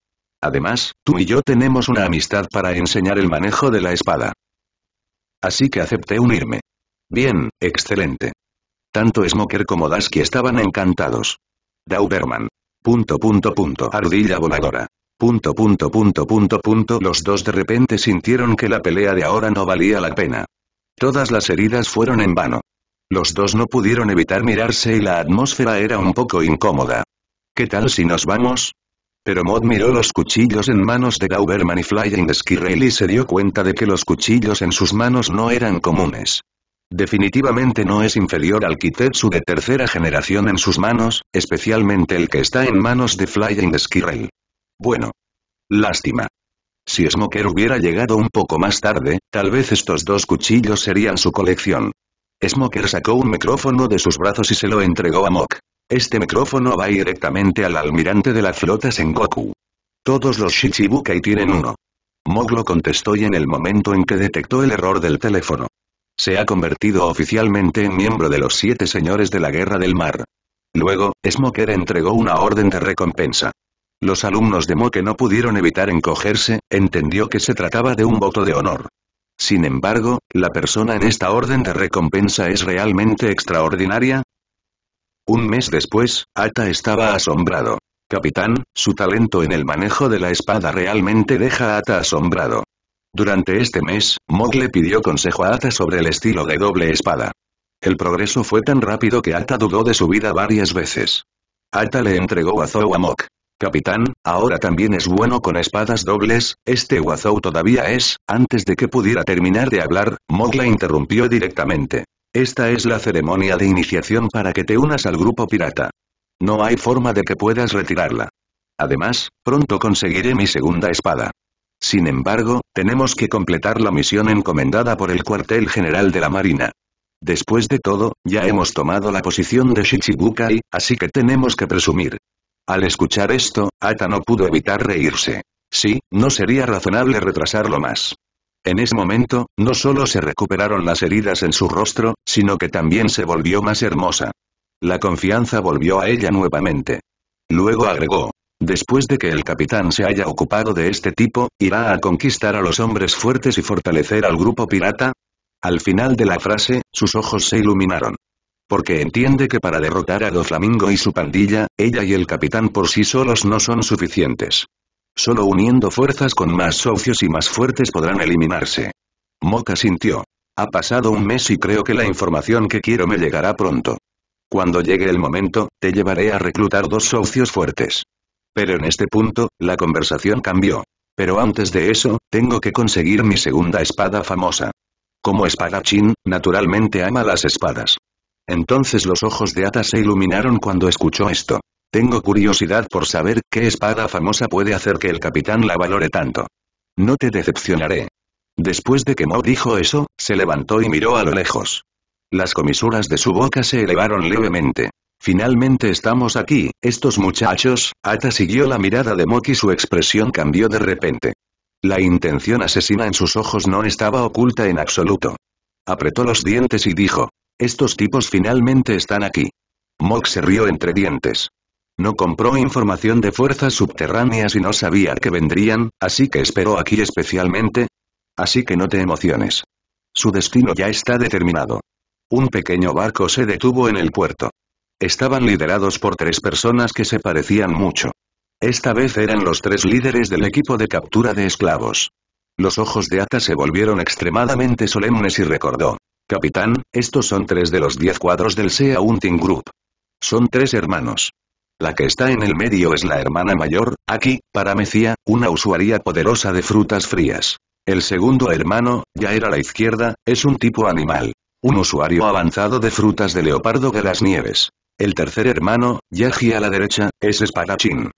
Además, tú y yo tenemos una amistad para enseñar el manejo de la espada. Así que acepté unirme. Bien, excelente. Tanto Smoker como Dasky estaban encantados. Dauberman. Punto punto punto. Ardilla voladora. Punto punto punto punto punto. Los dos de repente sintieron que la pelea de ahora no valía la pena. Todas las heridas fueron en vano. Los dos no pudieron evitar mirarse y la atmósfera era un poco incómoda. ¿Qué tal si nos vamos? Pero Mod miró los cuchillos en manos de Gauberman y Flying Skirrell y se dio cuenta de que los cuchillos en sus manos no eran comunes. Definitivamente no es inferior al Kitetsu de tercera generación en sus manos, especialmente el que está en manos de Flying Skirrel. Bueno. Lástima. Si Smoker hubiera llegado un poco más tarde, tal vez estos dos cuchillos serían su colección. Smoker sacó un micrófono de sus brazos y se lo entregó a Mok. Este micrófono va directamente al almirante de la flota Sengoku. Todos los Shichibukai tienen uno. Mok lo contestó y en el momento en que detectó el error del teléfono. Se ha convertido oficialmente en miembro de los siete señores de la Guerra del Mar. Luego, Smoker entregó una orden de recompensa. Los alumnos de Moque no pudieron evitar encogerse, entendió que se trataba de un voto de honor. Sin embargo, ¿la persona en esta orden de recompensa es realmente extraordinaria? Un mes después, Ata estaba asombrado. Capitán, su talento en el manejo de la espada realmente deja a Ata asombrado. Durante este mes, Mok le pidió consejo a Ata sobre el estilo de doble espada. El progreso fue tan rápido que Ata dudó de su vida varias veces. Ata le entregó a Zoe a Mok. Capitán, ahora también es bueno con espadas dobles, este Wazou todavía es, antes de que pudiera terminar de hablar, Mogla interrumpió directamente. Esta es la ceremonia de iniciación para que te unas al grupo pirata. No hay forma de que puedas retirarla. Además, pronto conseguiré mi segunda espada. Sin embargo, tenemos que completar la misión encomendada por el cuartel general de la Marina. Después de todo, ya hemos tomado la posición de Shichibukai, así que tenemos que presumir. Al escuchar esto, Ata no pudo evitar reírse. Sí, no sería razonable retrasarlo más. En ese momento, no solo se recuperaron las heridas en su rostro, sino que también se volvió más hermosa. La confianza volvió a ella nuevamente. Luego agregó, después de que el capitán se haya ocupado de este tipo, ¿irá a conquistar a los hombres fuertes y fortalecer al grupo pirata? Al final de la frase, sus ojos se iluminaron porque entiende que para derrotar a Doflamingo y su pandilla, ella y el capitán por sí solos no son suficientes. Solo uniendo fuerzas con más socios y más fuertes podrán eliminarse. Moca sintió. Ha pasado un mes y creo que la información que quiero me llegará pronto. Cuando llegue el momento, te llevaré a reclutar dos socios fuertes. Pero en este punto, la conversación cambió. Pero antes de eso, tengo que conseguir mi segunda espada famosa. Como espadachín, naturalmente ama las espadas. Entonces los ojos de Ata se iluminaron cuando escuchó esto. Tengo curiosidad por saber qué espada famosa puede hacer que el capitán la valore tanto. No te decepcionaré. Después de que Mo dijo eso, se levantó y miró a lo lejos. Las comisuras de su boca se elevaron levemente. Finalmente estamos aquí, estos muchachos, Ata siguió la mirada de Moki y su expresión cambió de repente. La intención asesina en sus ojos no estaba oculta en absoluto. Apretó los dientes y dijo, estos tipos finalmente están aquí. Mok se rió entre dientes. No compró información de fuerzas subterráneas y no sabía que vendrían, así que esperó aquí especialmente. Así que no te emociones. Su destino ya está determinado. Un pequeño barco se detuvo en el puerto. Estaban liderados por tres personas que se parecían mucho. Esta vez eran los tres líderes del equipo de captura de esclavos. Los ojos de Ata se volvieron extremadamente solemnes y recordó. Capitán, estos son tres de los diez cuadros del Sea Hunting Group. Son tres hermanos. La que está en el medio es la hermana mayor, aquí, para Mecía, una usuaria poderosa de frutas frías. El segundo hermano, ya era la izquierda, es un tipo animal. Un usuario avanzado de frutas de leopardo de las nieves. El tercer hermano, Yagi a la derecha, es espadachín.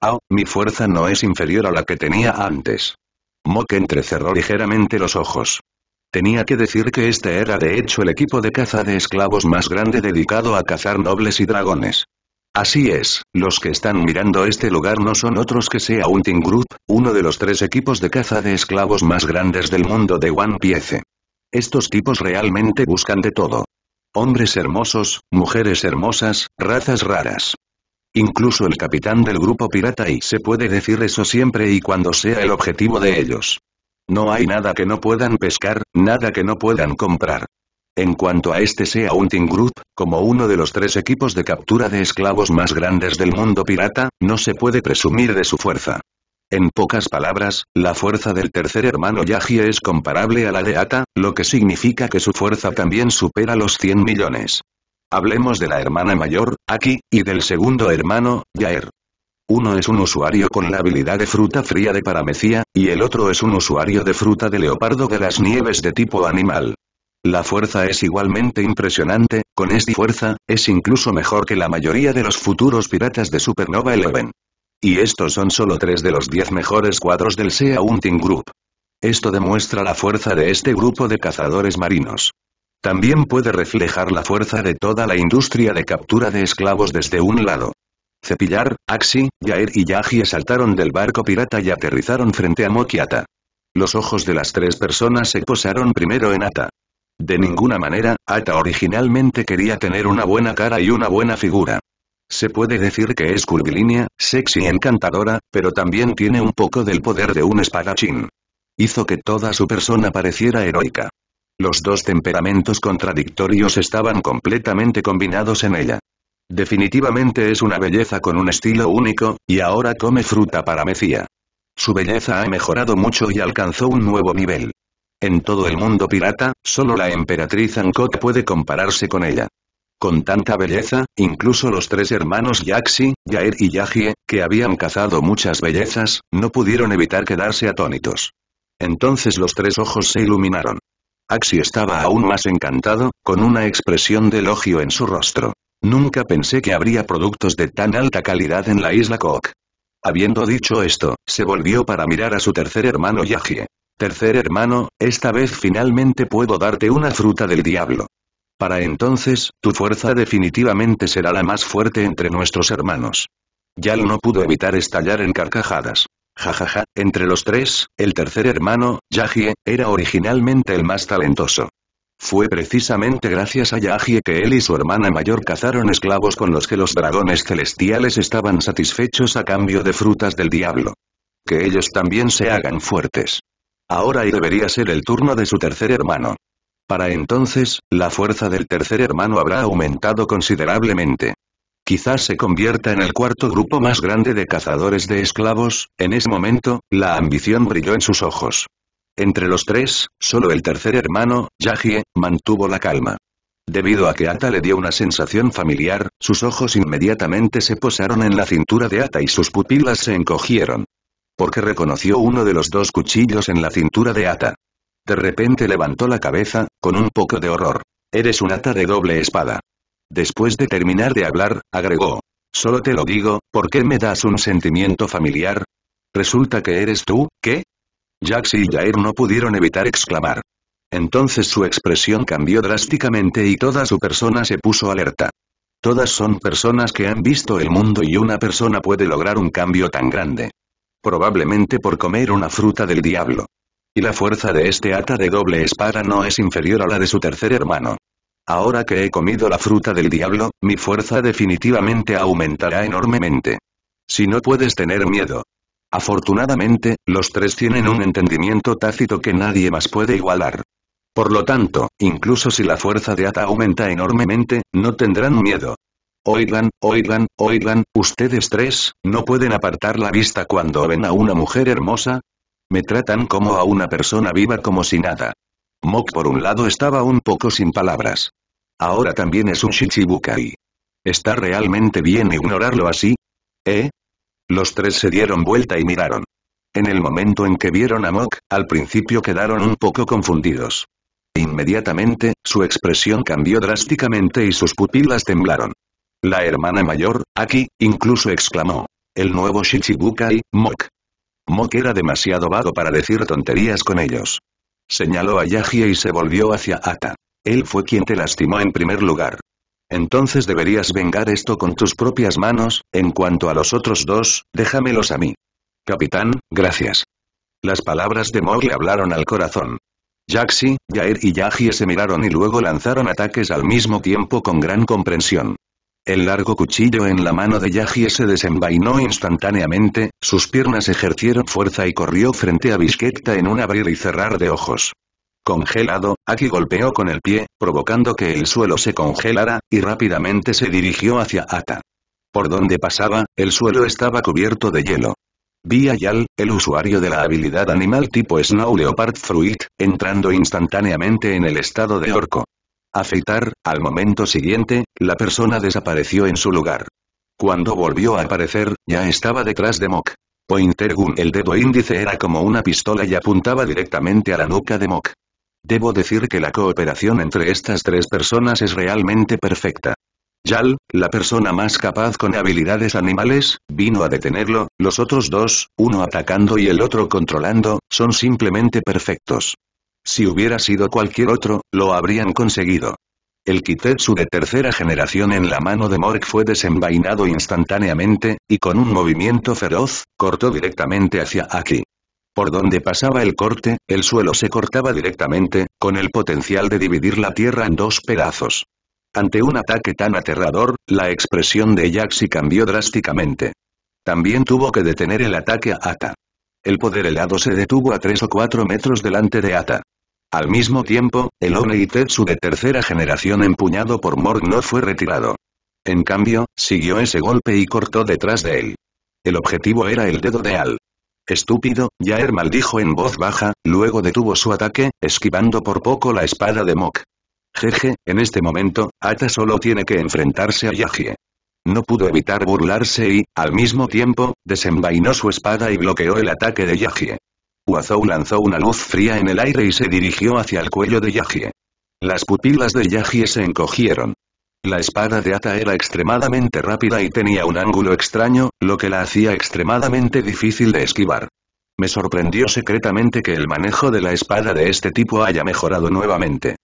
Ah, mi fuerza no es inferior a la que tenía antes. Mok entrecerró ligeramente los ojos. Tenía que decir que este era de hecho el equipo de caza de esclavos más grande dedicado a cazar nobles y dragones. Así es, los que están mirando este lugar no son otros que sea un Hunting Group, uno de los tres equipos de caza de esclavos más grandes del mundo de One Piece. Estos tipos realmente buscan de todo. Hombres hermosos, mujeres hermosas, razas raras. Incluso el capitán del grupo pirata y se puede decir eso siempre y cuando sea el objetivo de ellos. No hay nada que no puedan pescar, nada que no puedan comprar. En cuanto a este sea Hunting Group, como uno de los tres equipos de captura de esclavos más grandes del mundo pirata, no se puede presumir de su fuerza. En pocas palabras, la fuerza del tercer hermano Yagi es comparable a la de Ata, lo que significa que su fuerza también supera los 100 millones. Hablemos de la hermana mayor, Aki, y del segundo hermano, Yaer. Uno es un usuario con la habilidad de fruta fría de paramecía, y el otro es un usuario de fruta de leopardo de las nieves de tipo animal. La fuerza es igualmente impresionante, con esta fuerza, es incluso mejor que la mayoría de los futuros piratas de Supernova Eleven. Y estos son solo tres de los 10 mejores cuadros del SEA Hunting Group. Esto demuestra la fuerza de este grupo de cazadores marinos. También puede reflejar la fuerza de toda la industria de captura de esclavos desde un lado. Cepillar, Axi, Yair y Yagi saltaron del barco pirata y aterrizaron frente a Mokiata. Los ojos de las tres personas se posaron primero en Ata. De ninguna manera, Ata originalmente quería tener una buena cara y una buena figura. Se puede decir que es curvilínea, sexy y encantadora, pero también tiene un poco del poder de un espadachín. Hizo que toda su persona pareciera heroica. Los dos temperamentos contradictorios estaban completamente combinados en ella. Definitivamente es una belleza con un estilo único, y ahora come fruta para Mesía. Su belleza ha mejorado mucho y alcanzó un nuevo nivel. En todo el mundo pirata, solo la emperatriz Ankot puede compararse con ella. Con tanta belleza, incluso los tres hermanos Yaxi, Yair y Yagie, que habían cazado muchas bellezas, no pudieron evitar quedarse atónitos. Entonces los tres ojos se iluminaron. Axi estaba aún más encantado, con una expresión de elogio en su rostro. Nunca pensé que habría productos de tan alta calidad en la isla Cook. Habiendo dicho esto, se volvió para mirar a su tercer hermano Yagie. Tercer hermano, esta vez finalmente puedo darte una fruta del diablo. Para entonces, tu fuerza definitivamente será la más fuerte entre nuestros hermanos. Yal no pudo evitar estallar en carcajadas. Jajaja, entre los tres, el tercer hermano, Yagie, era originalmente el más talentoso. Fue precisamente gracias a Yagie que él y su hermana mayor cazaron esclavos con los que los dragones celestiales estaban satisfechos a cambio de frutas del diablo. Que ellos también se hagan fuertes. Ahora y debería ser el turno de su tercer hermano. Para entonces, la fuerza del tercer hermano habrá aumentado considerablemente. Quizás se convierta en el cuarto grupo más grande de cazadores de esclavos, en ese momento, la ambición brilló en sus ojos. Entre los tres, solo el tercer hermano, Yajie, mantuvo la calma. Debido a que Ata le dio una sensación familiar, sus ojos inmediatamente se posaron en la cintura de Ata y sus pupilas se encogieron. Porque reconoció uno de los dos cuchillos en la cintura de Ata. De repente levantó la cabeza, con un poco de horror. Eres un Ata de doble espada. Después de terminar de hablar, agregó. Solo te lo digo, ¿por qué me das un sentimiento familiar? Resulta que eres tú, ¿qué? Jax y Jair no pudieron evitar exclamar. Entonces su expresión cambió drásticamente y toda su persona se puso alerta. Todas son personas que han visto el mundo y una persona puede lograr un cambio tan grande. Probablemente por comer una fruta del diablo. Y la fuerza de este ata de doble espada no es inferior a la de su tercer hermano. Ahora que he comido la fruta del diablo, mi fuerza definitivamente aumentará enormemente. Si no puedes tener miedo, Afortunadamente, los tres tienen un entendimiento tácito que nadie más puede igualar. Por lo tanto, incluso si la fuerza de Ata aumenta enormemente, no tendrán miedo. Oigan, oigan, oigan, ustedes tres, ¿no pueden apartar la vista cuando ven a una mujer hermosa? Me tratan como a una persona viva como si nada. Mok por un lado estaba un poco sin palabras. Ahora también es un Shichibukai. ¿Está realmente bien ignorarlo así? ¿Eh? Los tres se dieron vuelta y miraron. En el momento en que vieron a Mok, al principio quedaron un poco confundidos. Inmediatamente, su expresión cambió drásticamente y sus pupilas temblaron. La hermana mayor, Aki, incluso exclamó. El nuevo Shichibukai, Mok. Mok era demasiado vago para decir tonterías con ellos. Señaló a yagie y se volvió hacia Ata. Él fue quien te lastimó en primer lugar. Entonces deberías vengar esto con tus propias manos, en cuanto a los otros dos, déjamelos a mí. Capitán, gracias. Las palabras de Mog le hablaron al corazón. Jaxi, Jair y Yagie se miraron y luego lanzaron ataques al mismo tiempo con gran comprensión. El largo cuchillo en la mano de Yagie se desenvainó instantáneamente, sus piernas ejercieron fuerza y corrió frente a Bisquecta en un abrir y cerrar de ojos. Congelado, Aki golpeó con el pie, provocando que el suelo se congelara, y rápidamente se dirigió hacia Ata. Por donde pasaba, el suelo estaba cubierto de hielo. Vi a Yal, el usuario de la habilidad animal tipo Snow Leopard Fruit, entrando instantáneamente en el estado de orco. Afeitar, al momento siguiente, la persona desapareció en su lugar. Cuando volvió a aparecer, ya estaba detrás de Mok. Pointer Gun el dedo índice era como una pistola y apuntaba directamente a la nuca de Mok. Debo decir que la cooperación entre estas tres personas es realmente perfecta. Yal, la persona más capaz con habilidades animales, vino a detenerlo, los otros dos, uno atacando y el otro controlando, son simplemente perfectos. Si hubiera sido cualquier otro, lo habrían conseguido. El Kitetsu de tercera generación en la mano de Mork fue desenvainado instantáneamente, y con un movimiento feroz, cortó directamente hacia Aki. Por donde pasaba el corte, el suelo se cortaba directamente, con el potencial de dividir la tierra en dos pedazos. Ante un ataque tan aterrador, la expresión de Yaxi cambió drásticamente. También tuvo que detener el ataque a Ata. El poder helado se detuvo a tres o cuatro metros delante de Ata. Al mismo tiempo, el One Tetsu de tercera generación empuñado por Morg no fue retirado. En cambio, siguió ese golpe y cortó detrás de él. El objetivo era el dedo de Al. Estúpido, yaer maldijo en voz baja, luego detuvo su ataque, esquivando por poco la espada de Mok. Jeje, en este momento, Ata solo tiene que enfrentarse a Yagie. No pudo evitar burlarse y, al mismo tiempo, desenvainó su espada y bloqueó el ataque de Yagie. Wazou lanzó una luz fría en el aire y se dirigió hacia el cuello de Yagie. Las pupilas de Yagie se encogieron. La espada de Ata era extremadamente rápida y tenía un ángulo extraño, lo que la hacía extremadamente difícil de esquivar. Me sorprendió secretamente que el manejo de la espada de este tipo haya mejorado nuevamente.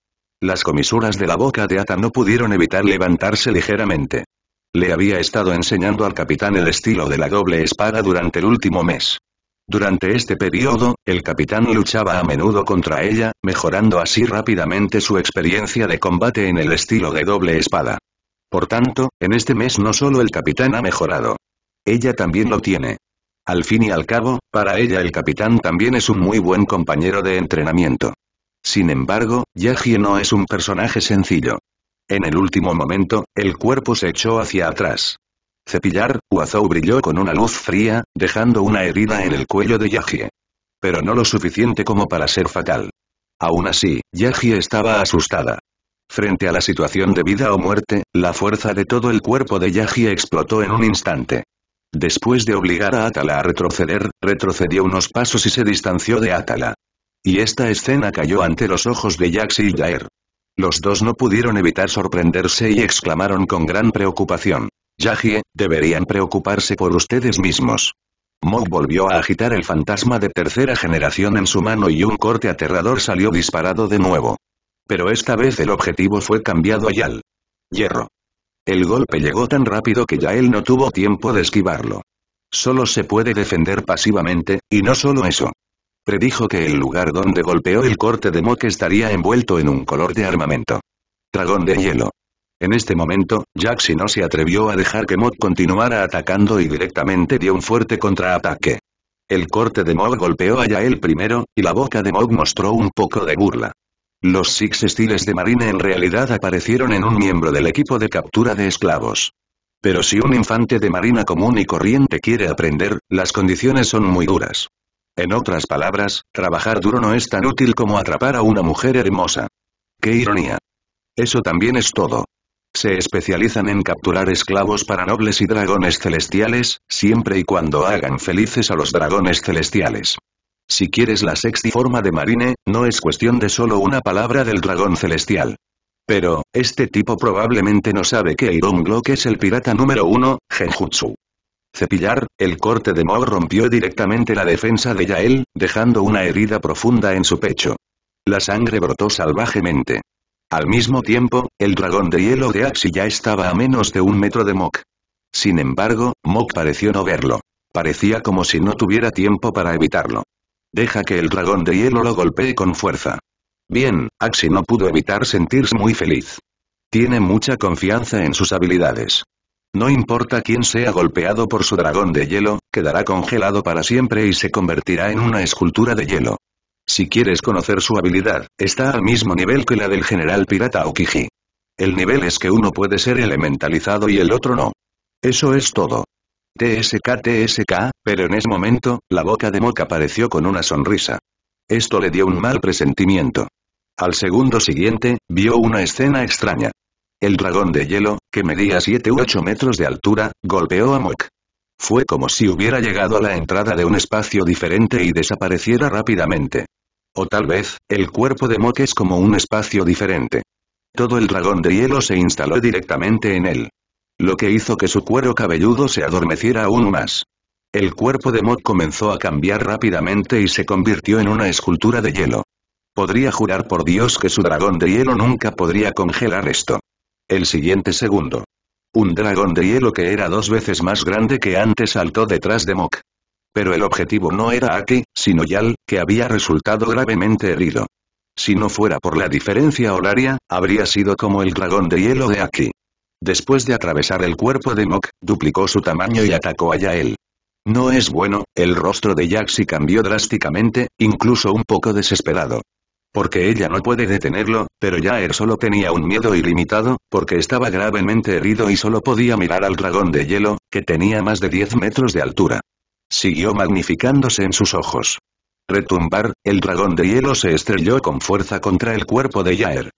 Las comisuras de la boca de Ata no pudieron evitar levantarse ligeramente. Le había estado enseñando al capitán el estilo de la doble espada durante el último mes. Durante este periodo, el capitán luchaba a menudo contra ella, mejorando así rápidamente su experiencia de combate en el estilo de doble espada. Por tanto, en este mes no solo el capitán ha mejorado. Ella también lo tiene. Al fin y al cabo, para ella el capitán también es un muy buen compañero de entrenamiento. Sin embargo, Yaji no es un personaje sencillo. En el último momento, el cuerpo se echó hacia atrás cepillar, Huazou brilló con una luz fría, dejando una herida en el cuello de Yajie. Pero no lo suficiente como para ser fatal. Aún así, yagi estaba asustada. Frente a la situación de vida o muerte, la fuerza de todo el cuerpo de Yajie explotó en un instante. Después de obligar a Atala a retroceder, retrocedió unos pasos y se distanció de Atala. Y esta escena cayó ante los ojos de Jax y Jair. Los dos no pudieron evitar sorprenderse y exclamaron con gran preocupación. Yahie, deberían preocuparse por ustedes mismos. Mog volvió a agitar el fantasma de tercera generación en su mano y un corte aterrador salió disparado de nuevo. Pero esta vez el objetivo fue cambiado a Yal. Hierro. El golpe llegó tan rápido que él no tuvo tiempo de esquivarlo. Solo se puede defender pasivamente, y no solo eso. Predijo que el lugar donde golpeó el corte de Mok estaría envuelto en un color de armamento. Dragón de hielo. En este momento, Jaxi no se atrevió a dejar que Mog continuara atacando y directamente dio un fuerte contraataque. El corte de Mog golpeó a Yael primero, y la boca de Mog mostró un poco de burla. Los Six Estiles de Marina en realidad aparecieron en un miembro del equipo de captura de esclavos. Pero si un infante de marina común y corriente quiere aprender, las condiciones son muy duras. En otras palabras, trabajar duro no es tan útil como atrapar a una mujer hermosa. ¡Qué ironía! Eso también es todo. Se especializan en capturar esclavos para nobles y dragones celestiales, siempre y cuando hagan felices a los dragones celestiales. Si quieres la sexy forma de Marine, no es cuestión de solo una palabra del dragón celestial. Pero, este tipo probablemente no sabe que Iron Glock es el pirata número uno, Genjutsu. Cepillar, el corte de Mao rompió directamente la defensa de Yael, dejando una herida profunda en su pecho. La sangre brotó salvajemente. Al mismo tiempo, el dragón de hielo de Axi ya estaba a menos de un metro de Mok. Sin embargo, Mok pareció no verlo. Parecía como si no tuviera tiempo para evitarlo. Deja que el dragón de hielo lo golpee con fuerza. Bien, Axi no pudo evitar sentirse muy feliz. Tiene mucha confianza en sus habilidades. No importa quién sea golpeado por su dragón de hielo, quedará congelado para siempre y se convertirá en una escultura de hielo. Si quieres conocer su habilidad, está al mismo nivel que la del general pirata Okiji. El nivel es que uno puede ser elementalizado y el otro no. Eso es todo. TSK TSK, pero en ese momento, la boca de Moca apareció con una sonrisa. Esto le dio un mal presentimiento. Al segundo siguiente, vio una escena extraña. El dragón de hielo, que medía 7 u 8 metros de altura, golpeó a Mok. Fue como si hubiera llegado a la entrada de un espacio diferente y desapareciera rápidamente. O tal vez, el cuerpo de Mok es como un espacio diferente. Todo el dragón de hielo se instaló directamente en él. Lo que hizo que su cuero cabelludo se adormeciera aún más. El cuerpo de Mok comenzó a cambiar rápidamente y se convirtió en una escultura de hielo. Podría jurar por Dios que su dragón de hielo nunca podría congelar esto. El siguiente segundo. Un dragón de hielo que era dos veces más grande que antes saltó detrás de Mok. Pero el objetivo no era Aki, sino Yal, que había resultado gravemente herido. Si no fuera por la diferencia horaria, habría sido como el dragón de hielo de Aki. Después de atravesar el cuerpo de Mok, duplicó su tamaño y atacó a Yael. No es bueno, el rostro de Yaxi cambió drásticamente, incluso un poco desesperado. Porque ella no puede detenerlo, pero Yael solo tenía un miedo ilimitado, porque estaba gravemente herido y solo podía mirar al dragón de hielo, que tenía más de 10 metros de altura siguió magnificándose en sus ojos. Retumbar, el dragón de hielo se estrelló con fuerza contra el cuerpo de Yaer.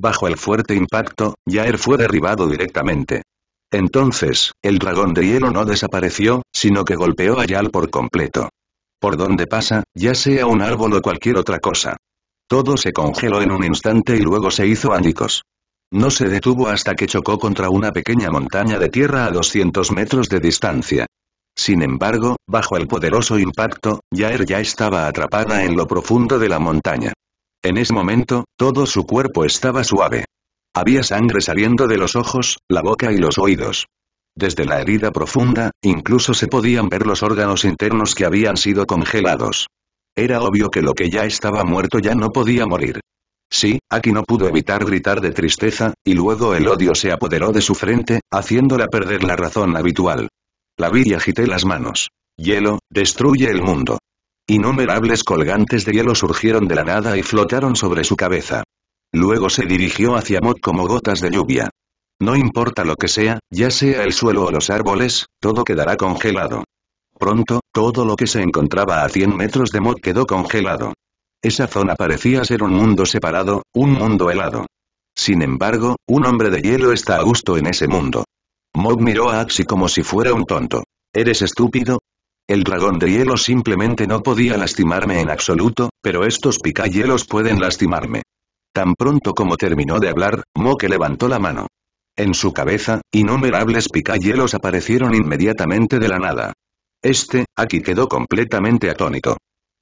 Bajo el fuerte impacto, Yaer fue derribado directamente. Entonces, el dragón de hielo no desapareció, sino que golpeó a Yal por completo. Por donde pasa, ya sea un árbol o cualquier otra cosa. Todo se congeló en un instante y luego se hizo ánicos No se detuvo hasta que chocó contra una pequeña montaña de tierra a 200 metros de distancia. Sin embargo, bajo el poderoso impacto, Yair ya estaba atrapada en lo profundo de la montaña. En ese momento, todo su cuerpo estaba suave. Había sangre saliendo de los ojos, la boca y los oídos. Desde la herida profunda, incluso se podían ver los órganos internos que habían sido congelados. Era obvio que lo que ya estaba muerto ya no podía morir. Sí, Aki no pudo evitar gritar de tristeza, y luego el odio se apoderó de su frente, haciéndola perder la razón habitual. La vi y agité las manos. Hielo, destruye el mundo. Innumerables colgantes de hielo surgieron de la nada y flotaron sobre su cabeza. Luego se dirigió hacia Mod como gotas de lluvia. No importa lo que sea, ya sea el suelo o los árboles, todo quedará congelado. Pronto, todo lo que se encontraba a 100 metros de Mod quedó congelado. Esa zona parecía ser un mundo separado, un mundo helado. Sin embargo, un hombre de hielo está a gusto en ese mundo. Mog miró a Axi como si fuera un tonto. ¿Eres estúpido? El dragón de hielo simplemente no podía lastimarme en absoluto, pero estos picahielos pueden lastimarme. Tan pronto como terminó de hablar, Mog levantó la mano. En su cabeza, innumerables picahielos aparecieron inmediatamente de la nada. Este, aquí quedó completamente atónito.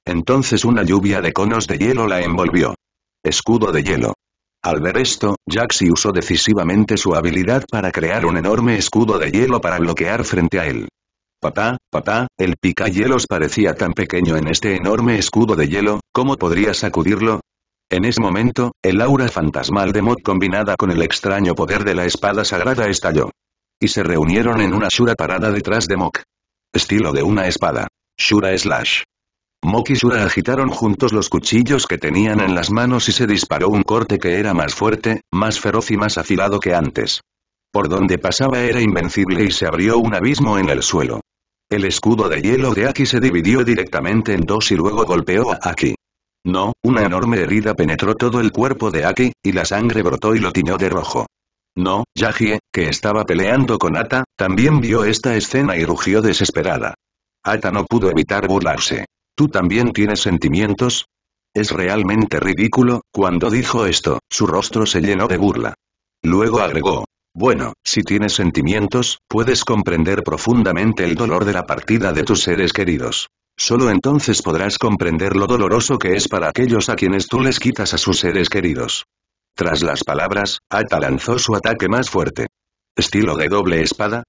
Entonces una lluvia de conos de hielo la envolvió. Escudo de hielo. Al ver esto, Jaxi usó decisivamente su habilidad para crear un enorme escudo de hielo para bloquear frente a él. Papá, papá, el picahielos parecía tan pequeño en este enorme escudo de hielo, ¿cómo podría sacudirlo? En ese momento, el aura fantasmal de Mok combinada con el extraño poder de la espada sagrada estalló. Y se reunieron en una Shura parada detrás de Mok. Estilo de una espada. Shura Slash. Mokishura agitaron juntos los cuchillos que tenían en las manos y se disparó un corte que era más fuerte, más feroz y más afilado que antes. Por donde pasaba era invencible y se abrió un abismo en el suelo. El escudo de hielo de Aki se dividió directamente en dos y luego golpeó a Aki. No, una enorme herida penetró todo el cuerpo de Aki, y la sangre brotó y lo tiñó de rojo. No, Yajie, que estaba peleando con Ata, también vio esta escena y rugió desesperada. Ata no pudo evitar burlarse. ¿Tú también tienes sentimientos? Es realmente ridículo, cuando dijo esto, su rostro se llenó de burla. Luego agregó, bueno, si tienes sentimientos, puedes comprender profundamente el dolor de la partida de tus seres queridos. Solo entonces podrás comprender lo doloroso que es para aquellos a quienes tú les quitas a sus seres queridos. Tras las palabras, Ata lanzó su ataque más fuerte. Estilo de doble espada,